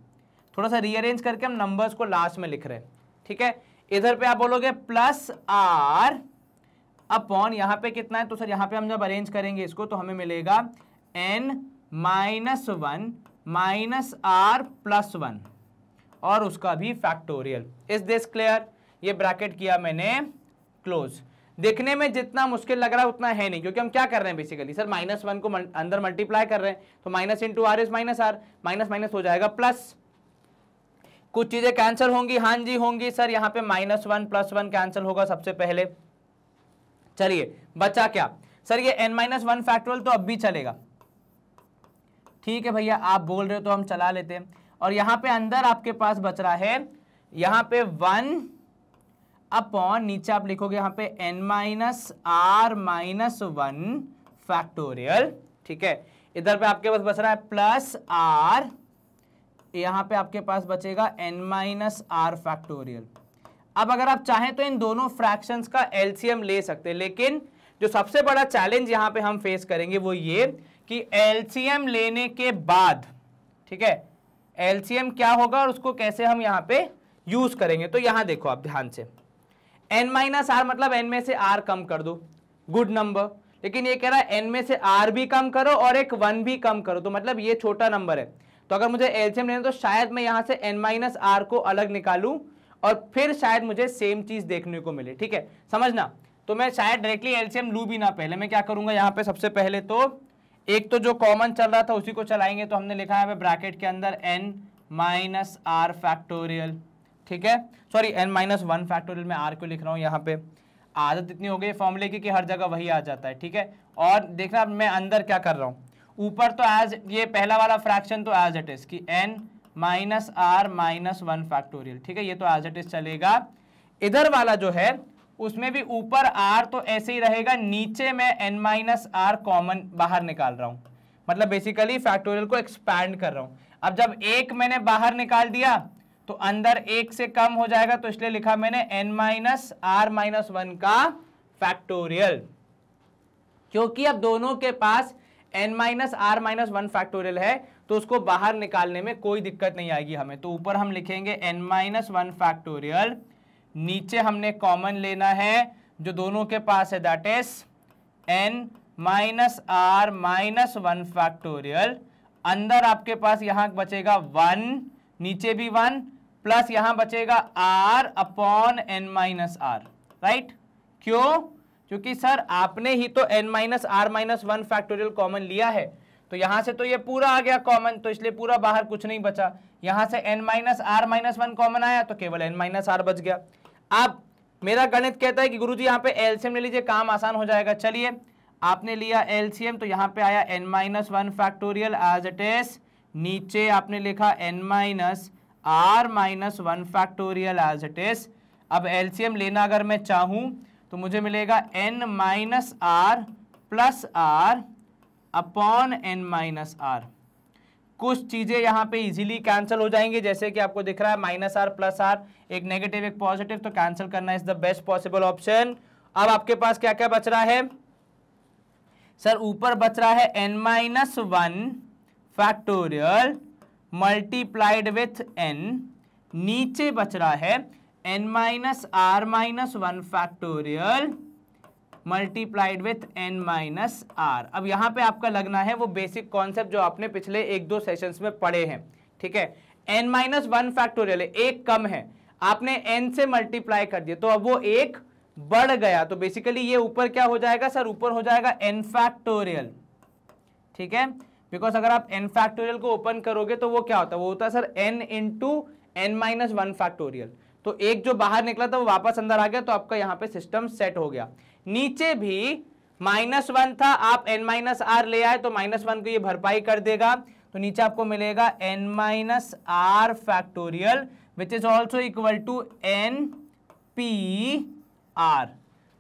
थोड़ा सा रीअरेंज करके हम नंबर्स को लास्ट में लिख रहे हैं ठीक है इधर पे आप बोलोगे प्लस आर अपॉन यहां पे कितना है तो सर यहां पे हम जब अरेंज करेंगे इसको तो हमें मिलेगा N minus one minus are plus one और उसका भी फैक्टोरियल इस दिस क्लियर ये ब्रैकेट किया मैंने क्लोज देखने में जितना मुश्किल लग रहा है उतना है नहीं क्योंकि हम क्या कर रहे हैं बेसिकली सर माइनस वन को अंदर मल्टीप्लाई कर रहे हैं तो minus into R is minus are minus minus हो जाएगा प्लस कुछ चीज़ें कैंसिल होंगी हाँ जी होंगी सर यहाँ पे minus one plus one cancel होगा सबसे पहले चलिए बचा क्या सर ये एन माइनस वन फैक्टोरियल तो अब भी चलेगा ठीक है भैया आप बोल रहे हो तो हम चला लेते हैं और यहाँ पे अंदर आपके पास बच रहा है यहाँ पे वन अपॉन नीचे आप लिखोगे यहाँ पे N minus are minus one factorial ठीक है इधर पे आपके पास बच रहा है प्लस आर यहाँ पे आपके पास बचेगा एन माइनस आर फैक्टोरियल अब अगर आप चाहें तो इन दोनों फ्रैक्शंस का एलसीएम ले सकते हैं लेकिन जो सबसे बड़ा चैलेंज यहाँ पे हम फेस करेंगे वो ये कि एलसीएम लेने के बाद ठीक है एलसीएम क्या होगा और उसको कैसे हम यहाँ पे यूज़ करेंगे तो यहाँ देखो आप ध्यान से एन माइनस आर मतलब एन में से आर कम कर दो गुड नंबर लेकिन ये कह रहा है एन में से आर भी कम करो और एक वन भी कम करो तो मतलब ये छोटा नंबर है तो अगर मुझे एल्शियम लेना तो शायद मैं यहाँ से एन माइनस आर को अलग निकालूँ और फिर शायद मुझे सेम चीज़ देखने को मिले ठीक है समझना तो मैं शायद डायरेक्टली एल्शियम लू भी ना पहले मैं क्या करूँगा यहाँ पे सबसे पहले तो एक तो जो कॉमन चल रहा था उसी को चलाएंगे तो हमने लिखा है ब्रैकेट के अंदर एन माइनस आर फैक्टोरियल ठीक है sorry N minus one factorial मैं आर को लिख रहा हूँ यहाँ पे आदत इतनी हो गई फॉर्मूले की कि हर जगह वही आ जाता है ठीक है और देखना मैं अंदर क्या कर रहा हूँ ऊपर तो एज ये पहला वाला फ्रैक्शन तो एज इट इज की N minus are minus one factorial ठीक है ये तो एज इट इज चलेगा इधर वाला जो है उसमें भी ऊपर आर तो ऐसे ही रहेगा नीचे मैं एन माइनस आर कॉमन बाहर निकाल रहा हूँ मतलब बेसिकली फैक्टोरियल को एक्सपैंड कर रहा हूँ अब जब एक मैंने बाहर निकाल दिया तो अंदर एक से कम हो जाएगा तो इसलिए लिखा मैंने N minus are minus one का फैक्टोरियल क्योंकि अब दोनों के पास N minus are minus one factorial है तो उसको बाहर निकालने में कोई दिक्कत नहीं आएगी हमें तो ऊपर हम लिखेंगे एन माइनस वन फैक्टोरियल नीचे हमने कॉमन लेना है जो दोनों के पास है that is N minus are minus one factorial अंदर आपके पास यहां बचेगा वन नीचे भी वन प्लस यहां बचेगा r upon N minus r right क्यों क्योंकि सर आपने ही तो N minus are minus one factorial common लिया है तो यहाँ से तो ये पूरा आ गया कॉमन तो इसलिए पूरा बाहर कुछ नहीं बचा यहाँ से N minus are minus one common आया तो केवल एन माइनस आर बच गया अब मेरा गणित कहता है कि गुरु जी यहाँ पे एलसीएम ले लीजिए काम आसान हो जाएगा चलिए आपने लिया एलसीएम तो यहाँ पे आया n minus one factorial as it is नीचे आपने लिखा n minus are minus one factorial as it is अब एलसीएम लेना अगर मैं चाहूँ तो मुझे मिलेगा N minus are plus r upon N minus r कुछ चीज़ें यहाँ पे इजीली कैंसिल हो जाएंगी जैसे कि आपको दिख रहा है माइनस आर प्लस आर एक नेगेटिव एक पॉजिटिव तो कैंसिल करना is the best possible option अब आपके पास क्या क्या बच रहा है सर ऊपर बच रहा है N minus one factorial multiplied with n नीचे बच रहा है n minus r minus 1 factorial multiplied with n minus are अब यहाँ पे आपका लगना है वो बेसिक कॉन्सेप्ट जो आपने पिछले एक दो सेशंस में पढ़े हैं ठीक है n माइनस वन फैक्टोरियल एक कम है आपने n से मल्टीप्लाई कर दिया तो अब वो एक बढ़ गया तो बेसिकली ये ऊपर क्या हो जाएगा सर ऊपर हो जाएगा n फैक्टोरियल ठीक है बिकॉज अगर आप n फैक्टोरियल को ओपन करोगे तो वो क्या होता है वो होता है sir n into N minus one factorial तो एक जो बाहर निकला था वो वापस अंदर आ गया तो आपका यहाँ पे सिस्टम सेट हो गया नीचे भी माइनस वन था आप एन माइनस आर ले आए तो माइनस वन को ये भरपाई कर देगा तो नीचे आपको मिलेगा N minus are factorial which is also equal to n P r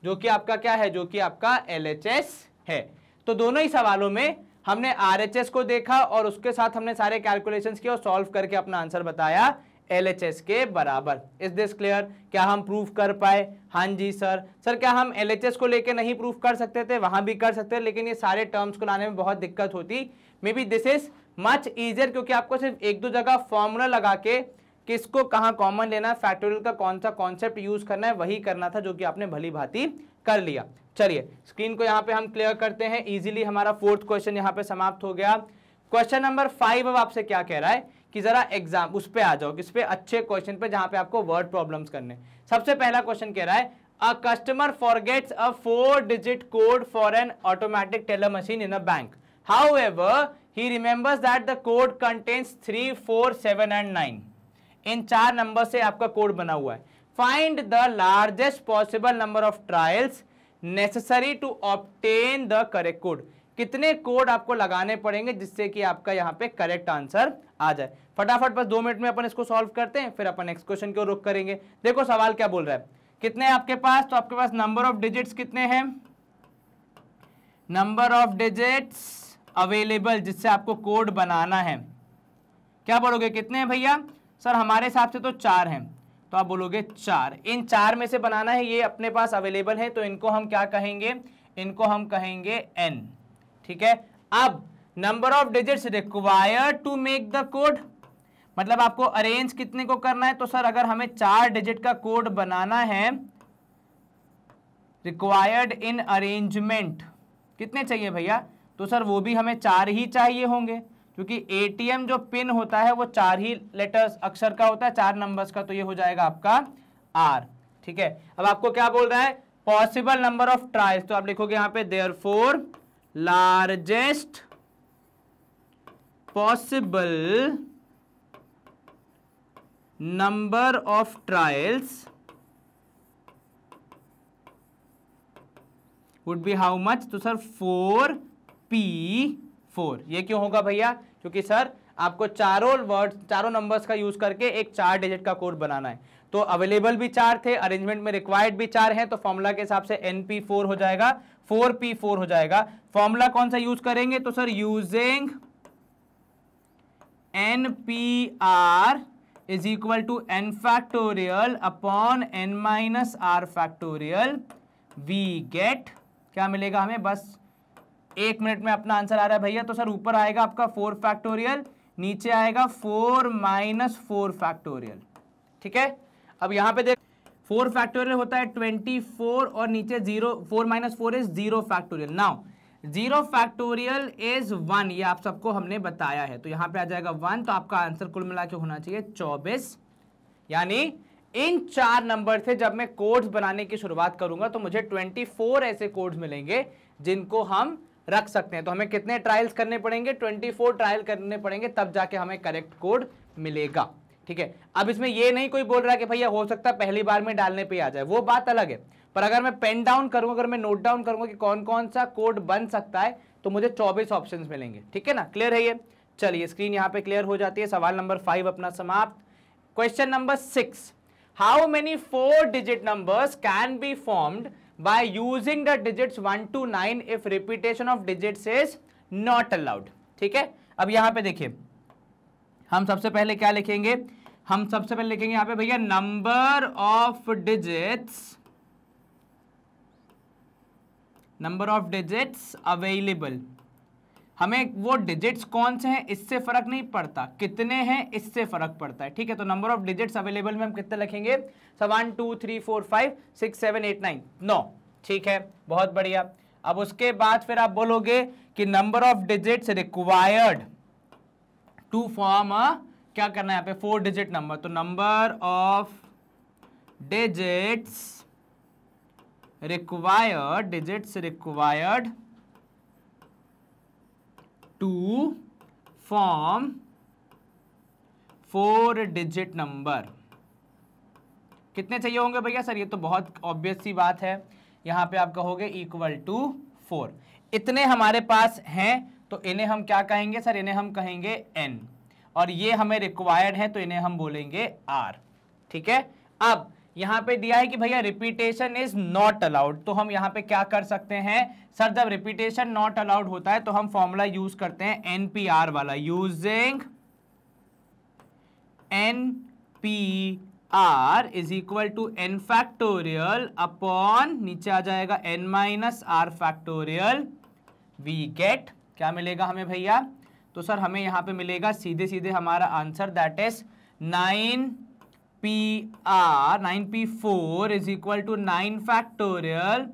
जो कि आपका क्या है जो कि आपका एल एच एस है तो दोनों ही सवालों में हमने आर एच एस को देखा और उसके साथ हमने सारे कैलकुलेशंस किए और सॉल्व करके अपना आंसर बताया एल के बराबर इस दिस क्लियर क्या हम प्रूफ कर पाए हाँ जी सर सर क्या हम एल को लेके नहीं प्रूफ कर सकते थे वहाँ भी कर सकते लेकिन ये सारे टर्म्स को लाने में बहुत दिक्कत होती maybe this is much easier क्योंकि आपको सिर्फ एक दो जगह फॉर्मूला लगा के किसको कहाँ कॉमन लेना है फैक्टोरियल का कौन सा कॉन्सेप्ट यूज करना है वही करना था जो कि आपने भली भांति कर लिया चलिए स्क्रीन को यहाँ पे हम क्लियर करते हैं इजीली हमारा फोर्थ क्वेश्चन यहाँ पे समाप्त हो गया क्वेश्चन नंबर फाइव अब आपसे क्या कह रहा है कि ज़रा एग्जाम उस पर आ जाओ किस पे अच्छे क्वेश्चन पे जहां पे आपको वर्ड प्रॉब्लम्स करने सबसे पहला क्वेश्चन कह रहा है a customer forgets a four digit code for an automatic teller machine in a bank how he remembers that the code contains three four seven and nine इन चार नंबर से आपका कोड बना हुआ है find the largest possible number of trials necessary to obtain the correct code कितने code आपको लगाने पड़ेंगे जिससे कि आपका यहाँ पे करेक्ट आंसर आ जाए फटाफट बस दो मिनट में अपन इसको सॉल्व करते हैं फिर अपन नेक्स्ट क्वेश्चन को रुक करेंगे देखो सवाल क्या बोल रहा है कितने आपके पास तो आपके पास नंबर ऑफ डिजिट्स कितने हैं नंबर ऑफ डिजिट्स अवेलेबल जिससे आपको कोड बनाना है क्या बोलोगे कितने हैं भैया सर हमारे हिसाब से तो चार हैं तो आप बोलोगे चार इन चार में से बनाना है ये अपने पास अवेलेबल है तो इनको हम क्या कहेंगे इनको हम कहेंगे एन ठीक है अब number of digits required to make the code मतलब आपको अरेंज कितने को करना है तो सर अगर हमें चार डिजिट का कोड बनाना है रिक्वायर्ड इन अरेंजमेंट कितने चाहिए भैया तो सर वो भी हमें चार ही चाहिए होंगे क्योंकि एटीएम जो पिन होता है वो चार ही लेटर्स अक्षर का होता है चार नंबर्स का तो ये हो जाएगा आपका आर ठीक है अब आपको क्या बोल रहा है पॉसिबल नंबर ऑफ ट्राइज तो आप लिखोगे यहाँ पे there four largest possible number of trials would be how much तो सर फोर पी फोर यह क्यों होगा भैया क्योंकि सर आपको चारों वर्ड चारों नंबर्स का यूज करके एक चार डिजिट का कोड बनाना है तो अवेलेबल भी चार थे अरेंजमेंट में रिक्वायर्ड भी चार हैं तो फॉर्मूला के हिसाब से एन पी फोर हो जाएगा फोर पी फोर हो जाएगा फॉर्मूला कौन सा यूज करेंगे तो sir using N P R is equal to N factorial upon N minus are factorial we get क्या मिलेगा हमें बस एक मिनट में अपना आंसर आ रहा है भैया तो सर ऊपर आएगा आपका फोर फैक्टोरियल नीचे आएगा फोर माइनस फोर फैक्टोरियल ठीक है अब यहां पे देख फोर फैक्टोरियल होता है ट्वेंटी फोर और नीचे zero four minus four is zero factorial now zero factorial is one ये आप सबको हमने बताया है तो यहां पे आ जाएगा वन तो आपका आंसर कुल मिला के होना चाहिए चौबीस यानी इन चार नंबर से जब मैं कोड्स बनाने की शुरुआत करूंगा तो मुझे फोर ऐसे कोड्स मिलेंगे जिनको हम रख सकते हैं तो हमें कितने ट्रायल्स करने पड़ेंगे ट्वेंटी फोर ट्रायल करने पड़ेंगे तब जाके हमें करेक्ट कोड मिलेगा ठीक है अब इसमें यह नहीं कोई बोल रहा है कि भैया हो सकता है पहली बार में डालने पर आ जाए वो बात अलग है पर अगर मैं पेन डाउन करूँ अगर मैं नोट डाउन करूँगा कि कौन कौन सा कोड बन सकता है तो मुझे चौबीस ऑप्शन मिलेंगे ठीक है ना क्लियर है ये चलिए स्क्रीन यहाँ पे क्लियर हो जाती है सवाल नंबर फाइव अपना समाप्त question number six how many four digit numbers can be formed by using the digits one to nine if repetition of digits is not allowed ठीक है अब यहां पे देखिए हम सबसे पहले क्या लिखेंगे हम सबसे पहले लिखेंगे यहां पे भैया number of digits number of digits available हमें वो डिजिट्स कौन से हैं इससे फर्क नहीं पड़ता कितने हैं इससे फर्क पड़ता है ठीक है तो नंबर ऑफ डिजिट्स अवेलेबल में हम कितने लिखेंगे sir one two three four five six seven eight nine नौ ठीक है बहुत बढ़िया अब उसके बाद फिर आप बोलोगे कि number of digits required to form a क्या करना है यहाँ पे फोर डिजिट नंबर तो number of digits required digits required to form four digit number कितने चाहिए होंगे भैया सर ये तो बहुत ऑब्वियस सी बात है यहाँ पे आप कहोगे इक्वल टू फोर इतने हमारे पास हैं तो इन्हें हम क्या कहेंगे सर इन्हें हम कहेंगे एन और ये हमें रिक्वायर्ड है तो इन्हें हम बोलेंगे आर ठीक है अब यहाँ पे दिया है कि भैया रिपीटेशन इज नॉट अलाउड तो हम यहाँ पे क्या कर सकते हैं सर जब रिपीटेशन नॉट अलाउड होता है तो हम फॉर्मूला यूज करते हैं एनपीआर वाला using N P R is equal to N factorial upon नीचे आ जाएगा n minus are factorial we get क्या मिलेगा हमें भैया तो सर हमें यहाँ पे मिलेगा सीधे सीधे हमारा answer that is nine P r nine P four is equal to nine factorial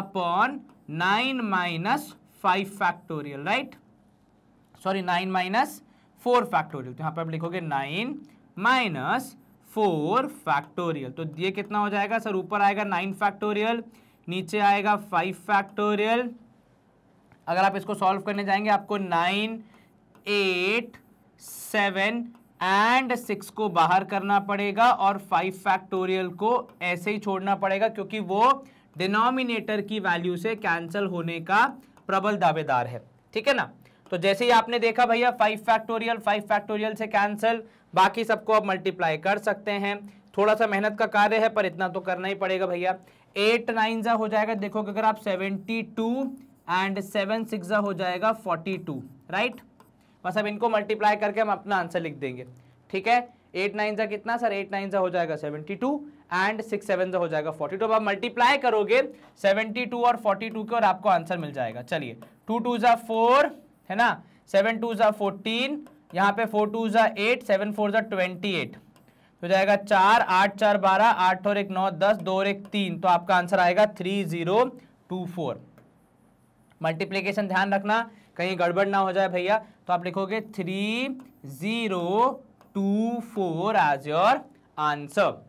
upon nine minus five factorial right sorry nine minus four factorial तो यहाँ पर आप लिखोगे नाइन माइनस फोर फैक्टोरियल तो ये कितना हो जाएगा सर ऊपर आएगा नाइन फैक्टोरियल नीचे आएगा फाइव फैक्टोरियल अगर आप इसको सॉल्व करने जाएंगे आपको nine eight seven and six को बाहर करना पड़ेगा और फाइव फैक्टोरियल को ऐसे ही छोड़ना पड़ेगा क्योंकि वो डिनोमिनेटर की वैल्यू से कैंसिल होने का प्रबल दावेदार है ठीक है ना तो जैसे ही आपने देखा भैया फाइव फैक्टोरियल फाइव फैक्टोरियल से कैंसिल बाकी सबको आप मल्टीप्लाई कर सकते हैं थोड़ा सा मेहनत का कार्य है पर इतना तो करना ही पड़ेगा भैया एट नाइन जा हो जाएगा देखो अगर आप seventy two and seven six जा हो जाएगा फोर्टी टू राइट बस अब इनको मल्टीप्लाई करके हम अपना आंसर लिख देंगे ठीक है एट नाइन जा कितना सर एट नाइन जा हो जाएगा seventy two and six seven जो हो जाएगा फोर्टी टू अब आप मल्टीप्लाई करोगे सेवेंटी टू और फोर्टी टू के और आपको आंसर मिल जाएगा चलिए टू टू जा फोर है ना सेवन टू जा फोर्टीन यहाँ पे फोर टू जा एट सेवन फोर जा ट्वेंटी एट हो जाएगा चार आठ चार बारह आठ और एक नौ दस दो और एक तीन तो आपका आंसर आएगा three zero two four multiplication ध्यान रखना कहीं गड़बड़ ना हो जाए भैया तो आप लिखोगे three zero two four as your answer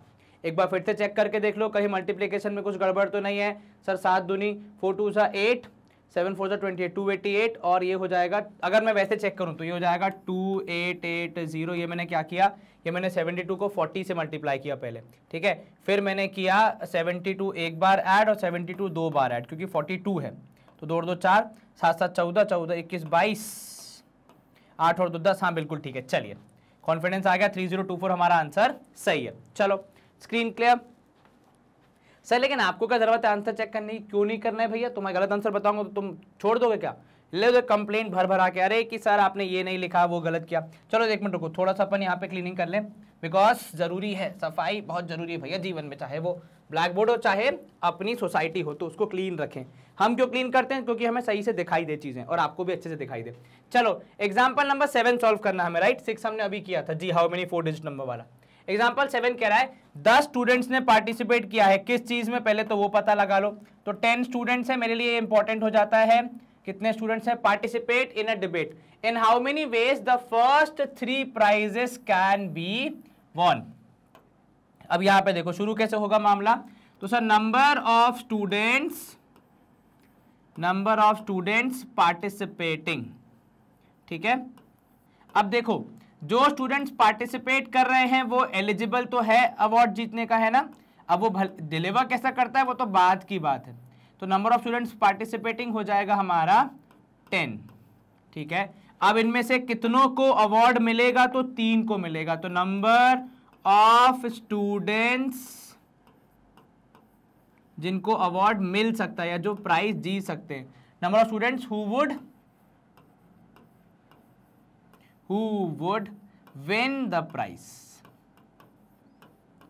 एक बार फिर से चेक करके देख लो कहीं मल्टीप्लीकेशन में कुछ गड़बड़ तो नहीं है सर सात दूनी फोर टू सा एट सेवन फोर सा twenty eight two eighty eight और ये हो जाएगा अगर मैं वैसे चेक करूँ तो ये हो जाएगा टू एट एट ज़ीरो ये मैंने क्या किया ये मैंने सेवेंटी टू को फोर्टी से मल्टीप्लाई किया पहले ठीक है फिर मैंने किया सेवेंटी टू एक बार ऐड और सेवेंटी टू दो बार ऐड क्योंकि फोर्टी टू है तो दो दो चार सात सात चौदह चौदह इक्कीस बाईस आठ और दो दस हाँ बिल्कुल ठीक है चलिए कॉन्फिडेंस आ गया थ्री जीरो टू फोर हमारा आंसर सही है चलो स्क्रीन क्लियर सर लेकिन आपको क्या जरूरत है आंसर चेक करने की क्यों नहीं करना है भैया तो मैं गलत आंसर बताऊंगा तो तुम छोड़ दोगे क्या ले दो कंप्लेंट भर भरा के अरे कि सर आपने ये नहीं लिखा वो गलत किया चलो एक मिनट रुको थोड़ा सा अपन यहाँ पे क्लीनिंग कर लें बिकॉज ज़रूरी है सफाई बहुत ज़रूरी है भैया जीवन में चाहे वो ब्लैक बोर्ड हो चाहे अपनी सोसाइटी हो तो उसको क्लीन रखें हम क्यों क्लीन करते हैं क्योंकि हमें सही से दिखाई दे चीज़ें और आपको भी अच्छे से दिखाई दे चलो एग्जाम्पल नंबर सेवन सॉल्व करना हमें राइट सिक्स हमने अभी किया था जी how many four digit number वाला एग्जाम्पल सेवन कह रहा है दस स्टूडेंट्स ने पार्टिसिपेट किया है किस चीज़ में पहले तो वो पता लगा लो तो टेन स्टूडेंट्स हैं मेरे लिए इंपॉर्टेंट हो जाता है कितने स्टूडेंट्स हैं participate in a debate in how many ways the first three prizes can be won अब यहाँ पे देखो शुरू कैसे होगा मामला तो sir number of students number of students participating ठीक है अब देखो जो स्टूडेंट्स पार्टिसिपेट कर रहे हैं वो एलिजिबल तो है अवार्ड जीतने का है ना अब वो डिलीवर कैसा करता है वो तो बाद की बात है तो नंबर ऑफ स्टूडेंट्स पार्टिसिपेटिंग हो जाएगा हमारा टेन ठीक है अब इनमें से कितनों को अवार्ड मिलेगा तो तीन को मिलेगा तो नंबर ऑफ स्टूडेंट्स जिनको अवार्ड मिल सकता है या जो प्राइज जीत सकते हैं number of students who would who would win the prize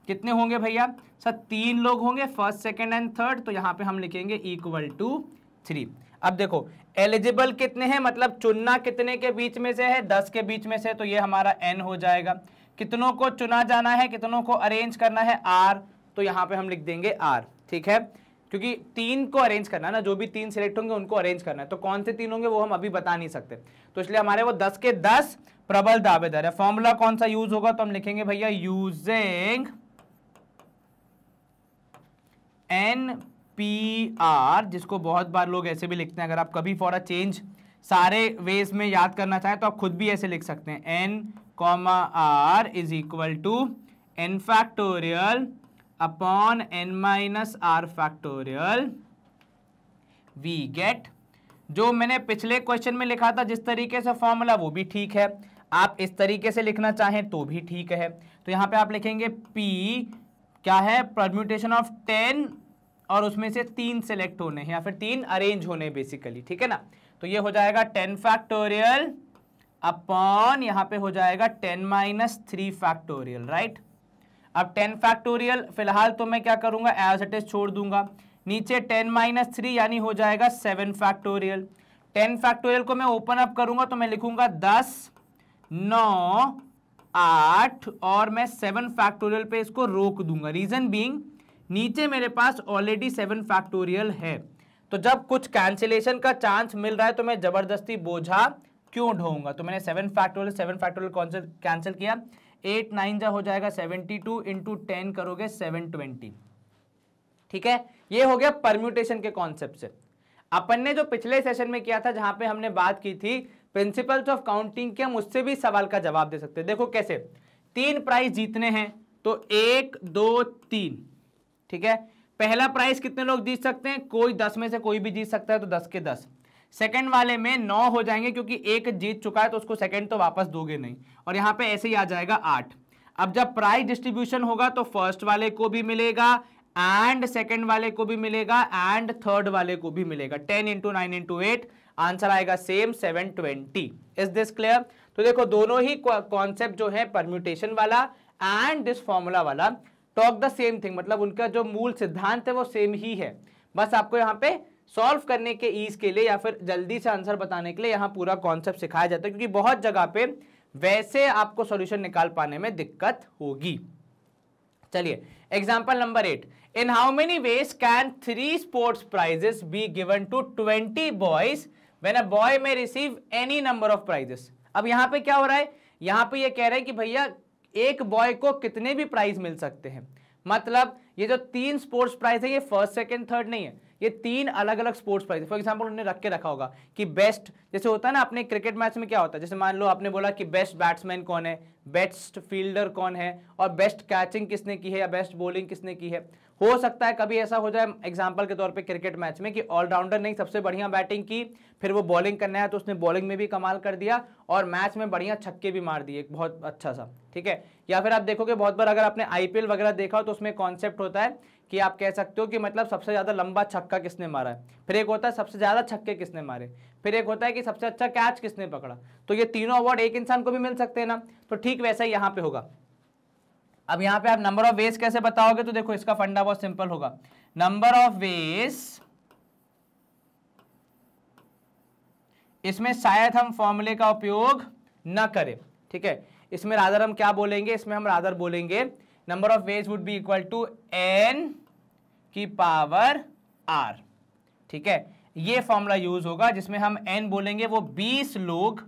कितने होंगे भैया सर तीन लोग होंगे फर्स्ट सेकंड एंड थर्ड तो यहां पे हम लिखेंगे इक्वल टू थ्री अब देखो एलिजिबल कितने हैं मतलब चुनना कितने के बीच में से है दस के बीच में से तो ये हमारा एन हो जाएगा कितनों को चुना जाना है कितनों को अरेंज करना है आर तो यहाँ पे हम लिख देंगे आर ठीक है क्योंकि तीन को अरेंज करना है ना जो भी तीन सिलेक्ट होंगे उनको अरेंज करना है तो कौन से तीन होंगे वो हम अभी बता नहीं सकते तो इसलिए हमारे वो दस के दस प्रबल दावेदार है फॉर्मूला कौन सा यूज होगा तो हम लिखेंगे भैया यूजिंग एन पी आर जिसको बहुत बार लोग ऐसे भी लिखते हैं अगर आप कभी फॉर अ चेंज सारे वेज में याद करना चाहें तो आप खुद भी ऐसे लिख सकते हैं n comma are is equal to N factorial upon N minus are factorial we get जो मैंने पिछले क्वेश्चन में लिखा था जिस तरीके से फॉर्मूला वो भी ठीक है आप इस तरीके से लिखना चाहें तो भी ठीक है तो यहाँ पे आप लिखेंगे पी क्या है परम्यूटेशन ऑफ टेन और उसमें से तीन सेलेक्ट होने हैं या फिर तीन अरेंज होने बेसिकली ठीक है ना तो ये हो जाएगा टेन फैक्टोरियल अपॉन यहां पे हो जाएगा ten minus three factorial right अब टेन फैक्टोरियल फिलहाल तो मैं क्या करूंगा एज इट इज छोड़ दूंगा नीचे टेन माइनस थ्री यानी हो जाएगा सेवन फैक्टोरियल टेन फैक्टोरियल को मैं ओपन अप करूंगा तो मैं लिखूंगा दस नौ आठ और मैं सेवन फैक्टोरियल पे इसको रोक दूंगा रीजन बींग नीचे मेरे पास ऑलरेडी सेवन फैक्टोरियल है तो जब कुछ कैंसिलेशन का चांस मिल रहा है तो मैं जबरदस्ती बोझा क्यों ढोंगा तो मैंने सेवन फैक्टोरियल सेवन फैक्टोरियल कौन से कैंसिल किया एट नाइन जा हो जाएगा सेवेंटी टू इंटू टेन करोगे सेवन ट्वेंटी ठीक है ये हो गया परम्यूटेशन के कॉन्सेप्ट से अपन ने जो पिछले सेशन में किया था जहां पे हमने बात की थी प्रिंसिपल्स ऑफ काउंटिंग के हम उससे भी सवाल का जवाब दे सकते हैं देखो कैसे तीन प्राइस जीतने हैं तो एक दो तीन ठीक है पहला प्राइस कितने लोग जीत सकते हैं कोई दस में से कोई भी जीत सकता है तो दस के दस सेकेंड वाले में नौ हो जाएंगे क्योंकि एक जीत चुका है तो उसको सेकेंड तो वापस दोगे नहीं और यहाँ पे ऐसे ही आ जाएगा आठ अब जब प्राइस डिस्ट्रीब्यूशन होगा तो फर्स्ट वाले को भी मिलेगा एंड सेकेंड वाले को भी मिलेगा एंड थर्ड वाले को भी मिलेगा ten into nine into eight answer आएगा same seven twenty is this clear तो देखो दोनों ही कॉन्सेप्ट जो है परम्यूटेशन वाला एंड दिस फॉर्मूला वाला टॉक द सेम थिंग मतलब उनका जो मूल सिद्धांत है वो सेम ही है बस आपको यहाँ पे सॉल्व करने के ईज के लिए या फिर जल्दी से आंसर बताने के लिए यहाँ पूरा कॉन्सेप्ट सिखाया जाता है क्योंकि बहुत जगह पे वैसे आपको सॉल्यूशन निकाल पाने में दिक्कत होगी चलिए example number eight in how many ways can three sports prizes be given to twenty boys when a boy may receive any number of prizes अब यहाँ पे क्या हो रहा है यहाँ पे ये यह कह रहे हैं कि भैया एक बॉय को कितने भी प्राइज मिल सकते हैं मतलब ये जो तीन स्पोर्ट्स प्राइज है ये फर्स्ट सेकेंड थर्ड नहीं है ये तीन अलग अलग स्पोर्ट्स प्राइज फॉर एग्जाम्पल उन्होंने रख के रखा होगा कि बेस्ट जैसे होता है ना अपने क्रिकेट मैच में क्या होता है जैसे मान लो आपने बोला कि बेस्ट बैट्समैन कौन है बेस्ट फील्डर कौन है और बेस्ट कैचिंग किसने की है या बेस्ट बॉलिंग किसने की है हो सकता है कभी ऐसा हो जाए एग्जाम्पल के तौर पे क्रिकेट मैच में कि ऑलराउंडर ने सबसे बढ़िया बैटिंग की फिर वो बॉलिंग करने आया तो उसने बॉलिंग में भी कमाल कर दिया और मैच में बढ़िया छक्के भी मार दिए बहुत अच्छा सा ठीक है या फिर आप देखोगे बहुत बार अगर आपने आईपीएल वगैरह देखा हो तो उसमें कॉन्सेप्ट होता है कि आप कह सकते हो कि मतलब सबसे ज़्यादा लंबा छक्का किसने मारा है फिर एक होता है सबसे ज़्यादा छक्के किसने मारे फिर एक होता है कि सबसे अच्छा कैच किसने पकड़ा तो ये तीनों अवार्ड एक इंसान को भी मिल सकते हैं ना तो ठीक वैसा ही यहाँ पे होगा अब यहाँ पे आप नंबर ऑफ वेज कैसे बताओगे तो देखो इसका फंडा बहुत सिंपल होगा नंबर ऑफ वेज इसमें शायद हम फॉर्मूले का उपयोग न करें ठीक है इसमें राधर हम क्या बोलेंगे इसमें हम राधर बोलेंगे number of ways would be equal to n की पावर आर ठीक है ये फॉर्मूला यूज होगा जिसमें हम एन बोलेंगे वो बीस लोग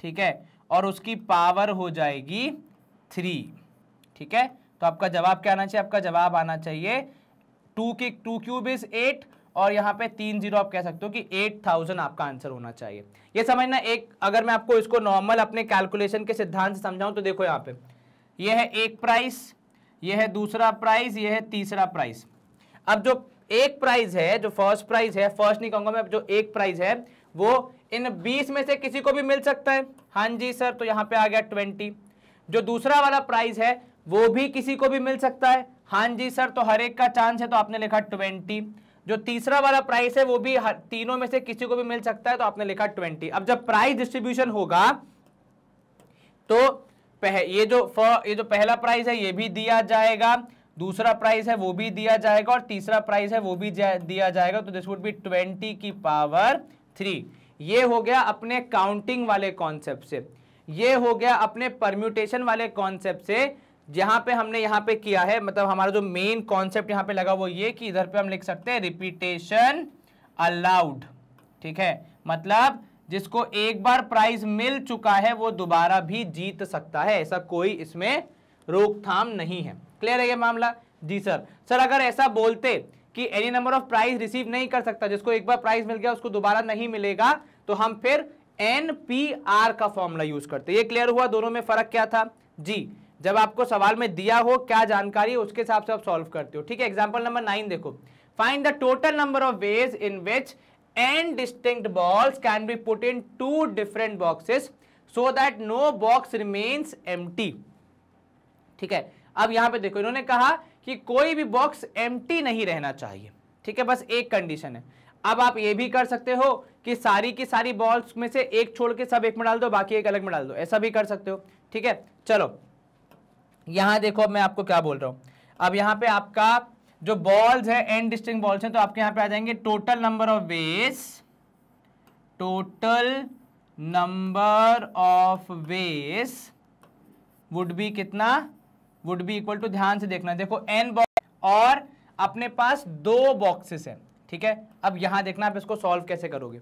ठीक है और उसकी पावर हो जाएगी थ्री ठीक है तो आपका जवाब क्या आना चाहिए आपका जवाब आना चाहिए टू की टू क्यूब इज एट और यहाँ पे तीन जीरो आप कह सकते हो कि एट थाउजेंड आपका आंसर होना चाहिए ये समझना एक अगर मैं आपको इसको नॉर्मल अपने कैलकुलेशन के सिद्धांत से समझाऊं तो देखो यहाँ पे ये है एक प्राइस ये है दूसरा प्राइस ये है तीसरा प्राइस अब जो एक प्राइस है जो फर्स्ट प्राइस है फर्स्ट नहीं कहूंगा मैं जो एक प्राइस है वो इन बीस में से किसी को भी मिल सकता है हाँ जी सर तो यहाँ पे आ गया ट्वेंटी जो दूसरा वाला प्राइस है वो भी किसी को भी मिल सकता है हाँ जी सर तो हर एक का चांस है तो आपने लिखा ट्वेंटी जो तीसरा वाला प्राइस है वो भी हर, तीनों में से किसी को भी मिल सकता है तो आपने लिखा ट्वेंटी अब जब प्राइस डिस्ट्रीब्यूशन होगा तो पह, ये जो ये जो पहला प्राइस है ये भी दिया जाएगा दूसरा प्राइस है वो भी दिया जाएगा और तीसरा प्राइस है वो भी दिया जाएगा तो दिस वुड बी ट्वेंटी की पावर थ्री ये हो गया अपने काउंटिंग वाले कॉन्सेप्ट से ये हो गया अपने परम्यूटेशन वाले कॉन्सेप्ट से जहां पे हमने यहाँ पे किया है मतलब हमारा जो मेन कॉन्सेप्ट यहाँ पे लगा वो ये कि इधर पे हम लिख सकते हैं रिपीटेशन अलाउड ठीक है मतलब जिसको एक बार प्राइज मिल चुका है वो दोबारा भी जीत सकता है ऐसा कोई इसमें रोकथाम नहीं है क्लियर है ये मामला जी सर सर अगर ऐसा बोलते कि any number of prize receive नहीं कर सकता जिसको एक बार प्राइज मिल गया उसको दोबारा नहीं मिलेगा तो हम फिर एन पी आर का फॉर्मूला यूज करते ये क्लियर हुआ दोनों में फर्क क्या था जी जब आपको सवाल में दिया हो क्या जानकारी उसके हिसाब से आप सॉल्व करते हो ठीक है एग्जाम्पल नंबर नाइन देखो find the total number of ways in which n distinct balls can be put in two different boxes so that no box remains एम ठीक है अब यहां पे देखो इन्होंने कहा कि कोई भी बॉक्स एम नहीं रहना चाहिए ठीक है बस एक कंडीशन है अब आप ये भी कर सकते हो कि सारी की सारी बॉल्स में से एक छोड़ के सब एक में डाल दो बाकी एक अलग में डाल दो ऐसा भी कर सकते हो ठीक है चलो यहाँ देखो अब मैं आपको क्या बोल रहा हूँ अब यहाँ पे आपका जो बॉल्स है एंड डिस्टिंग बॉल्स हैं तो आपके यहाँ पे आ जाएंगे total number of ways total number of ways would be कितना वुड बी इक्वल टू ध्यान से देखना देखो एन बॉक्स और अपने पास दो बॉक्सेस हैं ठीक है अब यहाँ देखना आप इसको सॉल्व कैसे करोगे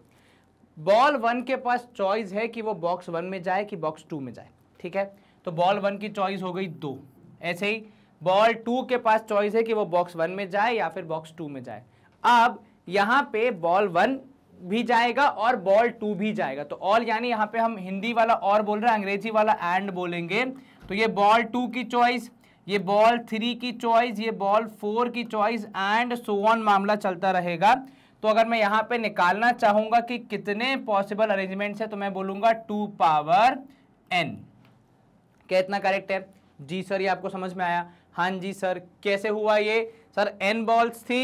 बॉल वन के पास चॉइस है कि वो बॉक्स वन में जाए कि बॉक्स टू में जाए ठीक है तो बॉल वन की चॉइस हो गई दो ऐसे ही बॉल टू के पास चॉइस है कि वो बॉक्स वन में जाए या फिर बॉक्स टू में जाए अब यहाँ पे बॉल वन भी जाएगा और बॉल टू भी जाएगा तो ऑल यानी यहाँ पे हम हिंदी वाला और बोल रहे हैं अंग्रेजी वाला एंड बोलेंगे तो ये बॉल टू की चॉइस ये बॉल थ्री की चॉइस ये बॉल फोर की चॉइस एंड सो ऑन मामला चलता रहेगा तो अगर मैं यहाँ पे निकालना चाहूँगा कि कितने पॉसिबल अरेंजमेंट्स है तो मैं बोलूँगा टू पावर एन क्या इतना करेक्ट है जी सर ये आपको समझ में आया हाँ जी सर कैसे हुआ ये सर एन बॉल्स थी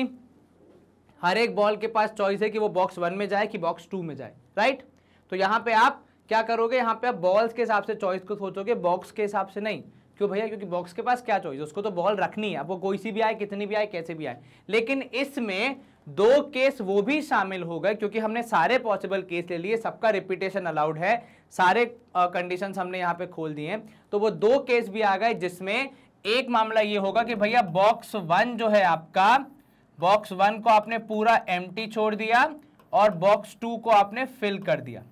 हर एक बॉल के पास चॉइस है कि वो बॉक्स वन में जाए कि बॉक्स टू में जाए राइट तो यहाँ पे आप क्या करोगे यहाँ पे आप बॉल्स के हिसाब से चॉइस को सोचोगे बॉक्स के हिसाब से नहीं क्यों भैया क्योंकि बॉक्स के पास क्या चॉइस उसको तो बॉल रखनी है अब वो कोई सी भी आए कितनी भी आए कैसे भी आए लेकिन इसमें दो केस वो भी शामिल हो गए क्योंकि हमने सारे पॉसिबल केस ले लिए सबका रिपीटेशन अलाउड है सारे कंडीशंस हमने यहाँ पे खोल दिए तो वो दो केस भी आ गए जिसमें एक मामला ये होगा कि भैया बॉक्स वन जो है आपका बॉक्स वन को आपने पूरा एम छोड़ दिया और बॉक्स टू को आपने फिल कर दिया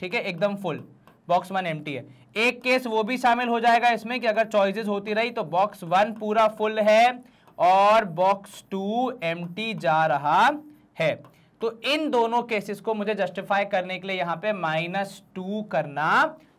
ठीक है एकदम फुल बॉक्स वन एम है एक केस वो भी शामिल हो जाएगा इसमें कि अगर चॉइसेस होती रही तो बॉक्स वन पूरा फुल है और बॉक्स टू एम जा रहा है तो इन दोनों केसेस को मुझे जस्टिफाई करने के लिए यहां पे माइनस टू करना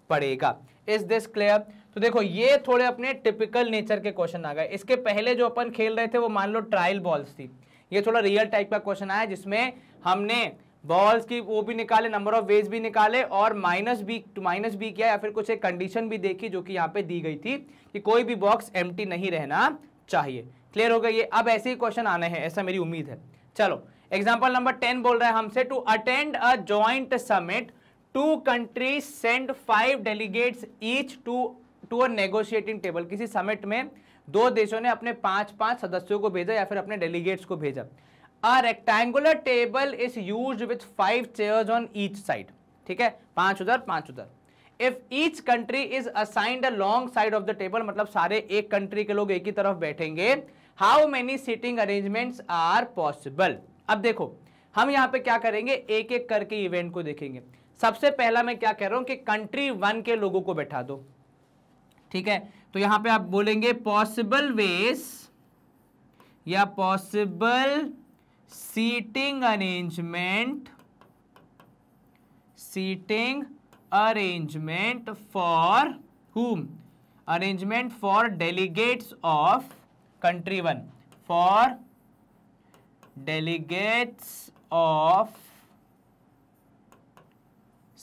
पड़ेगा इज दिस क्लियर तो देखो ये थोड़े अपने टिपिकल नेचर के क्वेश्चन आ गए इसके पहले जो अपन खेल रहे थे वो मान लो ट्रायल बॉल्स थी ये थोड़ा रियल टाइप का क्वेश्चन आया जिसमें हमने बॉल्स की वो भी निकाले नंबर ऑफ वेज भी निकाले और माइनस बी माइनस बी किया या फिर कुछ एक कंडीशन भी देखी जो कि यहाँ पे दी गई थी कि कोई भी बॉक्स एम नहीं रहना चाहिए क्लियर हो गया ये अब ऐसे ही क्वेश्चन आने हैं ऐसा मेरी उम्मीद है चलो एग्जाम्पल नंबर टेन बोल रहे हैं हमसे to attend a joint summit two countries send five delegates each to to a negotiating table किसी समिट में दो देशों ने अपने पांच पांच सदस्यों को भेजा या फिर अपने डेलीगेट्स को भेजा a rectangular table is use with five chairs on each side ठीक है पांच उधर पांच उधर if each country is assigned a long side of the table मतलब सारे एक कंट्री के लोग एक ही तरफ बैठेंगे how many seating arrangements are possible अब देखो हम यहाँ पे क्या करेंगे एक एक करके इवेंट को देखेंगे सबसे पहला मैं क्या कह रहा हूं कि कंट्री वन के लोगों को बैठा दो ठीक है तो यहां पे आप बोलेंगे पॉसिबल वेस या possible seating arrangement seating arrangement for arrangement for delegates of country one for delegates of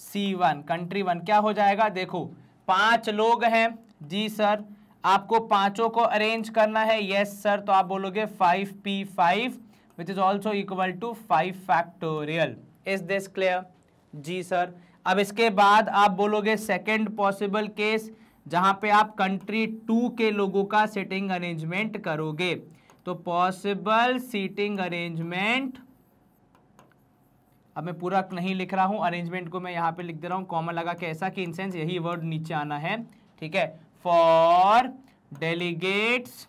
C one country one क्या हो जाएगा देखो पांच लोग हैं जी सर आपको पांचों को अरेंज करना है यस सर तो आप बोलोगे five P five which is also equal to five factorial is this clear जी सर अब इसके बाद आप बोलोगे सेकेंड पॉसिबल केस जहाँ पे आप कंट्री टू के लोगों का सीटिंग अरेंजमेंट करोगे तो पॉसिबल सीटिंग अरेंजमेंट अब मैं पूरा नहीं लिख रहा हूं अरेंजमेंट को मैं यहाँ पे लिख दे रहा हूँ कॉमन लगा के ऐसा कि सेंस यही वर्ड नीचे आना है ठीक है फॉर डेलीगेट्स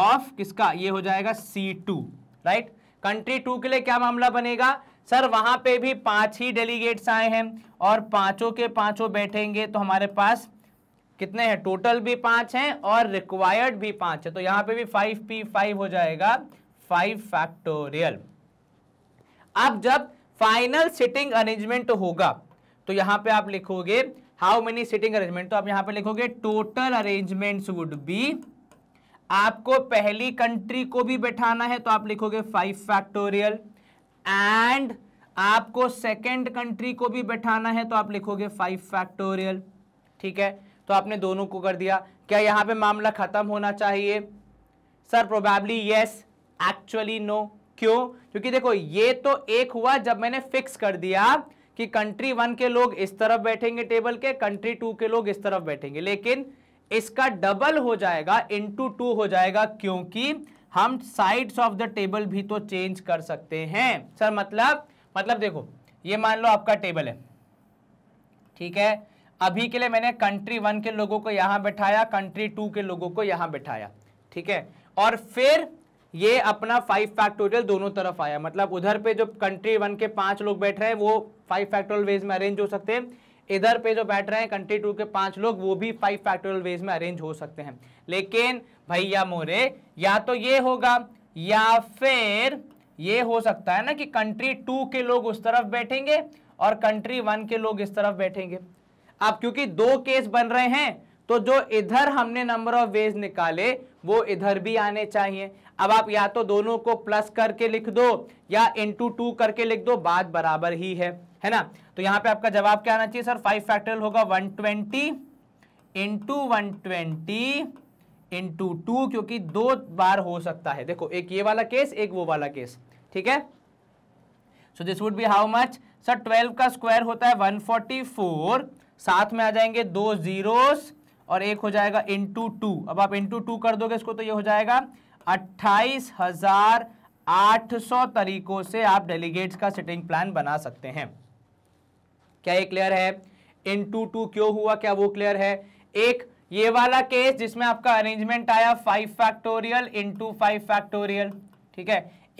ऑफ किसका ये हो जाएगा C two right country two के लिए क्या मामला बनेगा सर वहां पे भी पांच ही डेलीगेट्स आए हैं और पांचों के पांचों बैठेंगे तो हमारे पास कितने हैं टोटल भी पांच हैं और रिक्वायर्ड भी पांच है तो यहां पे भी फाइव पी फाइव हो जाएगा फाइव फैक्टोरियल अब जब फाइनल सिटिंग अरेंजमेंट होगा तो यहां पे आप लिखोगे हाउ मेनी सिटिंग अरेंजमेंट तो आप यहां पे लिखोगे टोटल अरेंजमेंट्स वुड बी आपको पहली कंट्री को भी बैठाना है तो आप लिखोगे फाइव फैक्टोरियल एंड आपको सेकेंड कंट्री को भी बैठाना है तो आप लिखोगे फाइव फैक्टोरियल ठीक है तो आपने दोनों को कर दिया क्या यहां पे मामला ख़त्म होना चाहिए sir probably yes actually no क्यों क्योंकि देखो ये तो एक हुआ जब मैंने फिक्स कर दिया कि कंट्री वन के लोग इस तरफ बैठेंगे टेबल के कंट्री टू के लोग इस तरफ बैठेंगे लेकिन इसका डबल हो जाएगा इंटू टू हो जाएगा क्योंकि हम साइड्स ऑफ द टेबल भी तो चेंज कर सकते हैं सर मतलब मतलब देखो ये मान लो आपका टेबल है ठीक है अभी के लिए मैंने कंट्री वन के लोगों को यहां बैठाया कंट्री टू के लोगों को यहां बैठाया ठीक है और फिर ये अपना फाइव फैक्टोरियल दोनों तरफ आया मतलब उधर पे जो कंट्री वन के पांच लोग बैठ रहे हैं वो फाइव फैक्टोरियल वेज में अरेंज हो सकते हैं इधर पे जो बैठ रहे हैं कंट्री टू के पांच लोग वो भी फाइव फैक्टोरियल वेज में अरेंज हो सकते हैं लेकिन भैया मोरे या तो ये होगा या फिर ये हो सकता है ना कि कंट्री टू के लोग उस तरफ बैठेंगे और कंट्री वन के लोग इस तरफ बैठेंगे अब क्योंकि दो केस बन रहे हैं तो जो इधर हमने नंबर ऑफ वेज निकाले वो इधर भी आने चाहिए अब आप या तो दोनों को प्लस करके लिख दो या इंटू टू करके लिख दो बात बराबर ही है है ना तो यहां पे आपका जवाब क्या आना चाहिए सर फाइव फैक्टोरियल होगा one twenty into one twenty into two क्योंकि दो बार हो सकता है देखो एक ये वाला केस एक वो वाला केस ठीक है so this would be how much sir twelve का स्क्वायर होता है वन फोर्टी फोर साथ में आ जाएंगे दो जीरोस और एक हो जाएगा इंटू टू अब आप इंटू टू कर दोगे इसको तो ये हो जाएगा अट्ठाईस हजार आठ सौ तरीकों से आप डेलीगेट्स का सिटिंग प्लान बना सकते हैं क्या ये क्लियर है इन टू टू क्यों हुआ क्या वो क्लियर है एक ये वाला केस जिसमें आपका अरेंजमेंट आया five factorial into five factorial ठीक है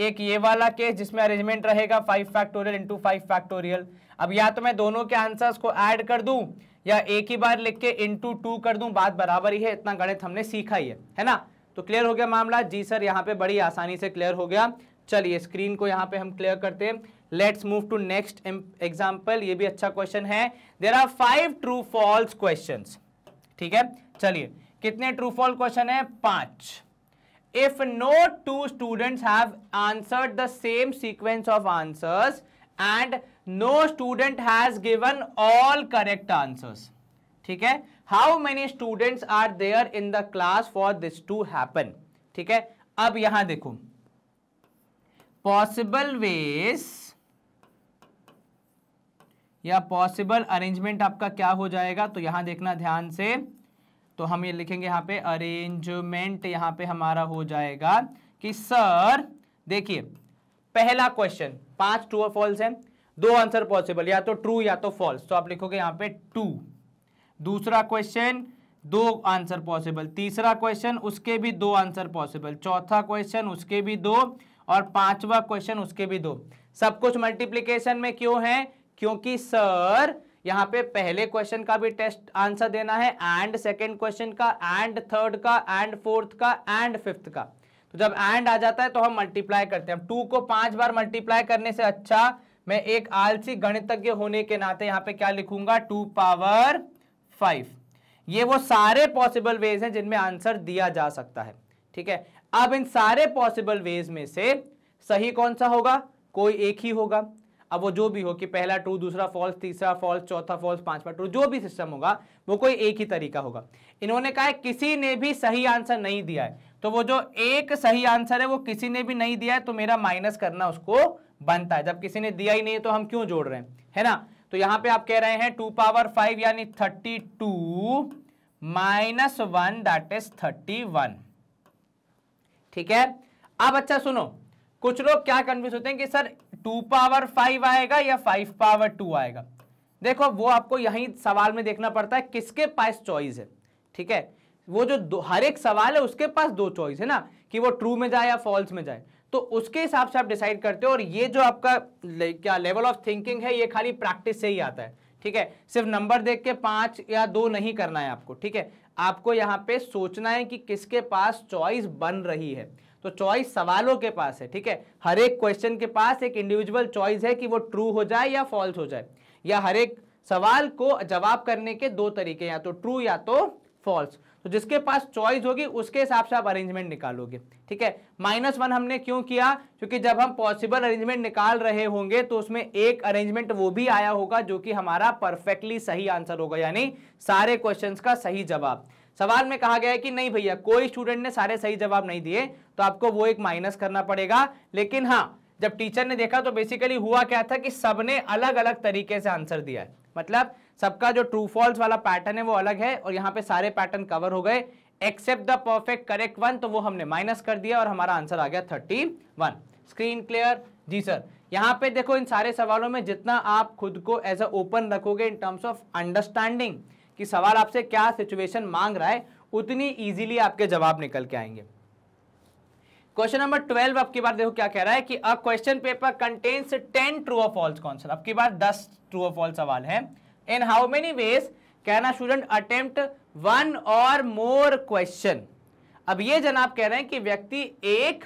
एक ये वाला केस जिसमें अरेंजमेंट रहेगा five factorial into five factorial अब या तो मैं दोनों के आंसर्स को ऐड कर दूं या एक ही बार लिख के इंटू टू कर दूं बात बराबर ही है इतना गणित हमने सीखा ही है है ना तो क्लियर हो गया मामला जी सर यहाँ पे बड़ी आसानी से क्लियर हो गया चलिए स्क्रीन को यहाँ पे हम क्लियर करते हैं let's move to next example ये भी अच्छा क्वेश्चन है there are five true false question ठीक है चलिए कितने ट्रू फॉल क्वेश्चन है पांच if no two student have answer the same sequence of answer and no student has given all correct answer ठीक है how many students are there in the class for this to happen ठीक है अब यहां देखो possible ways या possible arrangement आपका क्या हो जाएगा तो यहाँ देखना ध्यान से तो हम ये लिखेंगे यहाँ पे अरेंजमेंट यहाँ पे हमारा हो जाएगा कि सर देखिए पहला क्वेश्चन पांच ट्रू और फॉल्स हैं दो आंसर पॉसिबल या तो ट्रू या तो फॉल्स तो आप लिखोगे यहाँ पे टू दूसरा क्वेश्चन दो आंसर पॉसिबल तीसरा क्वेश्चन उसके भी दो आंसर पॉसिबल चौथा क्वेश्चन उसके भी दो और पांचवा क्वेश्चन उसके भी दो सब कुछ मल्टीप्लीकेशन में क्यों है क्योंकि सर यहाँ पे पहले क्वेश्चन का भी टेस्ट आंसर देना है एंड सेकेंड क्वेश्चन का एंड थर्ड का एंड फोर्थ का एंड फिफ्थ का तो जब एंड आ जाता है तो हम मल्टीप्लाई करते हैं टू को पांच बार मल्टीप्लाई करने से अच्छा मैं एक आलसी गणितज्ञ होने के नाते यहाँ पे क्या लिखूंगा टू पावर फाइव ये वो सारे पॉसिबल वेज हैं जिनमें आंसर दिया जा सकता है ठीक है अब इन सारे पॉसिबल वेज में से सही कौन सा होगा कोई एक ही होगा अब वो जो भी हो कि पहला ट्रू दूसरा फॉल्स तीसरा फॉल्स चौथा फॉल्स पांचवा ट्रू जो भी सिस्टम होगा वो कोई एक ही तरीका होगा इन्होंने कहा है किसी ने भी सही आंसर नहीं दिया है तो वो जो एक सही आंसर है वो किसी ने भी नहीं दिया है तो मेरा माइनस करना उसको बनता है जब किसी ने दिया ही नहीं तो हम क्यों जोड़ रहे हैं है ना तो यहां पर आप कह रहे हैं टू पावर फाइव यानी thirty two minus one that is thirty one ठीक है अब अच्छा सुनो कुछ लोग क्या कन्फ्यूज होते हैं कि सर टू पावर फाइव आएगा या फाइव पावर टू आएगा देखो वो आपको यही सवाल में देखना पड़ता है किसके पास चॉइस है ठीक है वो जो हर एक सवाल है उसके पास दो चॉइस है ना कि वो ट्रू में जाए या फॉल्स में जाए तो उसके हिसाब से आप डिसाइड करते हो और ये जो आपका ले, क्या लेवल ऑफ थिंकिंग है ये खाली प्रैक्टिस से ही आता है ठीक है सिर्फ नंबर देख के पांच या दो नहीं करना है आपको ठीक है आपको यहाँ पे सोचना है कि किसके पास चॉइस बन रही है तो चॉइस सवालों के पास है ठीक है हर एक क्वेश्चन के पास एक इंडिविजुअल चॉइस है कि वो ट्रू हो जाए या फॉल्स हो जाए या हर एक सवाल को जवाब करने के दो तरीके या तो ट्रू या तो फॉल्स तो जिसके पास चॉइस होगी उसके हिसाब से आप अरेंजमेंट निकालोगे ठीक है माइनस वन हमने क्यों किया क्योंकि जब हम पॉसिबल अरेंजमेंट निकाल रहे होंगे तो उसमें एक अरेंजमेंट वो भी आया होगा जो कि हमारा परफेक्टली सही आंसर होगा यानी सारे क्वेश्चंस का सही जवाब सवाल में कहा गया है कि नहीं भैया कोई स्टूडेंट ने सारे सही जवाब नहीं दिए तो आपको वो एक माइनस करना पड़ेगा लेकिन हाँ जब टीचर ने देखा तो बेसिकली हुआ क्या था कि सबने अलग अलग तरीके से आंसर दिया है मतलब सबका जो ट्रू फॉल्स वाला पैटर्न है वो अलग है और यहाँ पे सारे पैटर्न कवर हो गए except the perfect correct one तो वो हमने माइनस कर दिया और हमारा आंसर आ गया थर्टी वन स्क्रीन क्लियर जी सर यहाँ पे देखो इन सारे सवालों में जितना आप खुद को एज अ ओपन रखोगे इन टर्म्स ऑफ अंडरस्टैंडिंग कि सवाल आपसे क्या सिचुएशन मांग रहा है उतनी इजीली आपके जवाब निकल के आएंगे क्वेश्चन नंबर ट्वेल्व आपकी बार देखो क्या कह रहा है कि a question paper contains ten true false कौन कॉन्सेप्ट आपकी बार दस ट्रू ऑफ ऑल सवाल है इन हाउ मेनी वेज कहना स्टूडेंट अटेम्प्ट वन और मोर क्वेश्चन अब ये जनाब कह रहे हैं कि व्यक्ति एक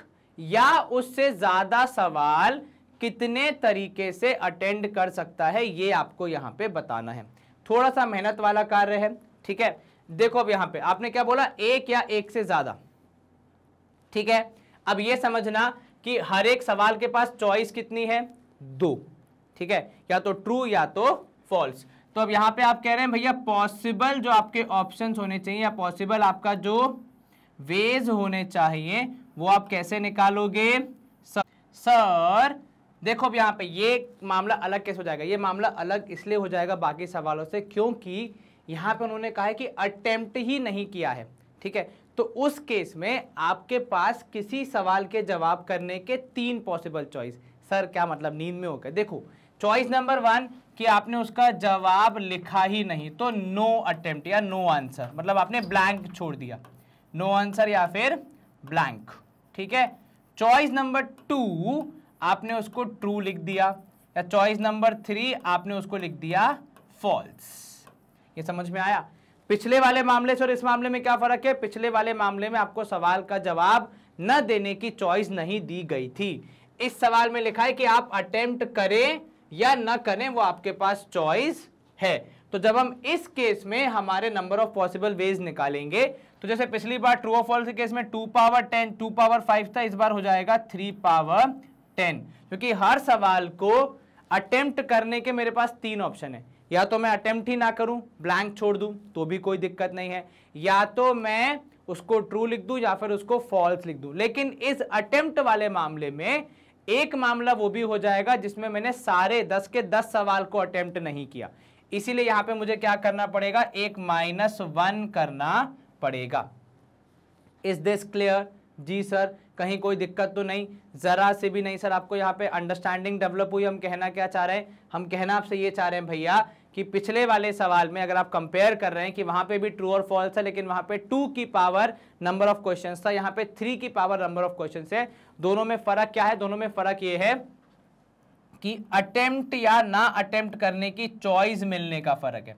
या उससे ज्यादा सवाल कितने तरीके से अटेंड कर सकता है ये आपको यहां पे बताना है थोड़ा सा मेहनत वाला कार्य है ठीक है देखो अब यहां पे आपने क्या बोला एक या एक से ज़्यादा ठीक है अब ये समझना कि हर एक सवाल के पास चॉइस कितनी है दो ठीक है या तो ट्रू या तो फॉल्स तो अब यहां पे आप कह रहे हैं भैया पॉसिबल जो आपके ऑप्शंस होने चाहिए या पॉसिबल आपका जो वेज होने चाहिए वो आप कैसे निकालोगे सर देखो अब यहाँ पे ये मामला अलग कैसे हो जाएगा ये मामला अलग इसलिए हो जाएगा बाकी सवालों से क्योंकि यहाँ पे उन्होंने कहा है कि अटेम्प्ट ही नहीं किया है ठीक है तो उस केस में आपके पास किसी सवाल के जवाब करने के तीन पॉसिबल चॉइस सर क्या मतलब नींद में हो देखो चॉइस नंबर वन कि आपने उसका जवाब लिखा ही नहीं तो नो अटेम्प्ट या नो आंसर मतलब आपने ब्लैंक छोड़ दिया नो आंसर या फिर ब्लैंक ठीक है चॉइस नंबर टू आपने उसको ट्रू लिख दिया या चॉइस नंबर थ्री आपने उसको लिख दिया फॉल्स ये समझ में आया पिछले वाले मामले से और इस मामले में क्या फ़र्क है पिछले वाले मामले में आपको सवाल का जवाब न देने की चॉइस नहीं दी गई थी इस सवाल में लिखा है कि आप अटेम्प्ट करें या न करें वो आपके पास चॉइस है तो जब हम इस केस में हमारे नंबर ऑफ पॉसिबल वेज निकालेंगे तो जैसे पिछली बार ट्रू ऑफ फॉल्स केस में two power ten two power five था इस बार हो जाएगा थ्री पावर टेन क्योंकि हर सवाल को अटेम्प्ट करने के मेरे पास तीन ऑप्शन है या तो मैं अटेम्प्ट ही ना करूं ब्लैंक छोड़ दूं तो भी कोई दिक्कत नहीं है या तो मैं उसको ट्रू लिख दूं या फिर उसको फॉल्स लिख दूं लेकिन इस अटेम्प्ट वाले मामले में एक मामला वो भी हो जाएगा जिसमें मैंने सारे दस के दस सवाल को अटेम्प्ट नहीं किया इसीलिए यहां पे मुझे क्या करना पड़ेगा एक माइनस वन करना पड़ेगा इज दिस क्लियर जी सर कहीं कोई दिक्कत तो नहीं ज़रा से भी नहीं सर आपको यहाँ पे अंडरस्टैंडिंग डेवलप हुई हम कहना क्या चाह रहे हैं हम कहना आपसे ये चाह रहे हैं भैया कि पिछले वाले सवाल में अगर आप कंपेयर कर रहे हैं कि वहाँ पे भी ट्रू और फॉल्स है लेकिन वहाँ पे टू की पावर नंबर ऑफ क्वेश्चन था यहाँ पे थ्री की पावर नंबर ऑफ क्वेश्चन है दोनों में फ़र्क क्या है दोनों में फ़र्क ये है कि अटेम्प्ट या ना अटेम्प्ट करने की चॉइस मिलने का फ़र्क है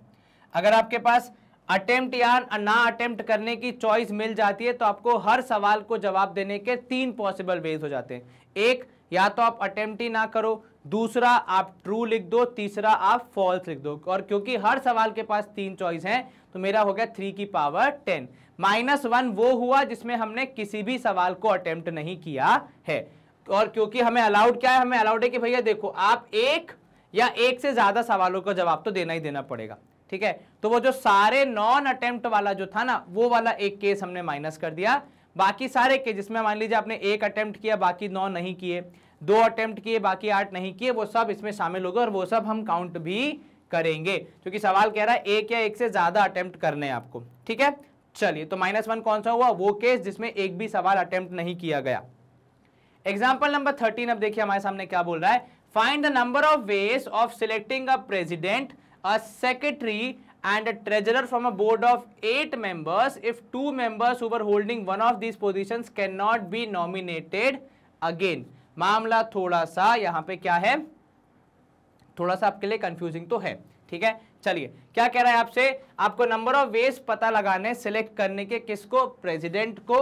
अगर आपके पास अटेम्प्ट या ना अटेम्प्ट करने की चॉइस मिल जाती है तो आपको हर सवाल को जवाब देने के तीन पॉसिबल वेज हो जाते हैं एक या तो आप अटेम्प्ट ही ना करो दूसरा आप ट्रू लिख दो तीसरा आप फॉल्स लिख दो और क्योंकि हर सवाल के पास तीन चॉइस हैं तो मेरा हो गया थ्री की पावर टेन माइनस वन वो हुआ जिसमें हमने किसी भी सवाल को अटेम्प्ट नहीं किया है और क्योंकि हमें अलाउड क्या है हमें अलाउड है कि भैया देखो आप एक या एक से ज़्यादा सवालों का जवाब तो देना ही देना पड़ेगा ठीक है तो वो जो सारे नॉन अटेम्प्ट वाला जो था ना वो वाला एक केस हमने माइनस कर दिया बाकी सारे केस जिसमें मान लीजिए आपने एक अटेम्प्ट किया बाकी नौ नहीं किए दो अटेम्प्ट किए बाकी आठ नहीं किए वो सब इसमें शामिल हो गए और वो सब हम काउंट भी करेंगे क्योंकि सवाल कह रहा है एक या एक से ज़्यादा अटेम्प्ट करने हैं आपको ठीक है चलिए तो माइनस वन कौन सा हुआ वो केस जिसमें एक भी सवाल अटेम्प्ट नहीं किया गया एग्जाम्पल नंबर थर्टीन अब देखिए हमारे सामने क्या बोल रहा है find the number of ways of selecting a president a secretary and a treasurer from a board of 8 members if two members who were holding one of these positions cannot be nominated again मामला थोड़ा सा यहाँ पे क्या है थोड़ा सा आपके लिए कंफ्यूजिंग तो है ठीक है चलिए क्या कह रहा है आपसे आपको नंबर ऑफ वेज पता लगाने सिलेक्ट करने के किसको प्रेसिडेंट को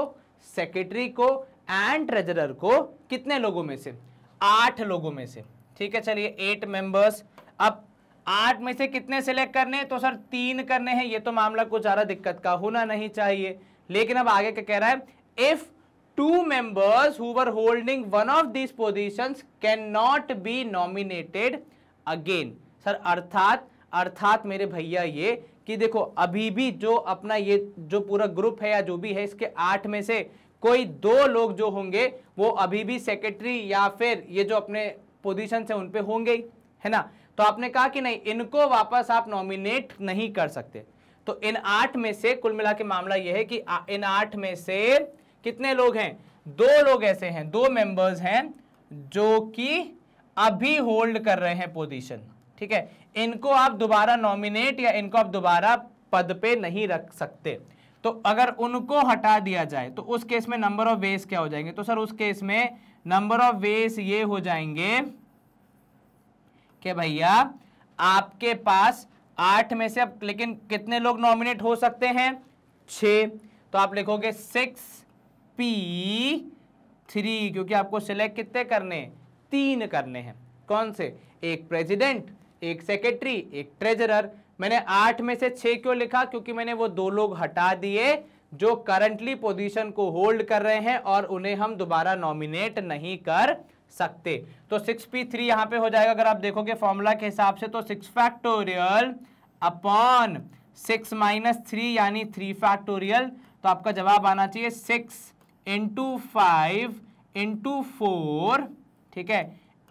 सेक्रेटरी को एंड ट्रेजरर को कितने लोगों में से आठ लोगों में से ठीक है चलिए एट मेंबर्स अब आठ में से कितने सेलेक्ट करने तो सर तीन करने हैं ये तो मामला कुछ ज़्यादा दिक्कत का होना नहीं चाहिए लेकिन अब आगे क्या कह रहा है if members who were holding one of this positions can not be nominated again sir अर्थात अर्थात मेरे भैया ये कि देखो अभी भी जो अपना ये जो पूरा ग्रुप है या जो भी है इसके आठ में से कोई दो लोग जो होंगे वो अभी भी सेक्रेटरी या फिर ये जो अपने पोजिशन है उनपे होंगे है ना तो आपने कहा कि नहीं इनको वापस आप नॉमिनेट नहीं कर सकते तो इन आठ में से कुल मिला के मामला यह है कि इन आठ में से कितने लोग हैं दो लोग ऐसे हैं दो मेंबर्स हैं जो कि अभी होल्ड कर रहे हैं पोजीशन ठीक है इनको आप दोबारा नॉमिनेट या इनको आप दोबारा पद पे नहीं रख सकते तो अगर उनको हटा दिया जाए तो उस केस में नंबर ऑफ वेस क्या हो जाएंगे तो सर उस केस में नंबर ऑफ वेस ये हो जाएंगे कि भैया आपके पास आठ में से अब लेकिन कितने लोग नॉमिनेट हो सकते हैं छ तो आप लिखोगे सिक्स पी थ्री क्योंकि आपको सिलेक्ट कितने करने तीन करने हैं कौन से एक प्रेसिडेंट एक सेक्रेटरी एक ट्रेजरर मैंने आठ में से छः क्यों लिखा क्योंकि मैंने वो दो लोग हटा दिए जो करंटली पोजीशन को होल्ड कर रहे हैं और उन्हें हम दोबारा नॉमिनेट नहीं कर सकते तो सिक्स पी थ्री यहाँ पे हो जाएगा अगर आप देखोगे फॉर्मूला के हिसाब से तो six factorial upon six minus three यानी थ्री फैक्टोरियल तो आपका जवाब आना चाहिए six into five into four ठीक है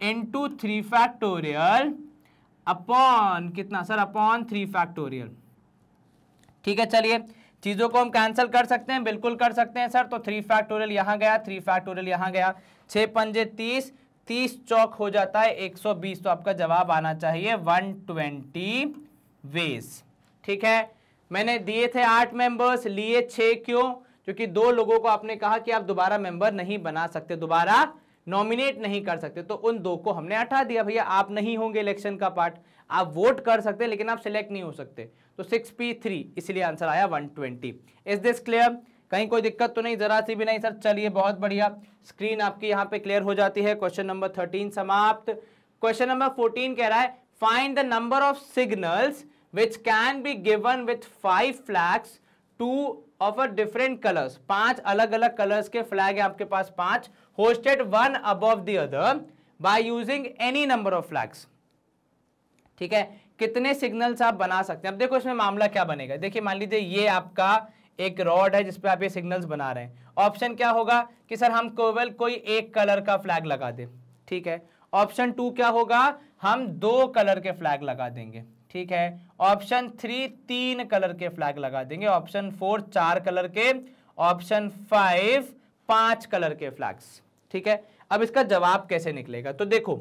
इंटू थ्री फैक्टोरियल अपॉन कितना सर अपॉन थ्री फैक्टोरियल ठीक है चलिए चीज़ों को हम कैंसिल कर सकते हैं बिल्कुल कर सकते हैं सर तो थ्री फैक्टोरियल यहाँ गया थ्री फैक्टोरियल यहाँ गया छः पंजे तीस तीस चौक हो जाता है एक सौ बीस तो आपका जवाब आना चाहिए वन ट्वेंटी वेज ठीक है मैंने दिए थे आठ मेंबर्स लिए छे क्यों क्योंकि दो लोगों को आपने कहा कि आप दोबारा मेंबर नहीं बना सकते दोबारा नॉमिनेट नहीं कर सकते तो उन दो को हमने हटा दिया भैया आप नहीं होंगे इलेक्शन का पार्ट आप वोट कर सकते हैं लेकिन आप सिलेक्ट नहीं हो सकते तो सिक्स पी थ्री इसलिए आंसर आया one twenty is this clear कहीं कोई दिक्कत तो नहीं जरा सी भी नहीं सर चलिए बहुत बढ़िया स्क्रीन आपकी यहाँ पे क्लियर हो जाती है क्वेश्चन नंबर थर्टीन समाप्त क्वेश्चन नंबर फोर्टीन कह रहा है find the number of signals which can be given with five flags two of a different colours पांच अलग अलग कलर्स के फ्लैग है आपके पास पांच hoisted one above the other by using any number ठीक है कितने सिग्नल्स आप बना सकते हैं अब देखो इसमें मामला क्या बनेगा देखिए मान लीजिए ये आपका एक रॉड है जिसपे आप ये सिग्नल्स बना रहे हैं ऑप्शन क्या होगा कि सर हम केवल कोई एक कलर का फ्लैग लगा दे ठीक है ऑप्शन टू क्या होगा हम दो कलर के फ्लैग लगा देंगे ठीक है ऑप्शन थ्री तीन कलर के फ्लैग लगा देंगे ऑप्शन फोर चार कलर के ऑप्शन फाइव पांच कलर के फ्लैग्स ठीक है अब इसका जवाब कैसे निकलेगा तो देखो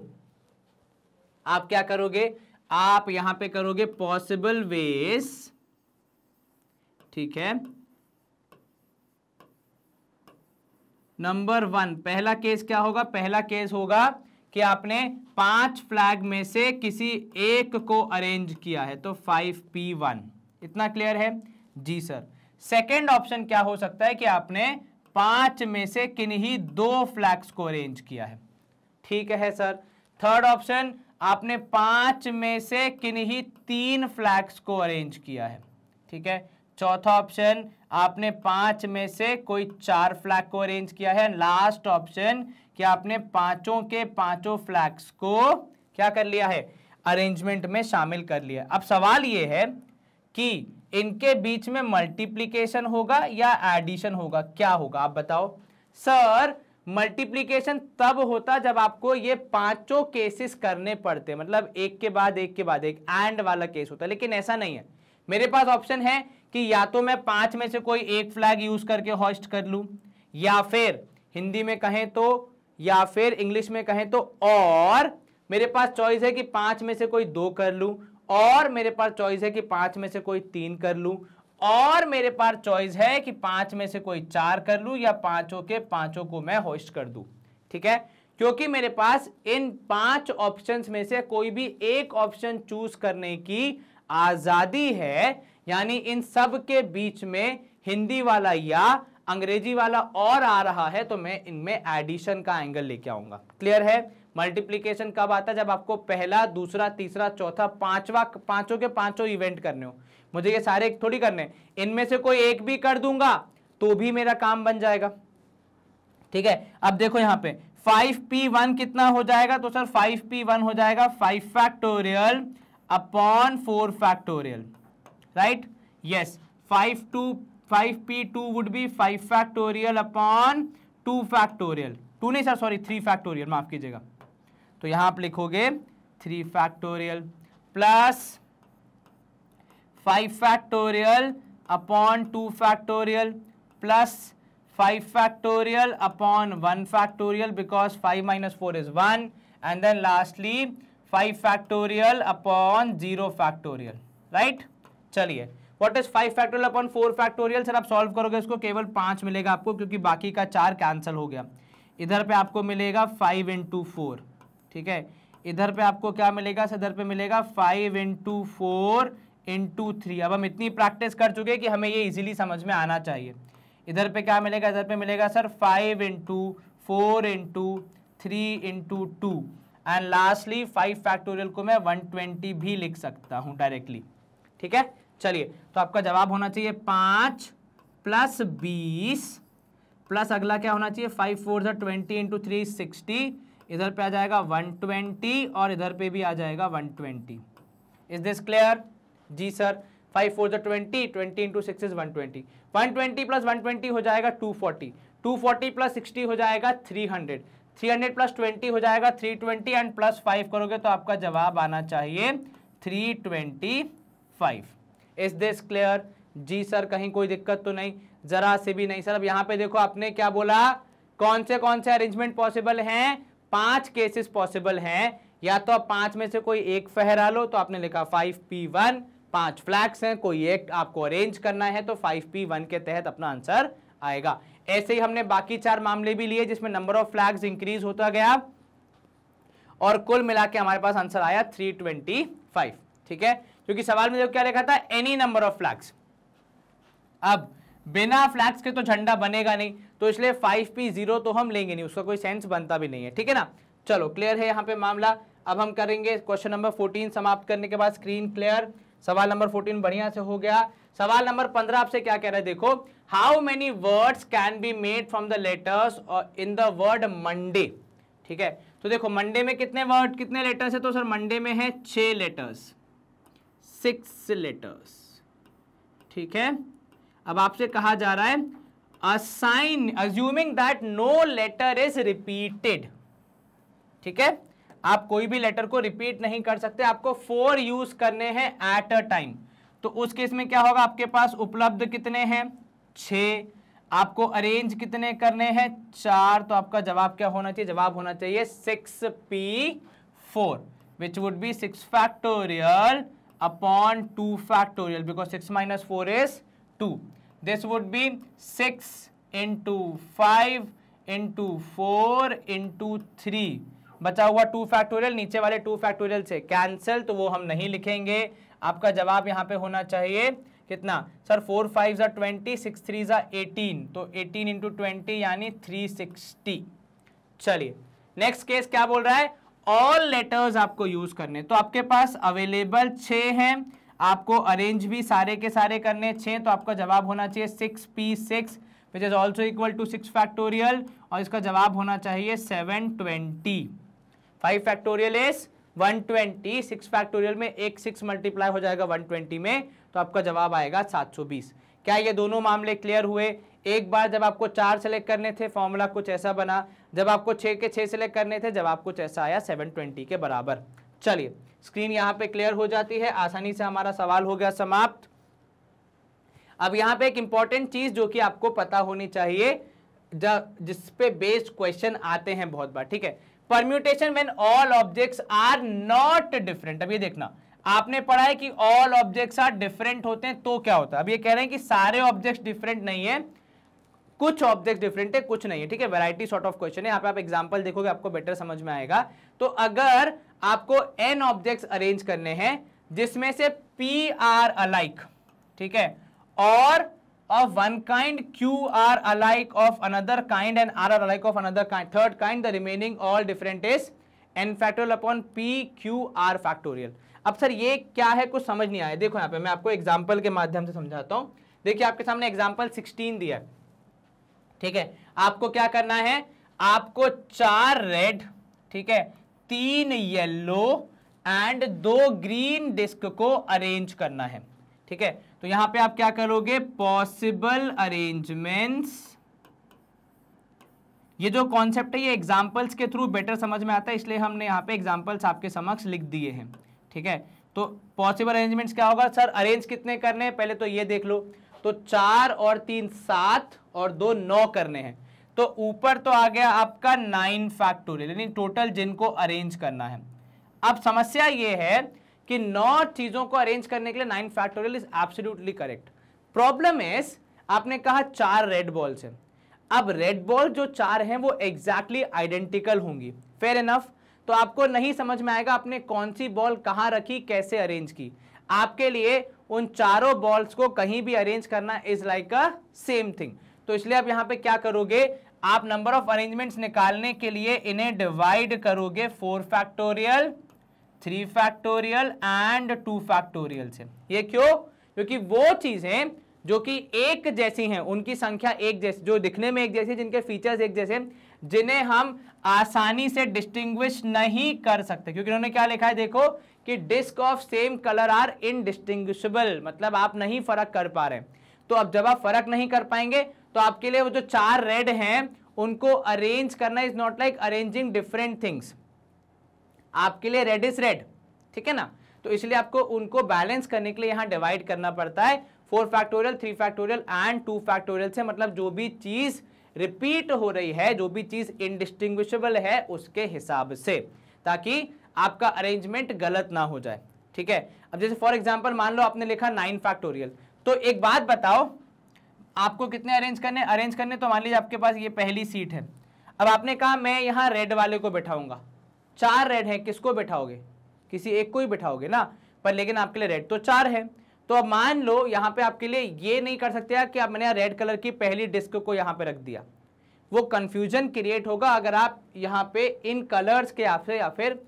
आप क्या करोगे आप यहां पे करोगे पॉसिबल वेस ठीक है नंबर वन पहला केस क्या होगा पहला केस होगा कि आपने पांच फ्लैग में से किसी एक को अरेंज किया है तो फाइव पी वन इतना क्लियर है जी सर सेकेंड ऑप्शन क्या हो सकता है कि आपने पांच में से किन्हीं दो फ्लैक्स को अरेंज किया है ठीक है सर थर्ड ऑप्शन आपने पांच में से किन्हीं तीन फ्लैक्स को अरेंज किया है ठीक है चौथा ऑप्शन आपने पांच में से कोई चार फ्लैग को अरेंज किया है लास्ट ऑप्शन कि आपने पांचों के पांचों फ्लैग्स को क्या कर लिया है अरेंजमेंट में शामिल कर लिया अब सवाल यह है कि इनके बीच में मल्टीप्लीकेशन होगा या एडिशन होगा क्या होगा आप बताओ सर मल्टीप्लीकेशन तब होता जब आपको ये पांचों केसेस करने पड़ते मतलब एक के बाद एक के बाद एक एंड वाला केस होता लेकिन ऐसा नहीं है मेरे पास ऑप्शन है कि या तो मैं पांच में से कोई एक फ्लैग यूज करके हॉस्ट कर लू या फिर हिंदी में कहें तो या फिर इंग्लिश में कहें तो और मेरे पास चॉइस है कि पांच में से कोई दो कर लू और मेरे पास चॉइस है कि पांच में से कोई तीन कर लूं और मेरे पास चॉइस है कि पांच में से कोई चार कर लूं या पांचों के पांचों को मैं होस्ट कर दूं ठीक है क्योंकि मेरे पास इन पांच ऑप्शंस में से कोई भी एक ऑप्शन चूज करने की आज़ादी है यानी इन सब के बीच में हिंदी वाला या अंग्रेजी वाला और आ रहा है तो मैं इनमें एडिशन का एंगल लेके आऊंगा क्लियर है मल्टीप्लीकेशन कब आता है जब आपको पहला दूसरा तीसरा चौथा पांचवा पांचों के पांचों इवेंट करने हो मुझे ये सारे थोड़ी करने इनमें से कोई एक भी कर दूंगा तो भी मेरा काम बन जाएगा ठीक है अब देखो यहां पे 5p1 कितना हो जाएगा तो सर 5p1 हो जाएगा 5 factorial upon 4 factorial right yes 5 to five 5p2 would be 5 factorial upon 2 factorial two नहीं सर सॉरी 3 फैक्टोरियल माफ कीजिएगा तो यहां आप लिखोगे three factorial plus five factorial upon two factorial plus five factorial upon one factorial because five minus four is one and then lastly five factorial upon zero factorial right चलिए what is five factorial upon four factorial sir आप solve करोगे इसको केवल पांच मिलेगा आपको क्योंकि बाकी का चार कैंसिल हो गया इधर पे आपको मिलेगा फाइव इंटू फोर ठीक है इधर पे आपको क्या मिलेगा इधर पे मिलेगा five into four into three अब हम इतनी प्रैक्टिस कर चुके कि हमें ये इजीली समझ में आना चाहिए इधर पे क्या मिलेगा इधर पे मिलेगा sir five into four into three into two and lastly five factorial को मैं वन ट्वेंटी भी लिख सकता हूँ डायरेक्टली ठीक है चलिए तो आपका जवाब होना चाहिए पाँच प्लस बीस प्लस अगला क्या होना चाहिए five four twenty into three sixty इधर पे आ जाएगा 120 और इधर पे भी आ जाएगा 120 इज दिस क्लियर जी सर फाइव फोर जो twenty twenty into six is one twenty one twenty plus one twenty हो जाएगा two forty two forty plus sixty हो जाएगा three hundred three hundred plus twenty हो जाएगा three twenty and plus five करोगे तो आपका जवाब आना चाहिए three twenty five is this clear जी सर कहीं कोई दिक्कत तो नहीं ज़रा से भी नहीं सर अब यहाँ पे देखो आपने क्या बोला कौन से कौन से अरेंजमेंट पॉसिबल हैं पांच केसेस पॉसिबल हैं या तो आप पांच में से कोई एक फहरा लो तो आपने लिखा फाइव पी वन पांच फ्लैक्स हैं कोई एक आपको अरेंज करना है तो फाइव पी वन के तहत अपना आंसर आएगा ऐसे ही हमने बाकी चार मामले भी लिए जिसमें नंबर ऑफ फ्लैग्स इंक्रीज होता गया और कुल मिला के हमारे पास आंसर आया फाइव ठीक है क्योंकि सवाल में जो क्या लिखा था एनी नंबर ऑफ फ्लैग्स अब बिना फ्लैग्स के तो झंडा बनेगा नहीं तो इसलिए फाइव पी जीरो तो हम लेंगे नहीं उसका कोई सेंस बनता भी नहीं है ठीक है ना चलो क्लियर है यहाँ पे मामला अब हम करेंगे क्वेश्चन नंबर फोर्टीन समाप्त करने के बाद स्क्रीन क्लियर सवाल नंबर फोर्टीन बढ़िया से हो गया सवाल नंबर पंद्रह आपसे क्या कह रहे हैं देखो how many words can be made from the letters in the word Monday ठीक है तो देखो मंडे में कितने वर्ड कितने लेटर्स है तो सर मंडे में है छ लेटर्स सिक्स लेटर्स ठीक है अब आपसे कहा जा रहा है assign assuming that no letter is repeated ठीक है आप कोई भी लेटर को रिपीट नहीं कर सकते आपको फोर यूज करने हैं एट अ टाइम तो उस केस में क्या होगा आपके पास उपलब्ध कितने हैं छ आपको अरेंज कितने करने हैं चार तो आपका जवाब क्या होना चाहिए जवाब होना चाहिए six P four which would be six factorial upon two factorial because six minus four is two this would be six into five into four into three बचा हुआ टू फैक्टोरियल नीचे वाले टू फैक्टोरियल से cancel तो वो हम नहीं लिखेंगे आपका जवाब यहाँ पे होना चाहिए कितना सर फोर फाइव ज़ा ट्वेंटी सिक्स थ्री ज़ा एटीन तो एटीन इंटू ट्वेंटी यानी थ्री सिक्सटी चलिए नेक्स्ट केस क्या बोल रहा है ऑल लेटर्स आपको यूज़ करने तो आपके पास अवेलेबल छः हैं आपको अरेंज भी सारे के सारे करने हैं छः तो आपका जवाब होना चाहिए six P six which is also equal to six factorial और इसका जवाब होना चाहिए seven twenty five factorial is one twenty six factorial में एक सिक्स मल्टीप्लाई हो जाएगा वन ट्वेंटी में तो आपका जवाब आएगा सात सौ बीस क्या ये दोनों मामले क्लियर हुए एक बार जब आपको चार सेलेक्ट करने थे फॉर्मूला कुछ ऐसा बना जब आपको छः के छः सेलेक्ट करने थे जवाब कुछ ऐसा आया सेवन ट्वेंटी के बराबर चलिए स्क्रीन यहां पे क्लियर हो जाती है आसानी से हमारा सवाल हो गया समाप्त अब यहां पे एक इंपॉर्टेंट चीज जो कि आपको पता होनी चाहिए जिस पे बेस्ड क्वेश्चन आते हैं बहुत बार ठीक है permutation when all objects are not different अब ये देखना आपने पढ़ा है कि ऑल ऑब्जेक्ट्स आर डिफरेंट होते हैं तो क्या होता है अब ये कह रहे हैं कि सारे ऑब्जेक्ट्स डिफरेंट नहीं है कुछ ऑब्जेक्ट डिफरेंट है कुछ नहीं है ठीक है वैरायटी सॉर्ट ऑफ क्वेश्चन है यहाँ पे आप एग्जांपल देखोगे आपको बेटर समझ में आएगा तो अगर आपको एन ऑब्जेक्ट्स अरेंज करने हैं जिसमें से पी आर अलाइक ठीक है और of one kind q are alike of another kind and r are alike of another kind third kind the remaining all different is n factorial upon p q r factorial अब sir ये क्या है कुछ समझ नहीं आया देखो यहाँ पे मैं आपको एग्जाम्पल के माध्यम से समझाता हूँ देखिए आपके सामने एग्जाम्पल 16 दिया है ठीक है आपको क्या करना है आपको चार रेड ठीक है तीन येलो एंड दो ग्रीन डिस्क को अरेंज करना है ठीक है तो यहां पे आप क्या करोगे पॉसिबल अरेंजमेंट्स ये जो कॉन्सेप्ट है ये एग्जाम्पल्स के थ्रू बेटर समझ में आता है इसलिए हमने यहां पे एग्जाम्पल्स आपके समक्ष लिख दिए हैं ठीक है तो पॉसिबल अरेंजमेंट्स क्या होगा सर अरेंज कितने करने हैं पहले तो ये देख लो तो चार और तीन सात और दो नौ करने हैं तो ऊपर तो आ गया आपका नाइन फैक्टोरियल यानी टोटल जिनको अरेंज करना है अब समस्या ये है कि नौ चीज़ों को अरेंज करने के लिए nine factorial is absolutely correct problem is आपने कहा चार रेड बॉल्स हैं अब रेड बॉल जो चार हैं वो एग्जैक्टली exactly आइडेंटिकल होंगी फेयर इनफ तो आपको नहीं समझ में आएगा आपने कौन सी बॉल कहाँ रखी कैसे अरेंज की आपके लिए उन चारों बॉल्स को कहीं भी अरेंज करना is like a same thing तो इसलिए आप यहाँ पे क्या करोगे आप नंबर ऑफ अरेंजमेंट्स निकालने के लिए इन्हें डिवाइड करोगे four factorial three factorial and two factorial से ये क्यों क्योंकि वो चीज़ें जो कि एक जैसी हैं उनकी संख्या एक जैसी जो दिखने में एक जैसी जिनके फीचर्स एक जैसे जिन्हें हम आसानी से डिस्टिंग्विश नहीं कर सकते क्योंकि उन्होंने क्या लिखा है देखो कि disc of same colour are indistinguishable मतलब आप नहीं फर्क कर पा रहे तो अब जब आप फर्क नहीं कर पाएंगे तो आपके लिए वो जो चार रेड हैं उनको अरेंज करना is not like arranging different things आपके लिए रेड इज रेड ठीक है ना तो इसलिए आपको उनको बैलेंस करने के लिए यहां डिवाइड करना पड़ता है four factorial three factorial and two factorial से मतलब जो भी चीज़ रिपीट हो रही है जो भी चीज़ इनडिस्टिंग्विशेबल है उसके हिसाब से ताकि आपका अरेंजमेंट गलत ना हो जाए ठीक है अब जैसे फॉर एग्जाम्पल मान लो आपने लिखा नाइन फैक्टोरियल तो एक बात बताओ आपको कितने अरेंज करने अरेंज करने तो मान लीजिए आपके पास ये पहली सीट है अब आपने कहा मैं यहाँ रेड वाले को बैठाऊंगा चार रेड है किसको बैठाओगे किसी एक को ही बैठाओगे ना पर लेकिन आपके लिए रेड तो चार है तो अब मान लो यहाँ पे आपके लिए ये नहीं कर सकते कि आप मैंने यहाँ रेड कलर की पहली डिस्क को यहाँ पे रख दिया वो कन्फ्यूजन क्रिएट होगा अगर आप यहाँ पे इन कलर्स के हिसाब से या फिर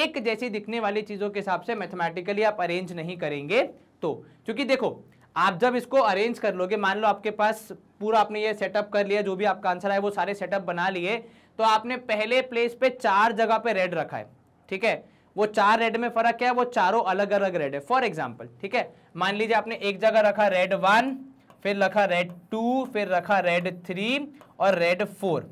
एक जैसी दिखने वाली चीज़ों के हिसाब से मैथमेटिकली आप अरेंज नहीं करेंगे तो क्योंकि देखो आप जब इसको अरेंज कर लोगे मान लो आपके पास पूरा आपने ये सेटअप कर लिया जो भी आपका आंसर है वो सारे सेटअप बना लिए तो आपने पहले प्लेस पे चार जगह पे रेड रखा है ठीक है वो चार रेड में फर्क है वो चारों अलग अलग रेड है फॉर एग्जाम्पल ठीक है मान लीजिए आपने एक जगह रखा रेड वन फिर रखा रेड टू फिर रखा रेड थ्री और red four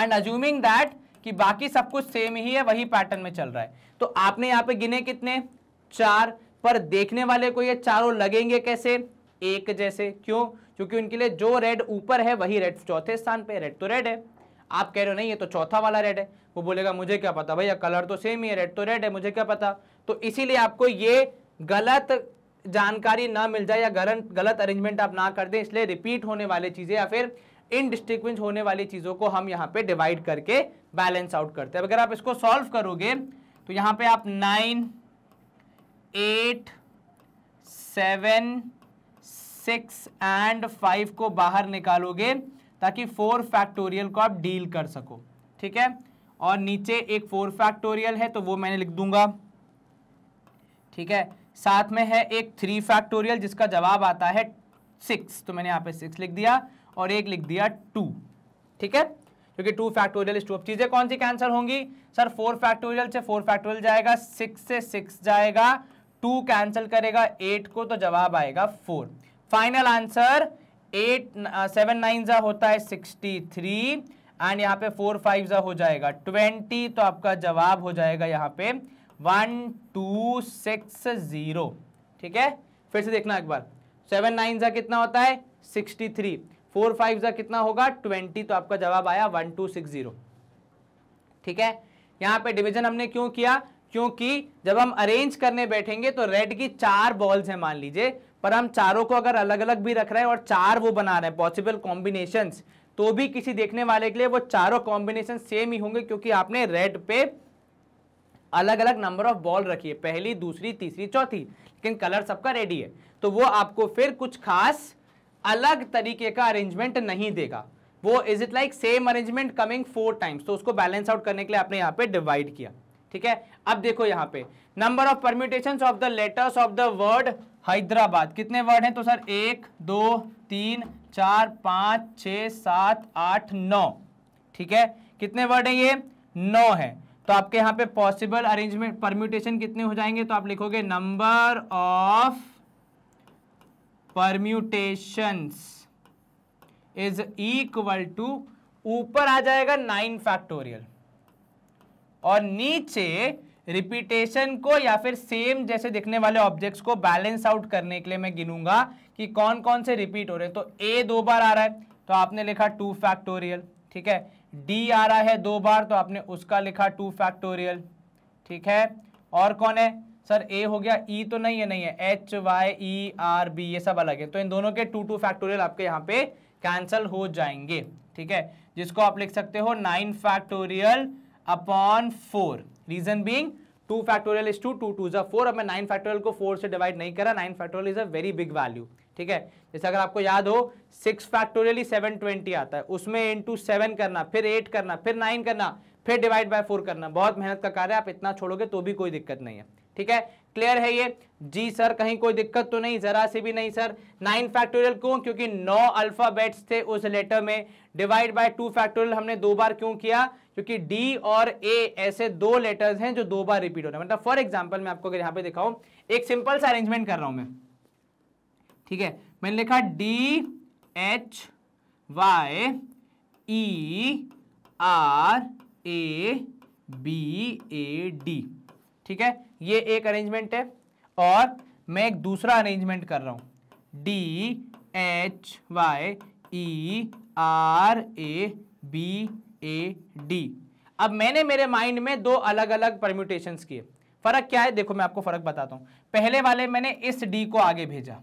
and assuming that कि बाकी सब कुछ सेम ही है वही पैटर्न में चल रहा है तो आपने यहाँ पे गिने कितने चार पर देखने वाले को ये चारों लगेंगे कैसे एक जैसे क्यों क्योंकि उनके लिए जो रेड ऊपर है वही रेड चौथे स्थान पे रेड तो रेड है आप कह रहे हो नहीं ये तो चौथा वाला रेड है वो बोलेगा मुझे क्या पता भैया कलर तो सेम ही है रेड तो रेड है मुझे क्या पता तो इसीलिए आपको ये गलत जानकारी ना मिल जाए या गलत गलत अरेंजमेंट आप ना कर दें इसलिए रिपीट होने वाली चीज़ें या फिर इन डिस्टिक्वेंस होने वाली चीज़ों को हम यहाँ पे डिवाइड करके बैलेंस आउट करते हैं अगर आप इसको सॉल्व करोगे तो यहाँ पे आप nine eight seven six and five को बाहर निकालोगे ताकि फोर फैक्टोरियल को आप डील कर सको ठीक है और नीचे एक फोर फैक्टोरियल है तो वो मैंने लिख दूंगा ठीक है साथ में है एक थ्री फैक्टोरियल जिसका जवाब आता है सिक्स तो मैंने यहाँ पे सिक्स लिख दिया और एक लिख दिया टू ठीक है क्योंकि टू फैक्टोरियल इस टू अब चीज़ें कौन सी कैंसिल होंगी सर फोर फैक्टोरियल से फोर फैक्टोरियल जाएगा सिक्स से सिक्स जाएगा टू कैंसिल करेगा एट को तो जवाब आएगा four final answer eight seven nine ज़ा होता है सिक्सटी थ्री एंड यहाँ पे फोर फाइव ज़ा हो जाएगा ट्वेंटी तो आपका जवाब हो जाएगा यहाँ पे वन टू सिक्स ज़ीरो ठीक है फिर से देखना एक बार सेवन नाइन ज़ा कितना होता है सिक्सटी थ्री फोर फाइव ज़ा कितना होगा ट्वेंटी तो आपका जवाब आया वन टू सिक्स ज़ीरो ठीक है यहाँ पे डिवीजन हमने क्यों किया क्योंकि जब हम अरेंज करने बैठेंगे तो रेड की चार बॉल्स हैं मान लीजिए पर हम चारों को अगर अलग अलग भी रख रहे हैं और चार वो बना रहे हैं पॉसिबल कॉम्बिनेशन तो भी किसी देखने वाले के लिए वो चारों कॉम्बिनेशन सेम ही होंगे क्योंकि आपने रेड पे अलग अलग नंबर ऑफ बॉल रखी है पहली दूसरी तीसरी चौथी लेकिन कलर सबका रेडी है तो वो आपको फिर कुछ खास अलग तरीके का अरेंजमेंट नहीं देगा वो is it like same arrangement coming four times तो उसको बैलेंस आउट करने के लिए आपने यहाँ पे डिवाइड किया ठीक है अब देखो यहाँ पे number of permutation of the letters of the word Hyderabad कितने वर्ड हैं तो सर एक दो तीन चार पाँच छ सात आठ नौ ठीक है कितने वर्ड हैं ये नौ है तो आपके यहाँ पे पॉसिबल अरेंजमेंट परम्यूटेशन कितने हो जाएंगे तो आप लिखोगे number of permutations is equal to ऊपर आ जाएगा नाइन फैक्टोरियल और नीचे रिपीटेशन को या फिर सेम जैसे दिखने वाले ऑब्जेक्ट्स को बैलेंस आउट करने के लिए मैं गिनूंगा कि कौन कौन से रिपीट हो रहे हैं तो ए दो बार आ रहा है तो आपने लिखा टू फैक्टोरियल ठीक है डी आ रहा है दो बार तो आपने उसका लिखा टू फैक्टोरियल ठीक है और कौन है सर ए हो गया ई e तो नहीं है नहीं है H Y E R B ये सब अलग है तो इन दोनों के टू टू फैक्टोरियल आपके यहाँ पे कैंसल हो जाएंगे ठीक है जिसको आप लिख सकते हो nine factorial upon four reason being two factorial is two two two जो फोर अब मैं नाइन फैक्टोरियल को फोर से डिवाइड नहीं करा nine factorial is a very big value ठीक है जैसे अगर आपको याद हो सिक्स फैक्टोरियल ही सेवन ट्वेंटी आता है उसमें इंटू सेवन करना फिर एट करना फिर नाइन करना फिर डिवाइड बाय फोर करना बहुत मेहनत का कार्य आप इतना छोड़ोगे तो भी कोई दिक्कत नहीं है ठीक है क्लियर है ये जी सर कहीं कोई दिक्कत तो नहीं जरा सी भी नहीं सर नाइन फैक्टोरियल क्यों क्योंकि नौ अल्फाबेट्स थे उस लेटर में डिवाइड बाय टू फैक्टोरियल हमने दो बार क्यों किया क्योंकि डी और ए ऐसे दो लेटर्स हैं जो दो बार रिपीट हो रहे हैं मतलब फॉर एग्जाम्पल मैं आपको अगर यहाँ पे दिखाऊं एक सिंपल सा अरेंजमेंट कर रहा हूं मैं ठीक है मैंने लिखा D H Y E R A B A D ठीक है ये एक अरेंजमेंट है और मैं एक दूसरा अरेंजमेंट कर रहा हूं D H Y E R A B A D अब मैंने मेरे माइंड में दो अलग अलग परम्यूटेशन किए फर्क क्या है देखो मैं आपको फर्क बताता हूँ पहले वाले मैंने इस डी को आगे भेजा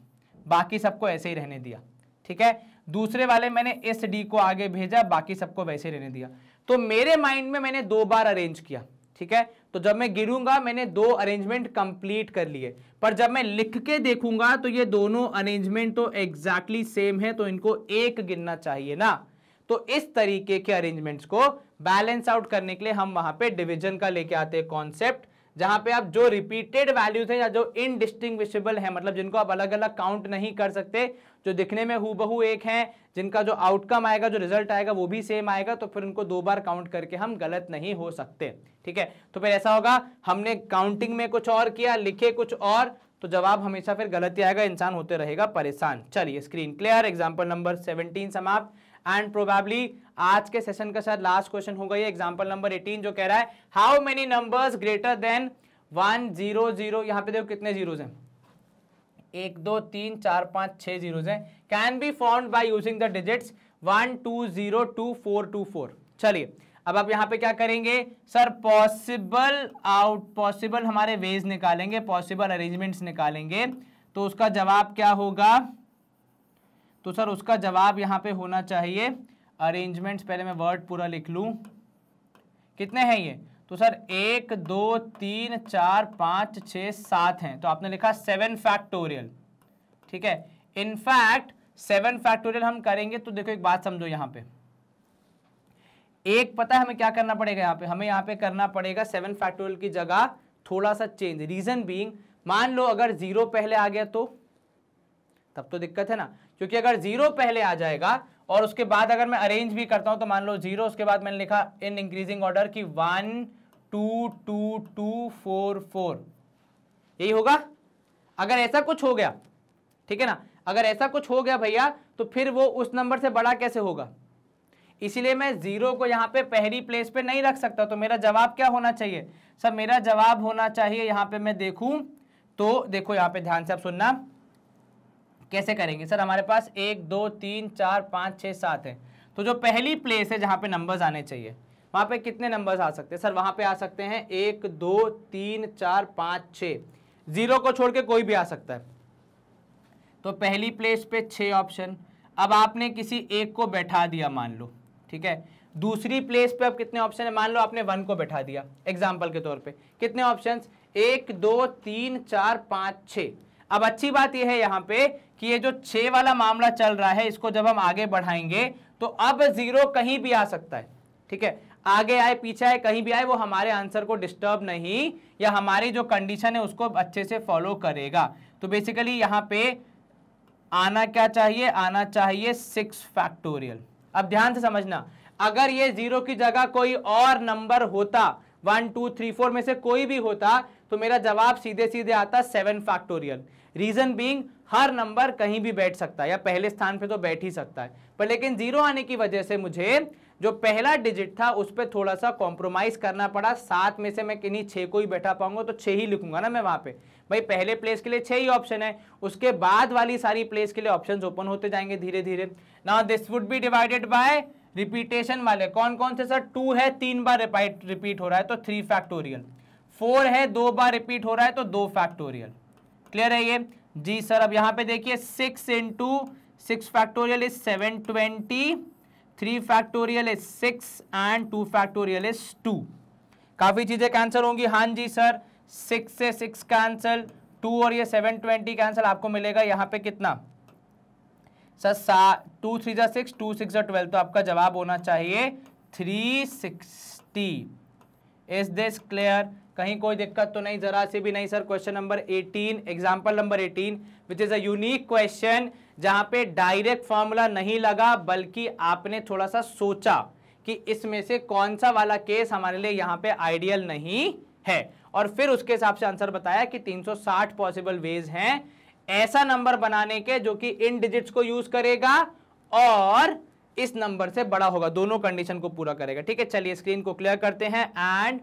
बाकी सबको ऐसे ही रहने दिया ठीक है दूसरे वाले मैंने इस डी को आगे भेजा बाकी सबको वैसे ही रहने दिया तो मेरे माइंड में मैंने दो बार अरेंज किया ठीक है तो जब मैं गिरूंगा मैंने दो अरेंजमेंट कंप्लीट कर लिए पर जब मैं लिख के देखूंगा तो ये दोनों अरेंजमेंट तो एग्जैक्टली exactly सेम है तो इनको एक गिनना चाहिए ना तो इस तरीके के अरेंजमेंट्स को बैलेंस आउट करने के लिए हम वहां पे डिवीजन का लेके आते हैं कॉन्सेप्ट जहां पे आप जो रिपीटेड वैल्यूज हैं या जो इनडिस्टिंग्विशेबल है मतलब जिनको आप अलग अलग काउंट नहीं कर सकते जो दिखने में हु एक हैं जिनका जो आउटकम आएगा जो रिजल्ट आएगा वो भी सेम आएगा तो फिर उनको दो बार काउंट करके हम गलत नहीं हो सकते ठीक है तो फिर ऐसा होगा हमने काउंटिंग में कुछ और किया लिखे कुछ और तो जवाब हमेशा फिर गलत ही आएगा इंसान होते रहेगा परेशान चलिए screen clear example number seventeen समाप्त एंड प्रोबेबली आज के सेशन का शायद लास्ट क्वेश्चन होगा ये एग्जाम्पल नंबर एटीन जो कह रहा है how many number greater than one zero zero यहाँ पे देखो कितने जीरोज हैं एक दो तीन चार पाँच छः जीरोज हैं can be form by using the digits one two zero two four two four चलिए अब आप यहाँ पे क्या करेंगे सर पॉसिबल आउट पॉसिबल हमारे वेज निकालेंगे पॉसिबल अरेंजमेंट्स निकालेंगे तो उसका जवाब क्या होगा तो सर उसका जवाब यहाँ पे होना चाहिए अरेंजमेंट्स पहले मैं वर्ड पूरा लिख लूँ कितने हैं ये तो सर एक दो तीन चार पाँच छः सात हैं तो आपने लिखा सेवन फैक्टोरियल ठीक है इनफैक्ट सेवन फैक्टोरियल हम करेंगे तो देखो एक बात समझो यहाँ पे एक पता है हमें क्या करना पड़ेगा यहाँ पे हमें यहाँ पे करना पड़ेगा सेवन फैक्टोरियल की जगह थोड़ा सा चेंज रीजन बीइंग मान लो अगर जीरो पहले आ गया तो तब तो दिक्कत है ना क्योंकि अगर जीरो पहले आ जाएगा और उसके बाद अगर मैं अरेंज भी करता हूं तो मान लो जीरो उसके बाद मैंने लिखा इन इंक्रीजिंग ऑर्डर की one two two two four four यही होगा अगर ऐसा कुछ हो गया ठीक है ना अगर ऐसा कुछ हो गया भैया तो फिर वो उस नंबर से बड़ा कैसे होगा इसलिए मैं जीरो को यहां पे पहली प्लेस पे नहीं रख सकता तो मेरा जवाब क्या होना चाहिए सर मेरा जवाब होना चाहिए यहां पे मैं देखूं तो देखो यहां पे ध्यान से आप सुनना कैसे करेंगे सर हमारे पास एक दो तीन चार पाँच छः सात है तो जो पहली प्लेस है जहाँ पे नंबर्स आने चाहिए वहाँ पे कितने नंबर्स आ सकते हैं सर वहाँ पे आ सकते हैं एक दो तीन चार पाँच छः ज़ीरो को छोड़ के कोई भी आ सकता है तो पहली प्लेस पे छः ऑप्शन अब आपने किसी एक को बैठा दिया मान लो ठीक है दूसरी प्लेस पे अब कितने ऑप्शन है मान लो आपने वन को बैठा दिया एग्जाम्पल के तौर पर कितने ऑप्शन एक दो तीन चार पाँच छः अब अच्छी बात यह है यहाँ पे कि ये जो छः वाला मामला चल रहा है इसको जब हम आगे बढ़ाएंगे तो अब जीरो कहीं भी आ सकता है ठीक है आगे आए पीछे आए कहीं भी आए वो हमारे आंसर को डिस्टर्ब नहीं या हमारी जो कंडीशन है उसको अच्छे से फॉलो करेगा तो बेसिकली यहाँ पे आना क्या चाहिए आना चाहिए सिक्स फैक्टोरियल अब ध्यान से समझना अगर ये जीरो की जगह कोई और नंबर होता वन टू थ्री फोर में से कोई भी होता तो मेरा जवाब सीधे सीधे आता सेवन फैक्टोरियल रीजन बींग हर नंबर कहीं भी बैठ सकता है या पहले स्थान पे तो बैठ ही सकता है पर लेकिन जीरो आने की वजह से मुझे जो पहला डिजिट था उस पर थोड़ा सा कॉम्प्रोमाइज करना पड़ा सात में से मैं किन्हीं छः को ही बैठा पाऊंगा तो छः ही लिखूंगा ना मैं वहाँ पे भाई पहले प्लेस के लिए छः ही ऑप्शन है उसके बाद वाली सारी प्लेस के लिए ऑप्शंस ओपन होते जाएंगे धीरे धीरे ना this would be divided by repetition वाले कौन कौन से सर टू है तीन बार रिपीट हो रहा है तो थ्री फैक्टोरियल फोर है दो बार रिपीट हो रहा है तो दो फैक्टोरियल क्लियर है ये जी सर अब यहाँ पे देखिए six into six factorial is seven twenty three factorial is six and two factorial is two काफ़ी चीज़ें कैंसिल होंगी हाँ जी सर सिक्स से सिक्स कैंसिल टू और ये सेवन ट्वेंटी कैंसिल आपको मिलेगा यहाँ पे कितना सर सा टू थ्री जो सिक्स टू सिक्स जो ट्वेल्व तो आपका जवाब होना चाहिए three sixty is this clear कहीं कोई दिक्कत तो नहीं जरा से भी नहीं sir question number 18 example number 18 which is अक क्वेश्चन जहां पे डायरेक्ट फॉर्मूला नहीं लगा बल्कि आपने थोड़ा सा सोचा कि इसमें से कौन सा वाला केस हमारे लिए यहाँ पे आइडियल नहीं है और फिर उसके हिसाब से आंसर बताया कि 360 पॉसिबल वेज हैं ऐसा नंबर बनाने के जो कि इन डिजिट्स को यूज करेगा और इस नंबर से बड़ा होगा दोनों कंडीशन को पूरा करेगा ठीक है चलिए स्क्रीन को क्लियर करते हैं and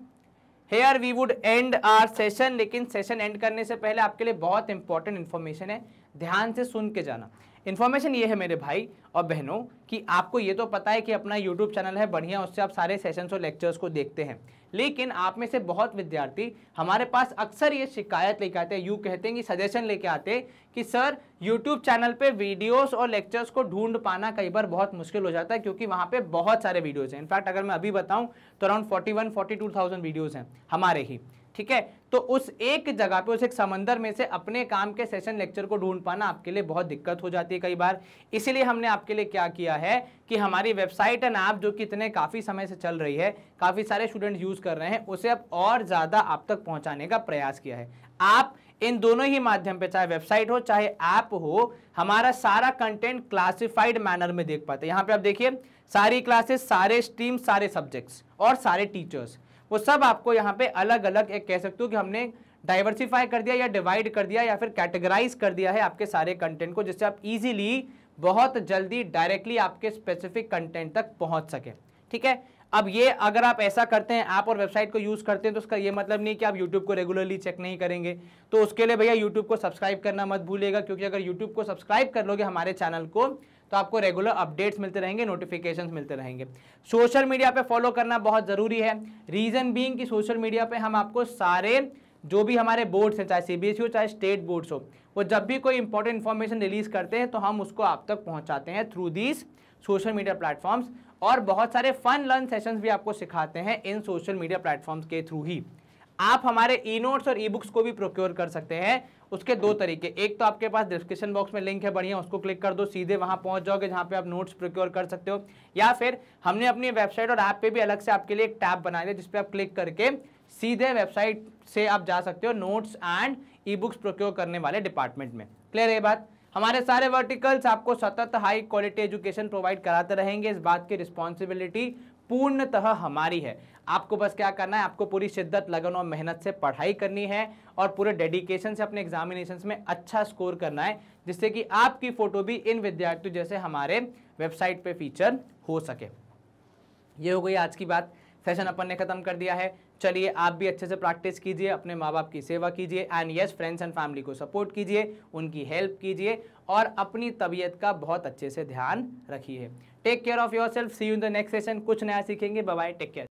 here we would end our session लेकिन सेशन एंड करने से पहले आपके लिए बहुत इंपॉर्टेंट इन्फॉर्मेशन है ध्यान से सुन के जाना इन्फॉर्मेशन ये है मेरे भाई और बहनों कि आपको ये तो पता है कि अपना यूट्यूब चैनल है बढ़िया उससे आप सारे सेशंस और लेक्चर्स को देखते हैं लेकिन आप में से बहुत विद्यार्थी हमारे पास अक्सर ये शिकायत लेके आते हैं यू कहते हैं कि सजेशन लेके आते कि सर यूट्यूब चैनल पे वीडियोस और लेक्चर्स को ढूंढ पाना कई बार बहुत मुश्किल हो जाता है क्योंकि वहाँ पे बहुत सारे वीडियोस हैं इनफैक्ट अगर मैं अभी बताऊँ तो अराउंड फोर्टी वन वीडियोज़ हैं हमारे ही ठीक है तो उस एक जगह पे उस एक समंदर में से अपने काम के सेशन लेक्चर को ढूंढ पाना आपके लिए बहुत दिक्कत हो जाती है कई बार इसीलिए हमने आपके लिए क्या किया है कि हमारी वेबसाइट एंड ऐप जो कि इतने काफ़ी समय से चल रही है काफ़ी सारे स्टूडेंट यूज़ कर रहे हैं उसे अब और ज़्यादा आप तक पहुँचाने का प्रयास किया है आप इन दोनों ही माध्यम पे चाहे वेबसाइट हो चाहे ऐप हो हमारा सारा कंटेंट क्लासिफाइड मैनर में देख पाते हैं यहाँ पे आप देखिए सारी क्लासेस सारे स्ट्रीम सारे सब्जेक्ट्स और सारे टीचर्स वो सब आपको यहाँ पे अलग अलग एक कह सकते हो कि हमने डाइवर्सिफाई कर दिया या डिवाइड कर दिया या फिर कैटेगराइज कर दिया है आपके सारे कंटेंट को जिससे आप इजीली बहुत जल्दी डायरेक्टली आपके स्पेसिफिक कंटेंट तक पहुंच सके ठीक है अब ये अगर आप ऐसा करते हैं आप और वेबसाइट को यूज़ करते हैं तो उसका ये मतलब नहीं कि आप यूट्यूब को रेगुलरली चेक नहीं करेंगे तो उसके लिए भैया यूट्यूब को सब्सक्राइब करना मत भूलेगा क्योंकि अगर यूट्यूब को सब्सक्राइब कर लोगे हमारे चैनल को तो आपको रेगुलर अपडेट्स मिलते रहेंगे नोटिफिकेशन मिलते रहेंगे सोशल मीडिया पर फॉलो करना बहुत ज़रूरी है रीज़न बींग कि सोशल मीडिया पर हम आपको सारे जो भी हमारे बोर्ड्स हैं चाहे सीबीएसई e हो चाहे स्टेट बोर्ड्स हो वो जब भी कोई इंपॉर्टेंट इन्फॉर्मेशन रिलीज़ करते हैं तो हम उसको आप तक पहुँचाते हैं through these social media platforms और बहुत सारे फन लर्न सेशंस भी आपको सिखाते हैं इन सोशल मीडिया प्लेटफॉर्म्स के थ्रू ही आप हमारे ई नोट्स और ई बुक्स को भी प्रोक्योर कर सकते हैं उसके दो तरीके एक तो आपके पास डिस्क्रिप्शन बॉक्स में लिंक है बढ़िया उसको क्लिक कर दो सीधे वहां पहुंच जाओगे जहां पे आप नोट्स प्रोक्योर कर सकते हो या फिर हमने अपनी वेबसाइट और ऐप पे भी अलग से आपके लिए एक टैब बनाया दिया जिसपे आप क्लिक करके सीधे वेबसाइट से आप जा सकते हो notes and e books procure करने वाले डिपार्टमेंट में क्लियर है बात हमारे सारे वर्टिकल्स आपको सतत हाई क्वालिटी एजुकेशन प्रोवाइड कराते रहेंगे इस बात की रिस्पॉन्सिबिलिटी पूर्णतः हमारी है आपको बस क्या करना है आपको पूरी शिद्दत लगन और मेहनत से पढ़ाई करनी है और पूरे डेडिकेशन से अपने एग्जामिनेशन में अच्छा स्कोर करना है जिससे कि आपकी फ़ोटो भी इन विद्यार्थियों जैसे हमारे वेबसाइट पे फीचर हो सके ये हो गई आज की बात सेशन अपन ने ख़त्म कर दिया है चलिए आप भी अच्छे से प्रैक्टिस कीजिए अपने माँ बाप की सेवा कीजिए and yes friends and family को सपोर्ट कीजिए उनकी हेल्प कीजिए और अपनी तबीयत का बहुत अच्छे से ध्यान रखिए take care of yourself see you in the next session कुछ नया सीखेंगे बाय टेक केयर